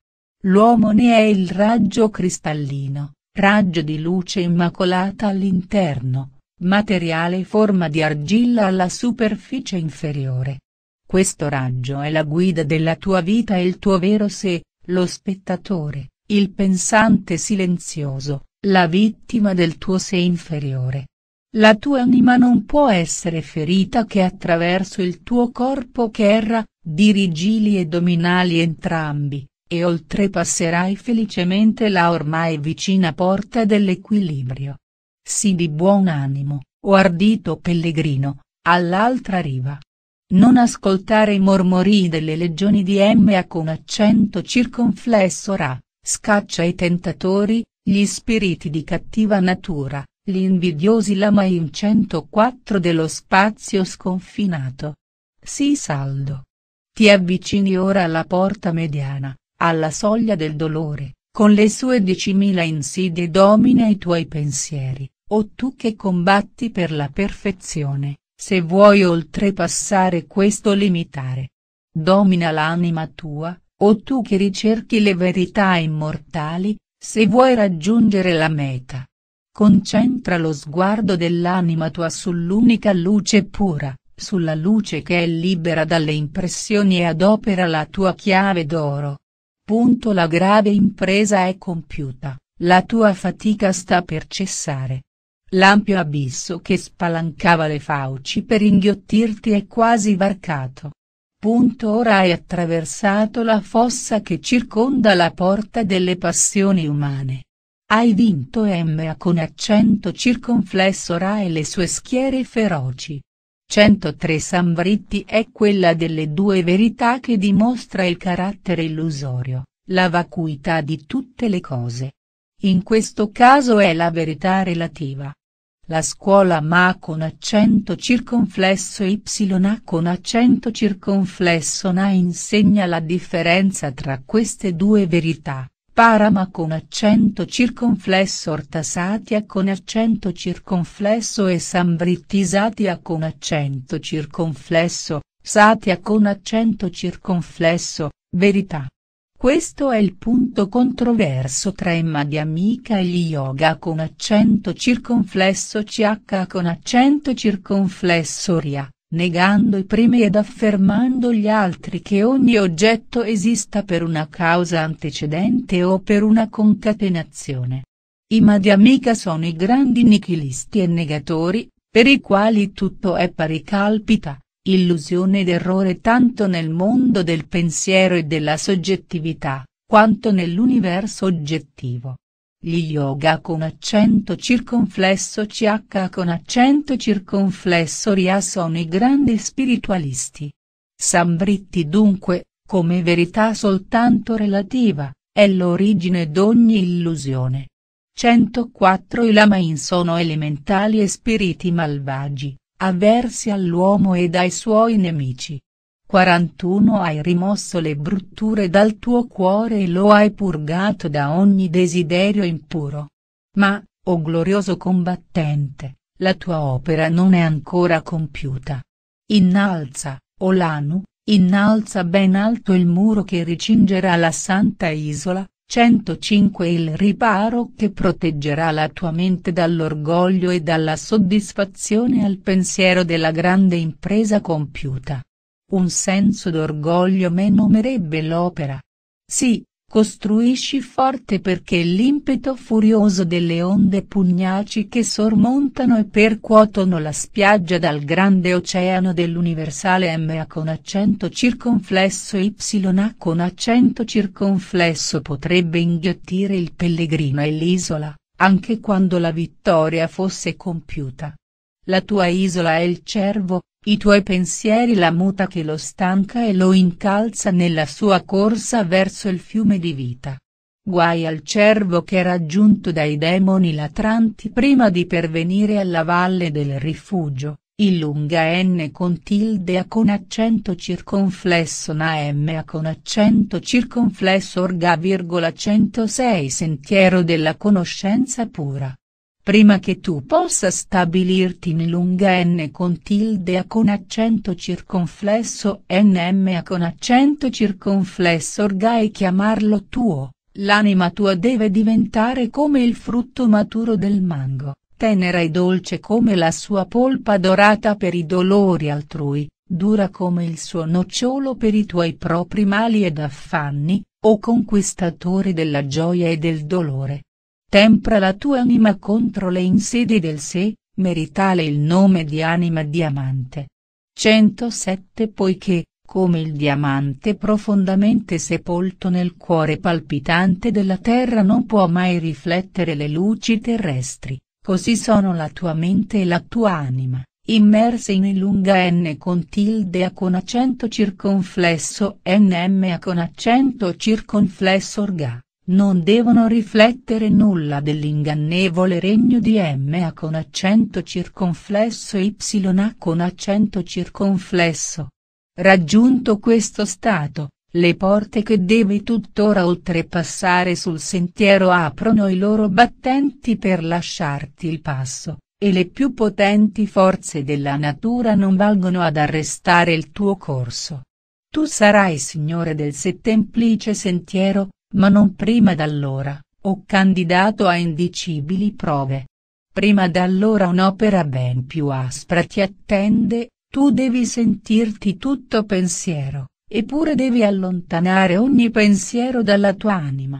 L'uomo ne è il raggio cristallino, raggio di luce immacolata all'interno, materiale forma di argilla alla superficie inferiore. Questo raggio è la guida della tua vita e il tuo vero sé, lo spettatore il pensante silenzioso, la vittima del tuo sé inferiore. La tua anima non può essere ferita che attraverso il tuo corpo che erra, dirigili e dominali entrambi, e oltrepasserai felicemente la ormai vicina porta dell'equilibrio. Sii di buon animo, o ardito pellegrino, all'altra riva. Non ascoltare i mormorii delle legioni di M.A. con accento circonflesso ra. Scaccia i tentatori, gli spiriti di cattiva natura, gli invidiosi lama in 104 dello spazio sconfinato. Sii saldo. Ti avvicini ora alla porta mediana, alla soglia del dolore, con le sue 10.000 insidie domina i tuoi pensieri, o tu che combatti per la perfezione, se vuoi oltrepassare questo limitare. Domina l'anima tua, o tu che ricerchi le verità immortali, se vuoi raggiungere la meta. Concentra lo sguardo dell'anima tua sull'unica luce pura, sulla luce che è libera dalle impressioni e adopera la tua chiave d'oro. Punto la grave impresa è compiuta, la tua fatica sta per cessare. L'ampio abisso che spalancava le fauci per inghiottirti è quasi varcato appunto ora hai attraversato la fossa che circonda la porta delle passioni umane. Hai vinto Emma con accento circonflesso Ra e le sue schiere feroci. 103 Sambritti è quella delle due verità che dimostra il carattere illusorio, la vacuità di tutte le cose. In questo caso è la verità relativa, la scuola MA con accento circonflesso y a con accento circonflesso NA insegna la differenza tra queste due verità, Parama con accento circonflesso Ortasatia con accento circonflesso e sambrittisatia con accento circonflesso, Satia con accento circonflesso, verità. Questo è il punto controverso tra Emma di Amica e gli yoga con accento circonflesso CH con accento circonflesso RIA, negando i primi ed affermando gli altri che ogni oggetto esista per una causa antecedente o per una concatenazione. I Madi Amica sono i grandi nichilisti e negatori, per i quali tutto è pari calpita, illusione ed errore tanto nel mondo del pensiero e della soggettività, quanto nell'universo oggettivo. Gli yoga con accento circonflesso CH con accento circonflesso RIA sono i grandi spiritualisti. Sambritti dunque, come verità soltanto relativa, è l'origine d'ogni illusione. 104 I lama in sono elementali e spiriti malvagi, avversi all'uomo ed ai suoi nemici. 41 Hai rimosso le brutture dal tuo cuore e lo hai purgato da ogni desiderio impuro. Ma, o oh glorioso combattente, la tua opera non è ancora compiuta. Innalza, o oh Lanu, innalza ben alto il muro che ricingerà la santa isola, 105 Il riparo che proteggerà la tua mente dall'orgoglio e dalla soddisfazione al pensiero della grande impresa compiuta. Un senso d'orgoglio menomerebbe l'opera. Sì, Costruisci forte perché l'impeto furioso delle onde pugnaci che sormontano e percuotono la spiaggia dal grande oceano dell'universale MA con accento circonflesso YA con accento circonflesso potrebbe inghiottire il pellegrino e l'isola, anche quando la vittoria fosse compiuta. La tua isola è il cervo, i tuoi pensieri la muta che lo stanca e lo incalza nella sua corsa verso il fiume di vita. Guai al cervo che raggiunto dai demoni latranti prima di pervenire alla valle del rifugio, il lunga n con tilde a con accento circonflesso na m a con accento circonflesso orga virgola 106 sentiero della conoscenza pura prima che tu possa stabilirti in lunga n con tilde a con accento circonflesso nm a con accento circonflesso orga e chiamarlo tuo, l'anima tua deve diventare come il frutto maturo del mango, tenera e dolce come la sua polpa dorata per i dolori altrui, dura come il suo nocciolo per i tuoi propri mali ed affanni, o conquistatore della gioia e del dolore Tempra la tua anima contro le insidie del sé, meritale il nome di anima diamante. 107 Poiché, come il diamante profondamente sepolto nel cuore palpitante della terra non può mai riflettere le luci terrestri, così sono la tua mente e la tua anima, immerse in lunga n con tilde a con accento circonflesso nm a con accento circonflesso orga. Non devono riflettere nulla dell'ingannevole regno di MA con accento circonflesso YA con accento circonflesso. Raggiunto questo stato, le porte che devi tuttora oltrepassare sul sentiero aprono i loro battenti per lasciarti il passo, e le più potenti forze della natura non valgono ad arrestare il tuo corso. Tu sarai signore del settemplice sentiero, ma non prima d'allora, o candidato a indicibili prove. Prima d'allora un'opera ben più aspra ti attende, tu devi sentirti tutto pensiero, eppure devi allontanare ogni pensiero dalla tua anima.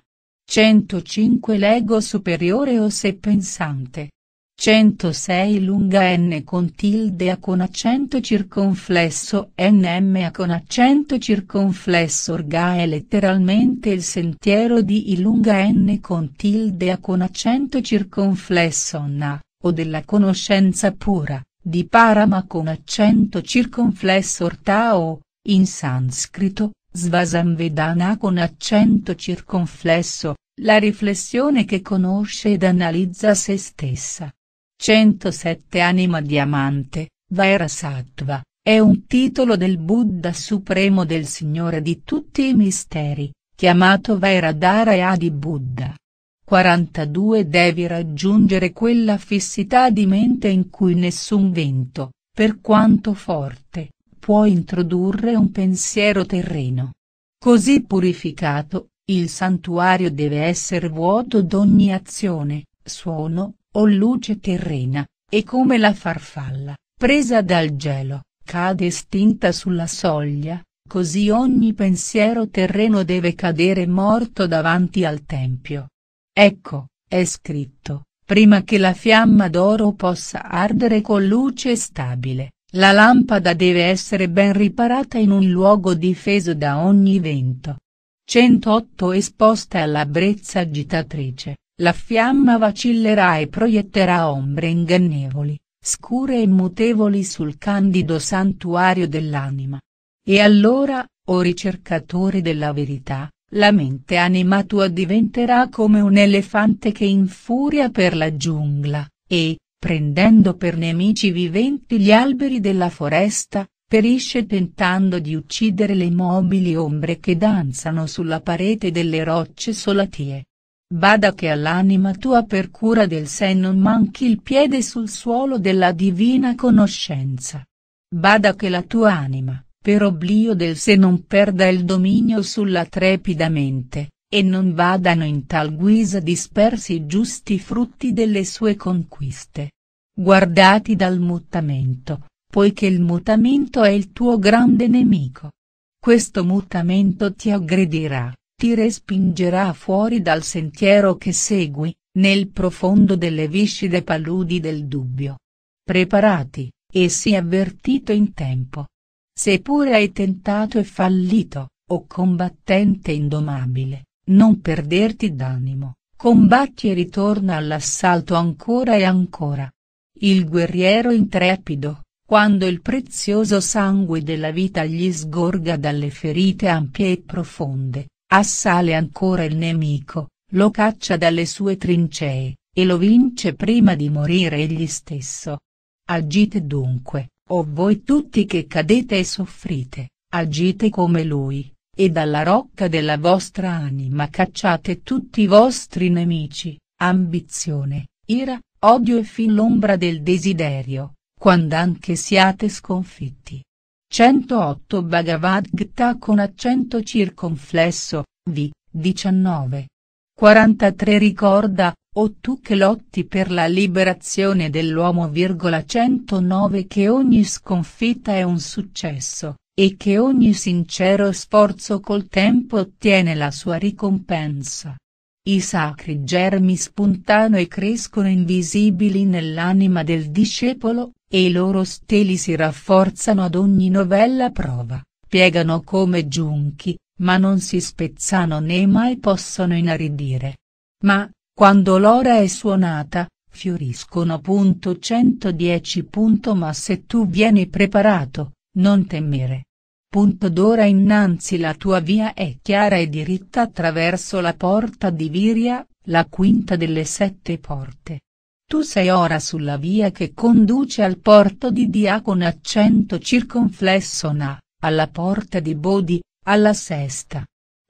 105 L'ego superiore o se pensante, 106 lunga n con tilde a con accento circonflesso nm a con accento circonflesso orga è letteralmente il sentiero di i lunga n con tilde a con accento circonflesso na, o della conoscenza pura, di parama con accento circonflesso o, in sanscrito, svasamvedana con accento circonflesso, la riflessione che conosce ed analizza se stessa 107 Anima Diamante, Vairasattva, è un titolo del Buddha Supremo del Signore di tutti i misteri, chiamato Vairadhara e Adi Buddha. 42 Devi raggiungere quella fissità di mente in cui nessun vento, per quanto forte, può introdurre un pensiero terreno. Così purificato, il santuario deve essere vuoto d'ogni azione, suono, o luce terrena, e come la farfalla, presa dal gelo, cade estinta sulla soglia, così ogni pensiero terreno deve cadere morto davanti al Tempio. Ecco, è scritto, prima che la fiamma d'oro possa ardere con luce stabile, la lampada deve essere ben riparata in un luogo difeso da ogni vento. 108 Esposta alla brezza agitatrice. La fiamma vacillerà e proietterà ombre ingannevoli, scure e mutevoli sul candido santuario dell'anima. E allora, o ricercatore della verità, la mente anima tua diventerà come un elefante che infuria per la giungla, e, prendendo per nemici viventi gli alberi della foresta, perisce tentando di uccidere le mobili ombre che danzano sulla parete delle rocce solatie. Bada che all'anima tua per cura del sé non manchi il piede sul suolo della divina conoscenza. Bada che la tua anima, per oblio del sé non perda il dominio sulla trepida mente, e non vadano in tal guisa dispersi i giusti frutti delle sue conquiste. Guardati dal mutamento, poiché il mutamento è il tuo grande nemico. Questo mutamento ti aggredirà, ti respingerà fuori dal sentiero che segui, nel profondo delle viscide paludi del dubbio. Preparati, e sii avvertito in tempo. Seppure hai tentato e fallito, o combattente indomabile, non perderti d'animo, combatti e ritorna all'assalto ancora e ancora. Il guerriero intrepido, quando il prezioso sangue della vita gli sgorga dalle ferite ampie e profonde, Assale ancora il nemico, lo caccia dalle sue trincee, e lo vince prima di morire egli stesso. Agite dunque, o voi tutti che cadete e soffrite, agite come lui, e dalla rocca della vostra anima cacciate tutti i vostri nemici, ambizione, ira, odio e fin l'ombra del desiderio, quand'anche siate sconfitti, 108 Bhagavad Gita con accento circonflesso, v. 19. 43 Ricorda, o tu che lotti per la liberazione dell'uomo 109 che ogni sconfitta è un successo, e che ogni sincero sforzo col tempo ottiene la sua ricompensa. I sacri germi spuntano e crescono invisibili nell'anima del discepolo, e i loro steli si rafforzano ad ogni novella prova, piegano come giunchi, ma non si spezzano né mai possono inaridire. Ma, quando l'ora è suonata, fioriscono. punto 110. Ma se tu vieni preparato, non temere. Punto d'ora innanzi la tua via è chiara e diritta attraverso la porta di Viria, la quinta delle sette porte. Tu sei ora sulla via che conduce al porto di Dia con accento circonflesso na, alla porta di Bodhi, alla sesta.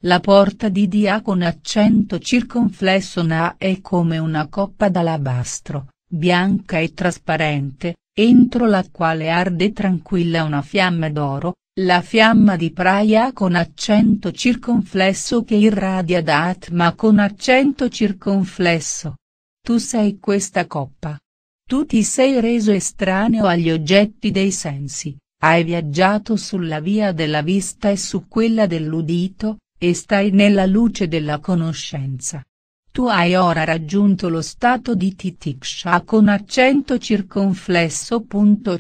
La porta di Dia con accento circonflesso na è come una coppa d'alabastro, bianca e trasparente, entro la quale arde tranquilla una fiamma d'oro, la fiamma di Praia con accento circonflesso che irradia da Atma con accento circonflesso. Tu sei questa coppa. Tu ti sei reso estraneo agli oggetti dei sensi, hai viaggiato sulla via della vista e su quella dell'udito, e stai nella luce della conoscenza. Tu hai ora raggiunto lo stato di titiksha con accento circonflesso.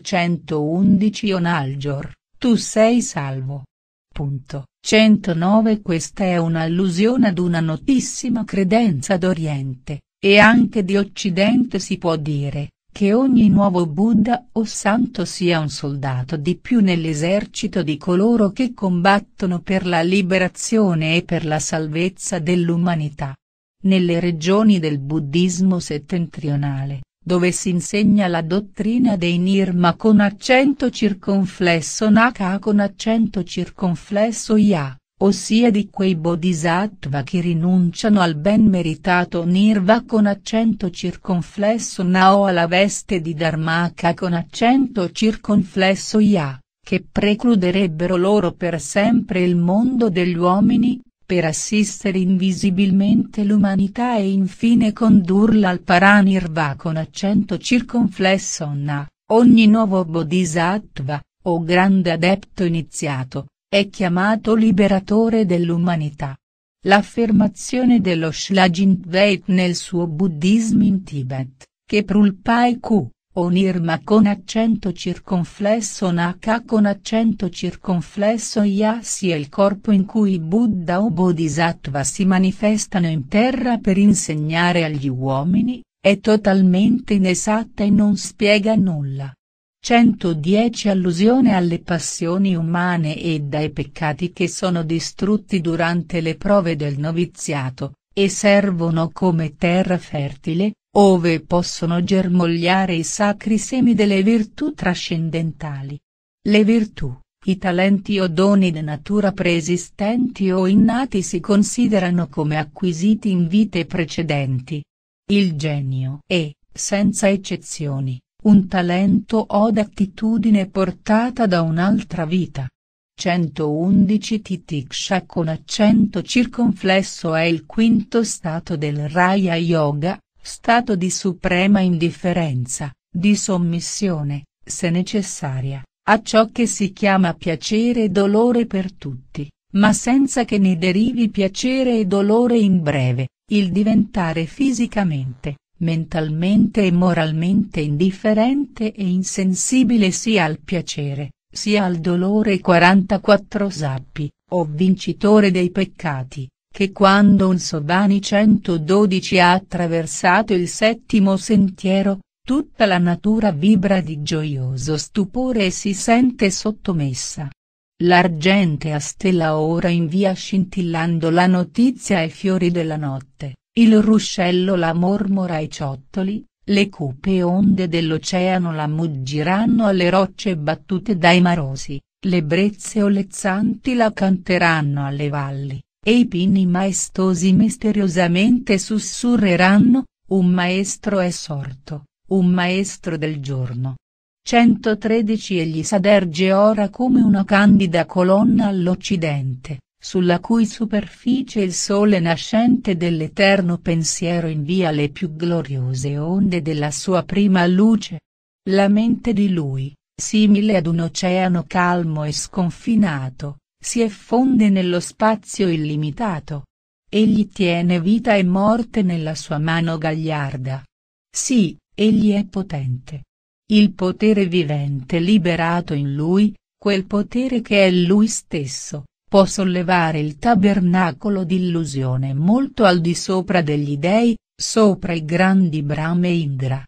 111 Onalgior. Tu sei salvo. Punto. 109 Questa è un'allusione ad una notissima credenza d'Oriente, e anche di Occidente si può dire, che ogni nuovo Buddha o santo sia un soldato di più nell'esercito di coloro che combattono per la liberazione e per la salvezza dell'umanità. Nelle regioni del buddismo settentrionale, dove si insegna la dottrina dei Nirma con accento circonflesso Naka con accento circonflesso Ya, ossia di quei bodhisattva che rinunciano al ben meritato Nirva con accento circonflesso Na o alla veste di Dharmaka con accento circonflesso Ya che precluderebbero loro per sempre il mondo degli uomini, per assistere invisibilmente l'umanità e infine condurla al Paranirva con accento circonflesso na, ogni nuovo bodhisattva, o grande adepto iniziato, è chiamato liberatore dell'umanità. L'affermazione dello Shlajintveit nel suo buddismo in Tibet, che Prulpai Q. Onirma con accento circonflesso Naka con accento circonflesso Yassi è il corpo in cui Buddha o Bodhisattva si manifestano in terra per insegnare agli uomini, è totalmente inesatta e non spiega nulla. 110 Allusione alle passioni umane ed ai peccati che sono distrutti durante le prove del noviziato, e servono come terra fertile, ove possono germogliare i sacri semi delle virtù trascendentali. Le virtù, i talenti o doni di natura preesistenti o innati si considerano come acquisiti in vite precedenti. Il genio è, senza eccezioni, un talento o d'attitudine portata da un'altra vita. 111 Titiksha con accento circonflesso è il quinto stato del Raya Yoga, stato di suprema indifferenza, di sommissione, se necessaria, a ciò che si chiama piacere e dolore per tutti, ma senza che ne derivi piacere e dolore in breve, il diventare fisicamente, mentalmente e moralmente indifferente e insensibile sia al piacere, sia al dolore 44 Sappi, o vincitore dei peccati, che quando un Sobani 112 ha attraversato il settimo sentiero, tutta la natura vibra di gioioso stupore e si sente sottomessa. L'argentea stella ora invia scintillando la notizia ai fiori della notte, il ruscello la mormora ai ciottoli, le cupe onde dell'oceano la muggiranno alle rocce battute dai marosi, le brezze olezzanti la canteranno alle valli e i pinni maestosi misteriosamente sussurreranno, un maestro è sorto, un maestro del giorno. 113 Egli s'aderge ora come una candida colonna all'Occidente, sulla cui superficie il sole nascente dell'eterno pensiero invia le più gloriose onde della sua prima luce. La mente di lui, simile ad un oceano calmo e sconfinato, si effonde nello spazio illimitato. Egli tiene vita e morte nella sua mano gagliarda. Sì, egli è potente. Il potere vivente liberato in lui, quel potere che è lui stesso, può sollevare il tabernacolo d'illusione molto al di sopra degli dei, sopra i grandi Brahma Indra.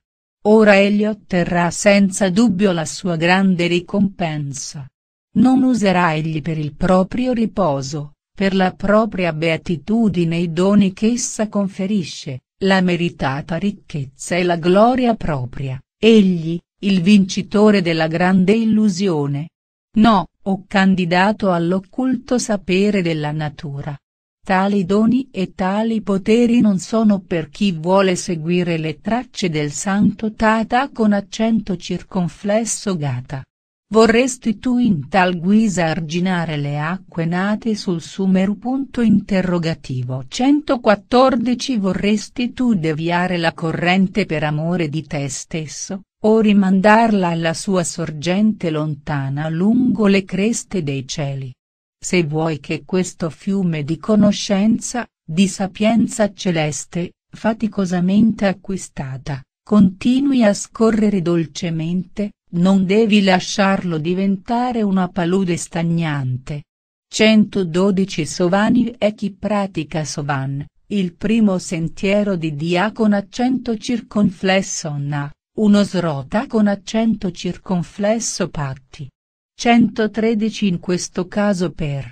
Ora egli otterrà senza dubbio la sua grande ricompensa non userà egli per il proprio riposo, per la propria beatitudine i doni che essa conferisce, la meritata ricchezza e la gloria propria, egli, il vincitore della grande illusione. No, o candidato all'occulto sapere della natura. Tali doni e tali poteri non sono per chi vuole seguire le tracce del santo Tata con accento circonflesso Gata. Vorresti tu in tal guisa arginare le acque nate sul Sumeru. Punto interrogativo 114 Vorresti tu deviare la corrente per amore di te stesso, o rimandarla alla sua sorgente lontana lungo le creste dei cieli? Se vuoi che questo fiume di conoscenza, di sapienza celeste, faticosamente acquistata, continui a scorrere dolcemente, non devi lasciarlo diventare una palude stagnante. 112 Sovani è chi pratica Sovan, il primo sentiero di Dia con accento circonflesso Na, uno srota con accento circonflesso Patti. 113 In questo caso per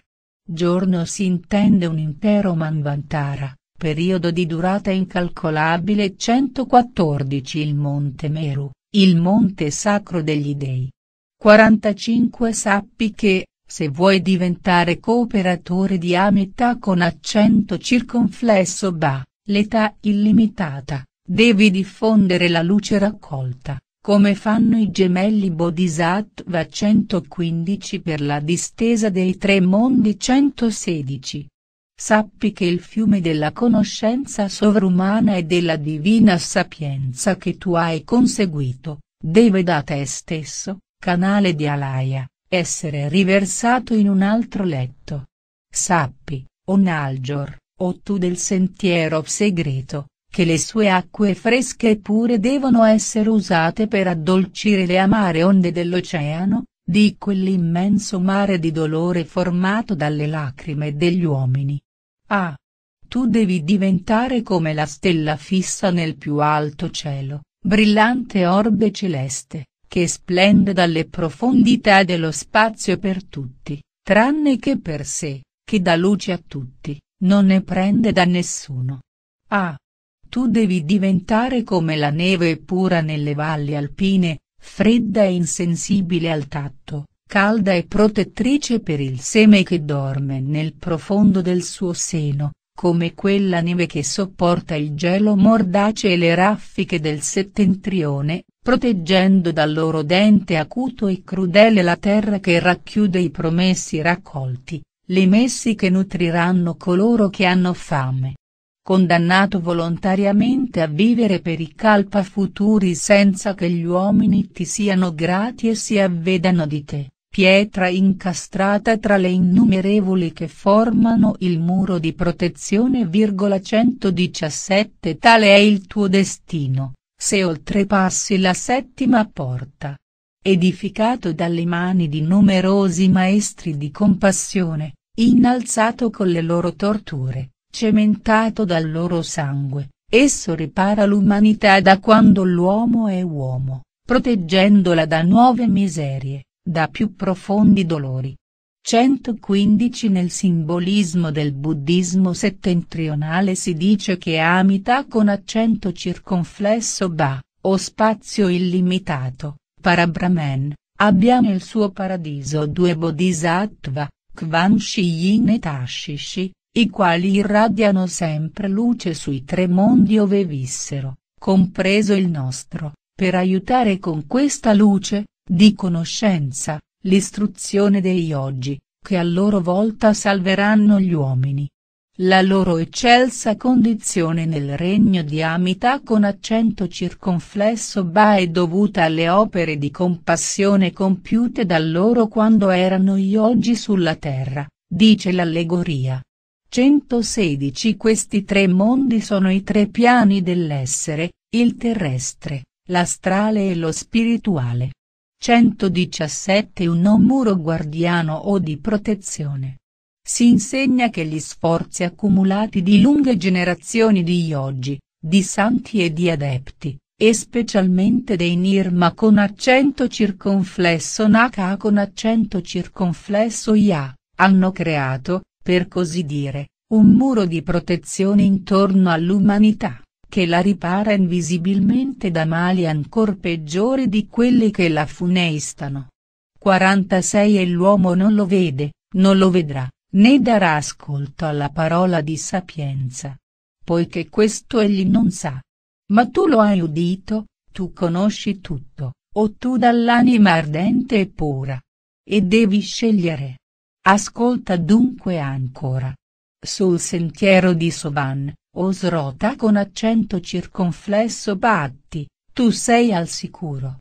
giorno si intende un intero Manvantara, periodo di durata incalcolabile 114 Il Monte Meru, il monte sacro degli dei. 45 Sappi che, se vuoi diventare cooperatore di Ametà con accento circonflesso ba, l'età illimitata, devi diffondere la luce raccolta, come fanno i gemelli Bodhisattva 115 per la distesa dei tre mondi 116, Sappi che il fiume della conoscenza sovrumana e della divina sapienza che tu hai conseguito, deve da te stesso, canale di Alaya, essere riversato in un altro letto. Sappi, o Nalgior, o tu del sentiero segreto, che le sue acque fresche e pure devono essere usate per addolcire le amare onde dell'oceano, di quell'immenso mare di dolore formato dalle lacrime degli uomini, Ah! Tu devi diventare come la stella fissa nel più alto cielo, brillante orbe celeste, che splende dalle profondità dello spazio per tutti, tranne che per sé, che dà luce a tutti, non ne prende da nessuno. Ah! Tu devi diventare come la neve pura nelle valli alpine, fredda e insensibile al tatto, calda e protettrice per il seme che dorme nel profondo del suo seno, come quella neve che sopporta il gelo mordace e le raffiche del settentrione, proteggendo dal loro dente acuto e crudele la terra che racchiude i promessi raccolti, le messi che nutriranno coloro che hanno fame. Condannato volontariamente a vivere per i calpa futuri senza che gli uomini ti siano grati e si avvedano di te pietra incastrata tra le innumerevoli che formano il muro di protezione. 117 Tale è il tuo destino, se oltrepassi la settima porta. Edificato dalle mani di numerosi maestri di compassione, innalzato con le loro torture, cementato dal loro sangue, esso ripara l'umanità da quando l'uomo è uomo, proteggendola da nuove miserie da più profondi dolori. 115 Nel simbolismo del buddismo settentrionale si dice che Amita con accento circonflesso Ba, o spazio illimitato, Parabrahman, abbia nel suo paradiso due bodhisattva, Kvanshi Yin e Tashishi, i quali irradiano sempre luce sui tre mondi ove vissero, compreso il nostro, per aiutare con questa luce, di conoscenza, l'istruzione dei oggi, che a loro volta salveranno gli uomini. La loro eccelsa condizione nel regno di Amita con accento circonflesso ba è dovuta alle opere di compassione compiute da loro quando erano gli oggi sulla terra, dice l'allegoria. 116 Questi tre mondi sono i tre piani dell'essere, il terrestre, l'astrale e lo spirituale. 117 Un non muro guardiano o di protezione. Si insegna che gli sforzi accumulati di lunghe generazioni di yogi, di santi e di adepti, e specialmente dei nirma con accento circonflesso naka con accento circonflesso ya, hanno creato, per così dire, un muro di protezione intorno all'umanità che la ripara invisibilmente da mali ancor peggiori di quelli che la funestano. 46 E l'uomo non lo vede, non lo vedrà, né darà ascolto alla parola di sapienza. Poiché questo egli non sa. Ma tu lo hai udito, tu conosci tutto, o tu dall'anima ardente e pura. E devi scegliere. Ascolta dunque ancora. Sul sentiero di Sovan, Osrota con accento circonflesso Batti, tu sei al sicuro.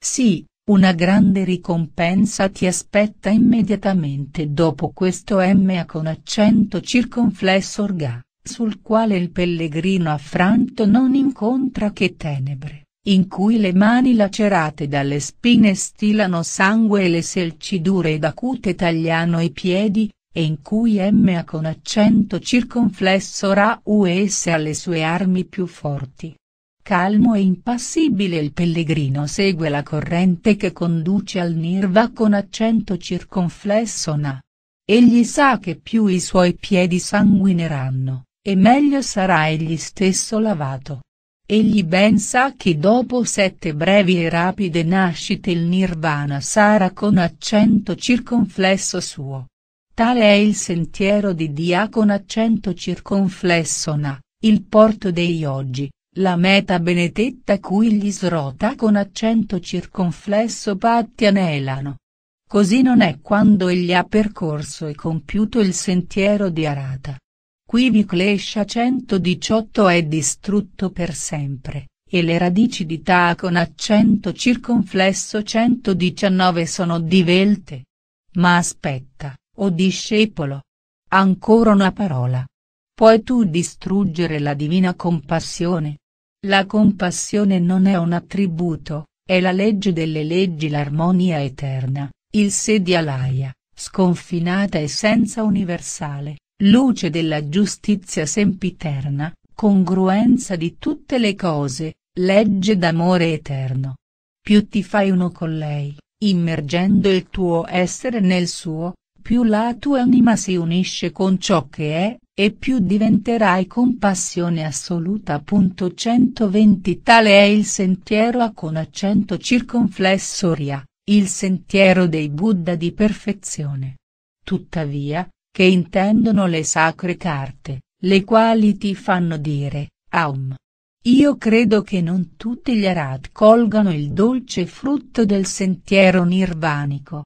Sì, una grande ricompensa ti aspetta immediatamente dopo questo MA con accento circonflesso Orga, sul quale il pellegrino affranto non incontra che tenebre, in cui le mani lacerate dalle spine stilano sangue e le selci dure ed acute tagliano i piedi, e in cui M.A. con accento circonflesso ra us alle sue armi più forti. Calmo e impassibile il pellegrino segue la corrente che conduce al Nirva con accento circonflesso na. Egli sa che più i suoi piedi sanguineranno, e meglio sarà egli stesso lavato. Egli ben sa che dopo sette brevi e rapide nascite il nirvana sarà con accento circonflesso suo, Tale è il sentiero di Diacon accento circonflessona, il porto dei oggi, la meta benedetta cui gli srota con accento circonflesso patti anelano. Così non è quando egli ha percorso e compiuto il sentiero di Arata. Qui Viclescia 118 è distrutto per sempre, e le radici di Ta con accento circonflesso 119 sono divelte. Ma aspetta, o discepolo. Ancora una parola. Puoi tu distruggere la divina compassione? La compassione non è un attributo, è la legge delle leggi l'armonia eterna, il sedialaia, sconfinata essenza universale, luce della giustizia sempiterna, congruenza di tutte le cose, legge d'amore eterno. Più ti fai uno con lei, immergendo il tuo essere nel suo, più la tua anima si unisce con ciò che è, e più diventerai compassione assoluta. 120 Tale è il sentiero a con accento circonflesso Ria, il sentiero dei Buddha di perfezione. Tuttavia, che intendono le sacre carte, le quali ti fanno dire, Aum. Io credo che non tutti gli arat colgano il dolce frutto del sentiero nirvanico.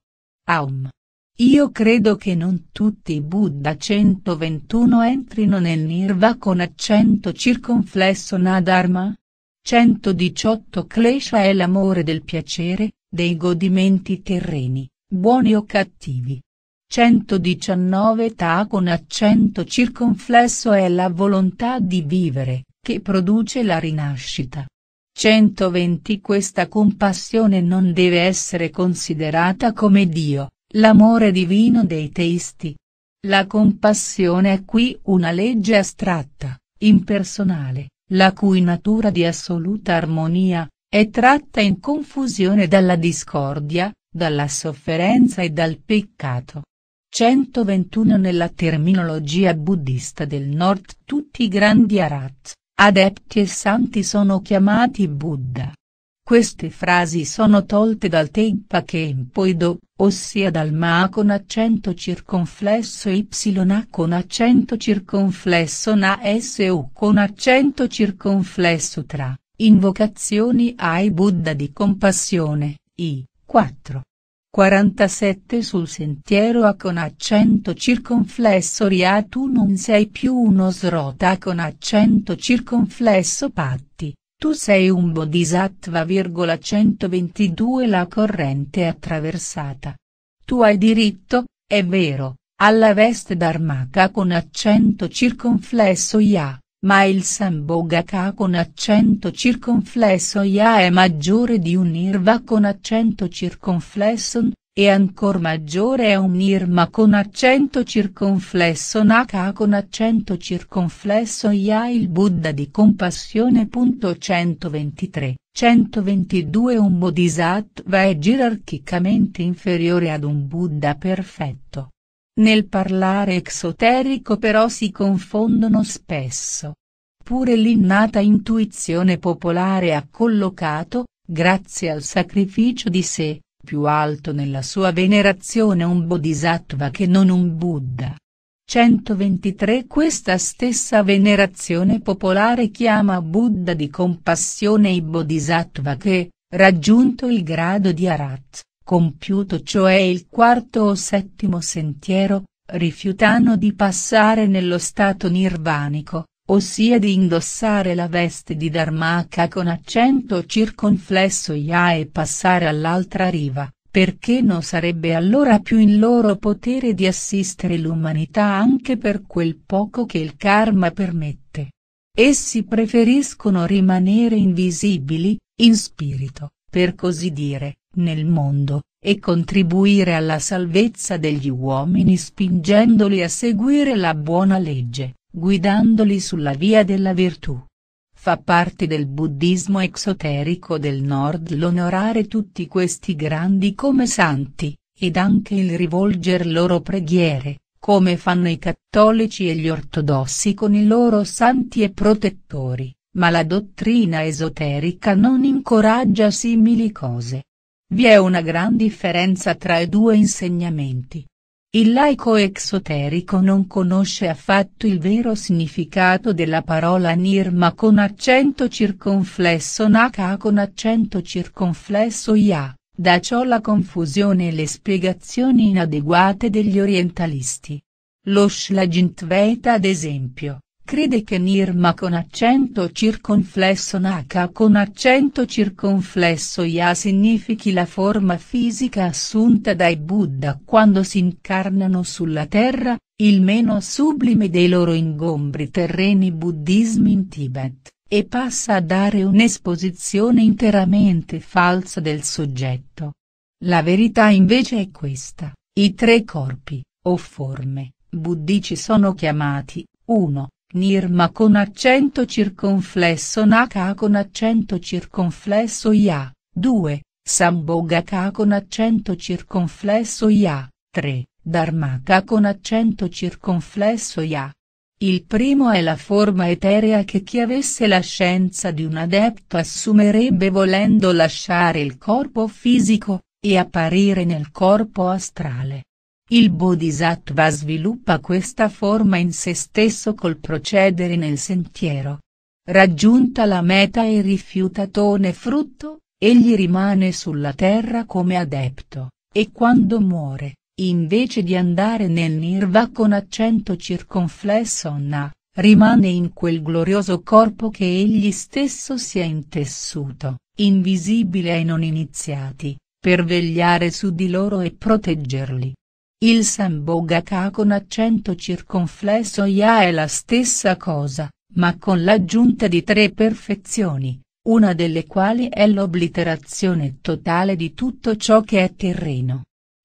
Aum. Io credo che non tutti i Buddha 121 entrino nel Nirva con accento circonflesso Nadharma. 118 Klesha è l'amore del piacere, dei godimenti terreni, buoni o cattivi. 119 Ta con accento circonflesso è la volontà di vivere, che produce la rinascita. 120 Questa compassione non deve essere considerata come Dio l'amore divino dei teisti. La compassione è qui una legge astratta, impersonale, la cui natura di assoluta armonia, è tratta in confusione dalla discordia, dalla sofferenza e dal peccato. 121 Nella terminologia buddista del nord tutti i grandi arat, adepti e santi sono chiamati Buddha, queste frasi sono tolte dal teipa che impoido, ossia dal ma con accento circonflesso y a con accento circonflesso na su con accento circonflesso tra, invocazioni ai Buddha di compassione, i, 4. 47 sul sentiero A con accento circonflesso Ria tu non sei più uno srota con accento circonflesso Patti, tu sei un bodhisattva. 122 La corrente attraversata. Tu hai diritto, è vero, alla veste d'armaka con accento circonflesso ya, ma il sambhogaka con accento circonflesso ya è maggiore di un nirva con accento circonflesso n, e ancor maggiore è un Irma con accento circonflesso Naka con accento circonflesso Ia il Buddha di compassione. 123, 122 Un Bodhisattva è gerarchicamente inferiore ad un Buddha perfetto. Nel parlare esoterico però si confondono spesso. Pure l'innata intuizione popolare ha collocato, grazie al sacrificio di sé, più alto nella sua venerazione un bodhisattva che non un Buddha. 123 Questa stessa venerazione popolare chiama Buddha di compassione i bodhisattva che, raggiunto il grado di Arat, compiuto cioè il quarto o settimo sentiero, rifiutano di passare nello stato nirvanico, ossia di indossare la veste di Dharmaka con accento circonflesso ya e passare all'altra riva, perché non sarebbe allora più in loro potere di assistere l'umanità anche per quel poco che il karma permette. Essi preferiscono rimanere invisibili, in spirito, per così dire, nel mondo, e contribuire alla salvezza degli uomini spingendoli a seguire la buona legge guidandoli sulla via della virtù. Fa parte del buddismo esoterico del nord l'onorare tutti questi grandi come santi, ed anche il rivolger loro preghiere, come fanno i cattolici e gli ortodossi con i loro santi e protettori, ma la dottrina esoterica non incoraggia simili cose. Vi è una gran differenza tra i due insegnamenti. Il laico exoterico non conosce affatto il vero significato della parola nirma con accento circonflesso naka con accento circonflesso ya, da ciò la confusione e le spiegazioni inadeguate degli orientalisti. Lo Shlagint Veta ad esempio, Crede che Nirma con accento circonflesso Naka con accento circonflesso Ya significhi la forma fisica assunta dai Buddha quando si incarnano sulla terra, il meno sublime dei loro ingombri terreni buddhismi in Tibet, e passa a dare un'esposizione interamente falsa del soggetto. La verità invece è questa, i tre corpi, o forme, buddhici sono chiamati, 1. Nirma con accento circonflesso Naka con accento circonflesso Ya, 2, Sambhogaka con accento circonflesso Ya, 3, Dharmaka con accento circonflesso Ya. Il primo è la forma eterea che chi avesse la scienza di un adepto assumerebbe volendo lasciare il corpo fisico, e apparire nel corpo astrale. Il bodhisattva sviluppa questa forma in se stesso col procedere nel sentiero. Raggiunta la meta e rifiutatone frutto, egli rimane sulla terra come adepto, e quando muore, invece di andare nel nirva con accento circonflesso na, rimane in quel glorioso corpo che egli stesso si è intessuto, invisibile ai non iniziati, per vegliare su di loro e proteggerli. Il Sambogaka con accento circonflesso Ya è la stessa cosa, ma con l'aggiunta di tre perfezioni, una delle quali è l'obliterazione totale di tutto ciò che è terreno.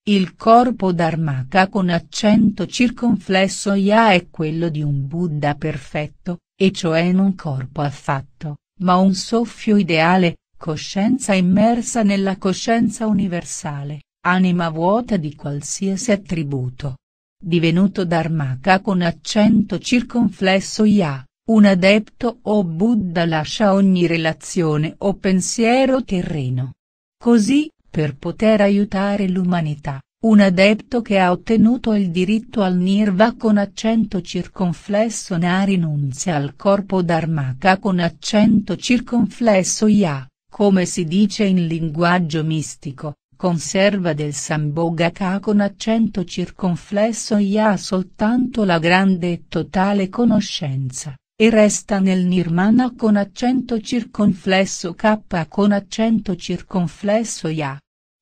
Il corpo dharmaka con accento circonflesso Ya è quello di un Buddha perfetto, e cioè non corpo affatto, ma un soffio ideale, coscienza immersa nella coscienza universale. Anima vuota di qualsiasi attributo. Divenuto Dharmaka con accento circonflesso Ya, un adepto o Buddha lascia ogni relazione o pensiero terreno. Così, per poter aiutare l'umanità, un adepto che ha ottenuto il diritto al nirva con accento circonflesso na rinunzia al corpo dharmaka con accento circonflesso ya, come si dice in linguaggio mistico, conserva del Sambogaka con accento circonflesso e ha soltanto la grande e totale conoscenza, e resta nel nirmana con accento circonflesso k con accento circonflesso ya.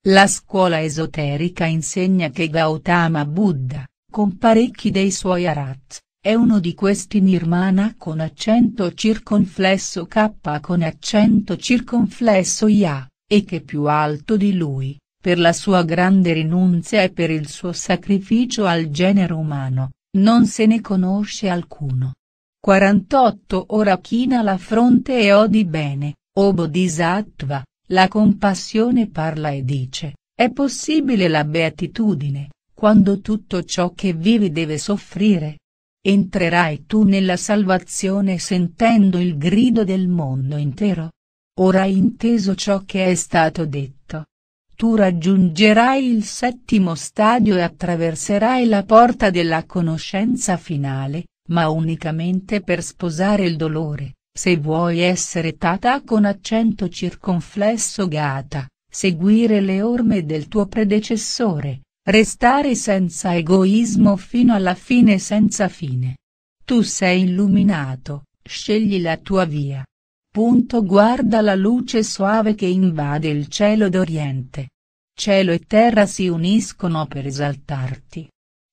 La scuola esoterica insegna che Gautama Buddha, con parecchi dei suoi arat, è uno di questi nirmana con accento circonflesso k con accento circonflesso ya, e che più alto di lui, per la sua grande rinunzia e per il suo sacrificio al genere umano, non se ne conosce alcuno. 48 Ora china la fronte e odi bene, o Bodhisattva, la compassione parla e dice, è possibile la beatitudine, quando tutto ciò che vivi deve soffrire? Entrerai tu nella salvazione sentendo il grido del mondo intero? Ora hai inteso ciò che è stato detto, tu raggiungerai il settimo stadio e attraverserai la porta della conoscenza finale, ma unicamente per sposare il dolore, se vuoi essere tata con accento circonflesso gata, seguire le orme del tuo predecessore, restare senza egoismo fino alla fine senza fine. Tu sei illuminato, scegli la tua via. Punto guarda la luce soave che invade il cielo d'Oriente. Cielo e terra si uniscono per esaltarti.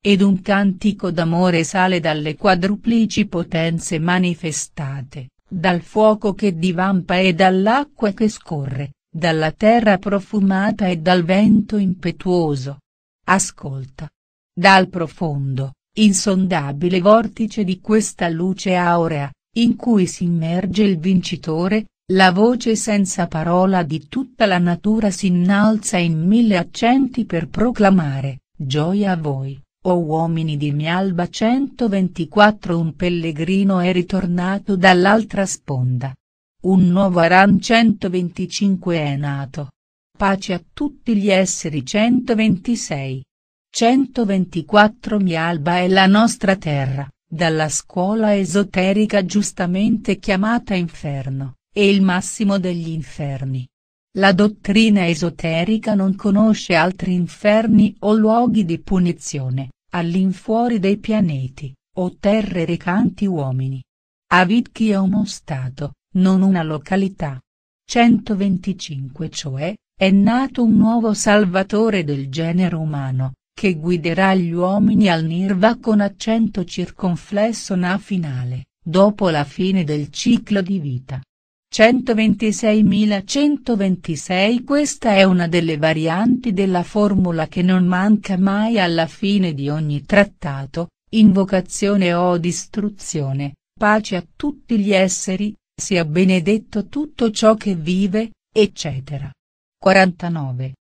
Ed un cantico d'amore sale dalle quadruplici potenze manifestate, dal fuoco che divampa e dall'acqua che scorre, dalla terra profumata e dal vento impetuoso. Ascolta. Dal profondo, insondabile vortice di questa luce aurea, in cui si immerge il vincitore, la voce senza parola di tutta la natura si innalza in mille accenti per proclamare, gioia a voi, o uomini di Mialba 124 un pellegrino è ritornato dall'altra sponda. Un nuovo Aran 125 è nato. Pace a tutti gli esseri 126. 124 Mialba è la nostra terra. Dalla scuola esoterica giustamente chiamata Inferno, e il massimo degli inferni. La dottrina esoterica non conosce altri inferni o luoghi di punizione, all'infuori dei pianeti, o terre recanti uomini. Avitchi è uno stato, non una località. 125 cioè, è nato un nuovo salvatore del genere umano, che guiderà gli uomini al Nirva con accento circonflesso na finale, dopo la fine del ciclo di vita. 126.126 Questa è una delle varianti della formula che non manca mai alla fine di ogni trattato, invocazione o distruzione, pace a tutti gli esseri, sia benedetto tutto ciò che vive, eccetera. 49.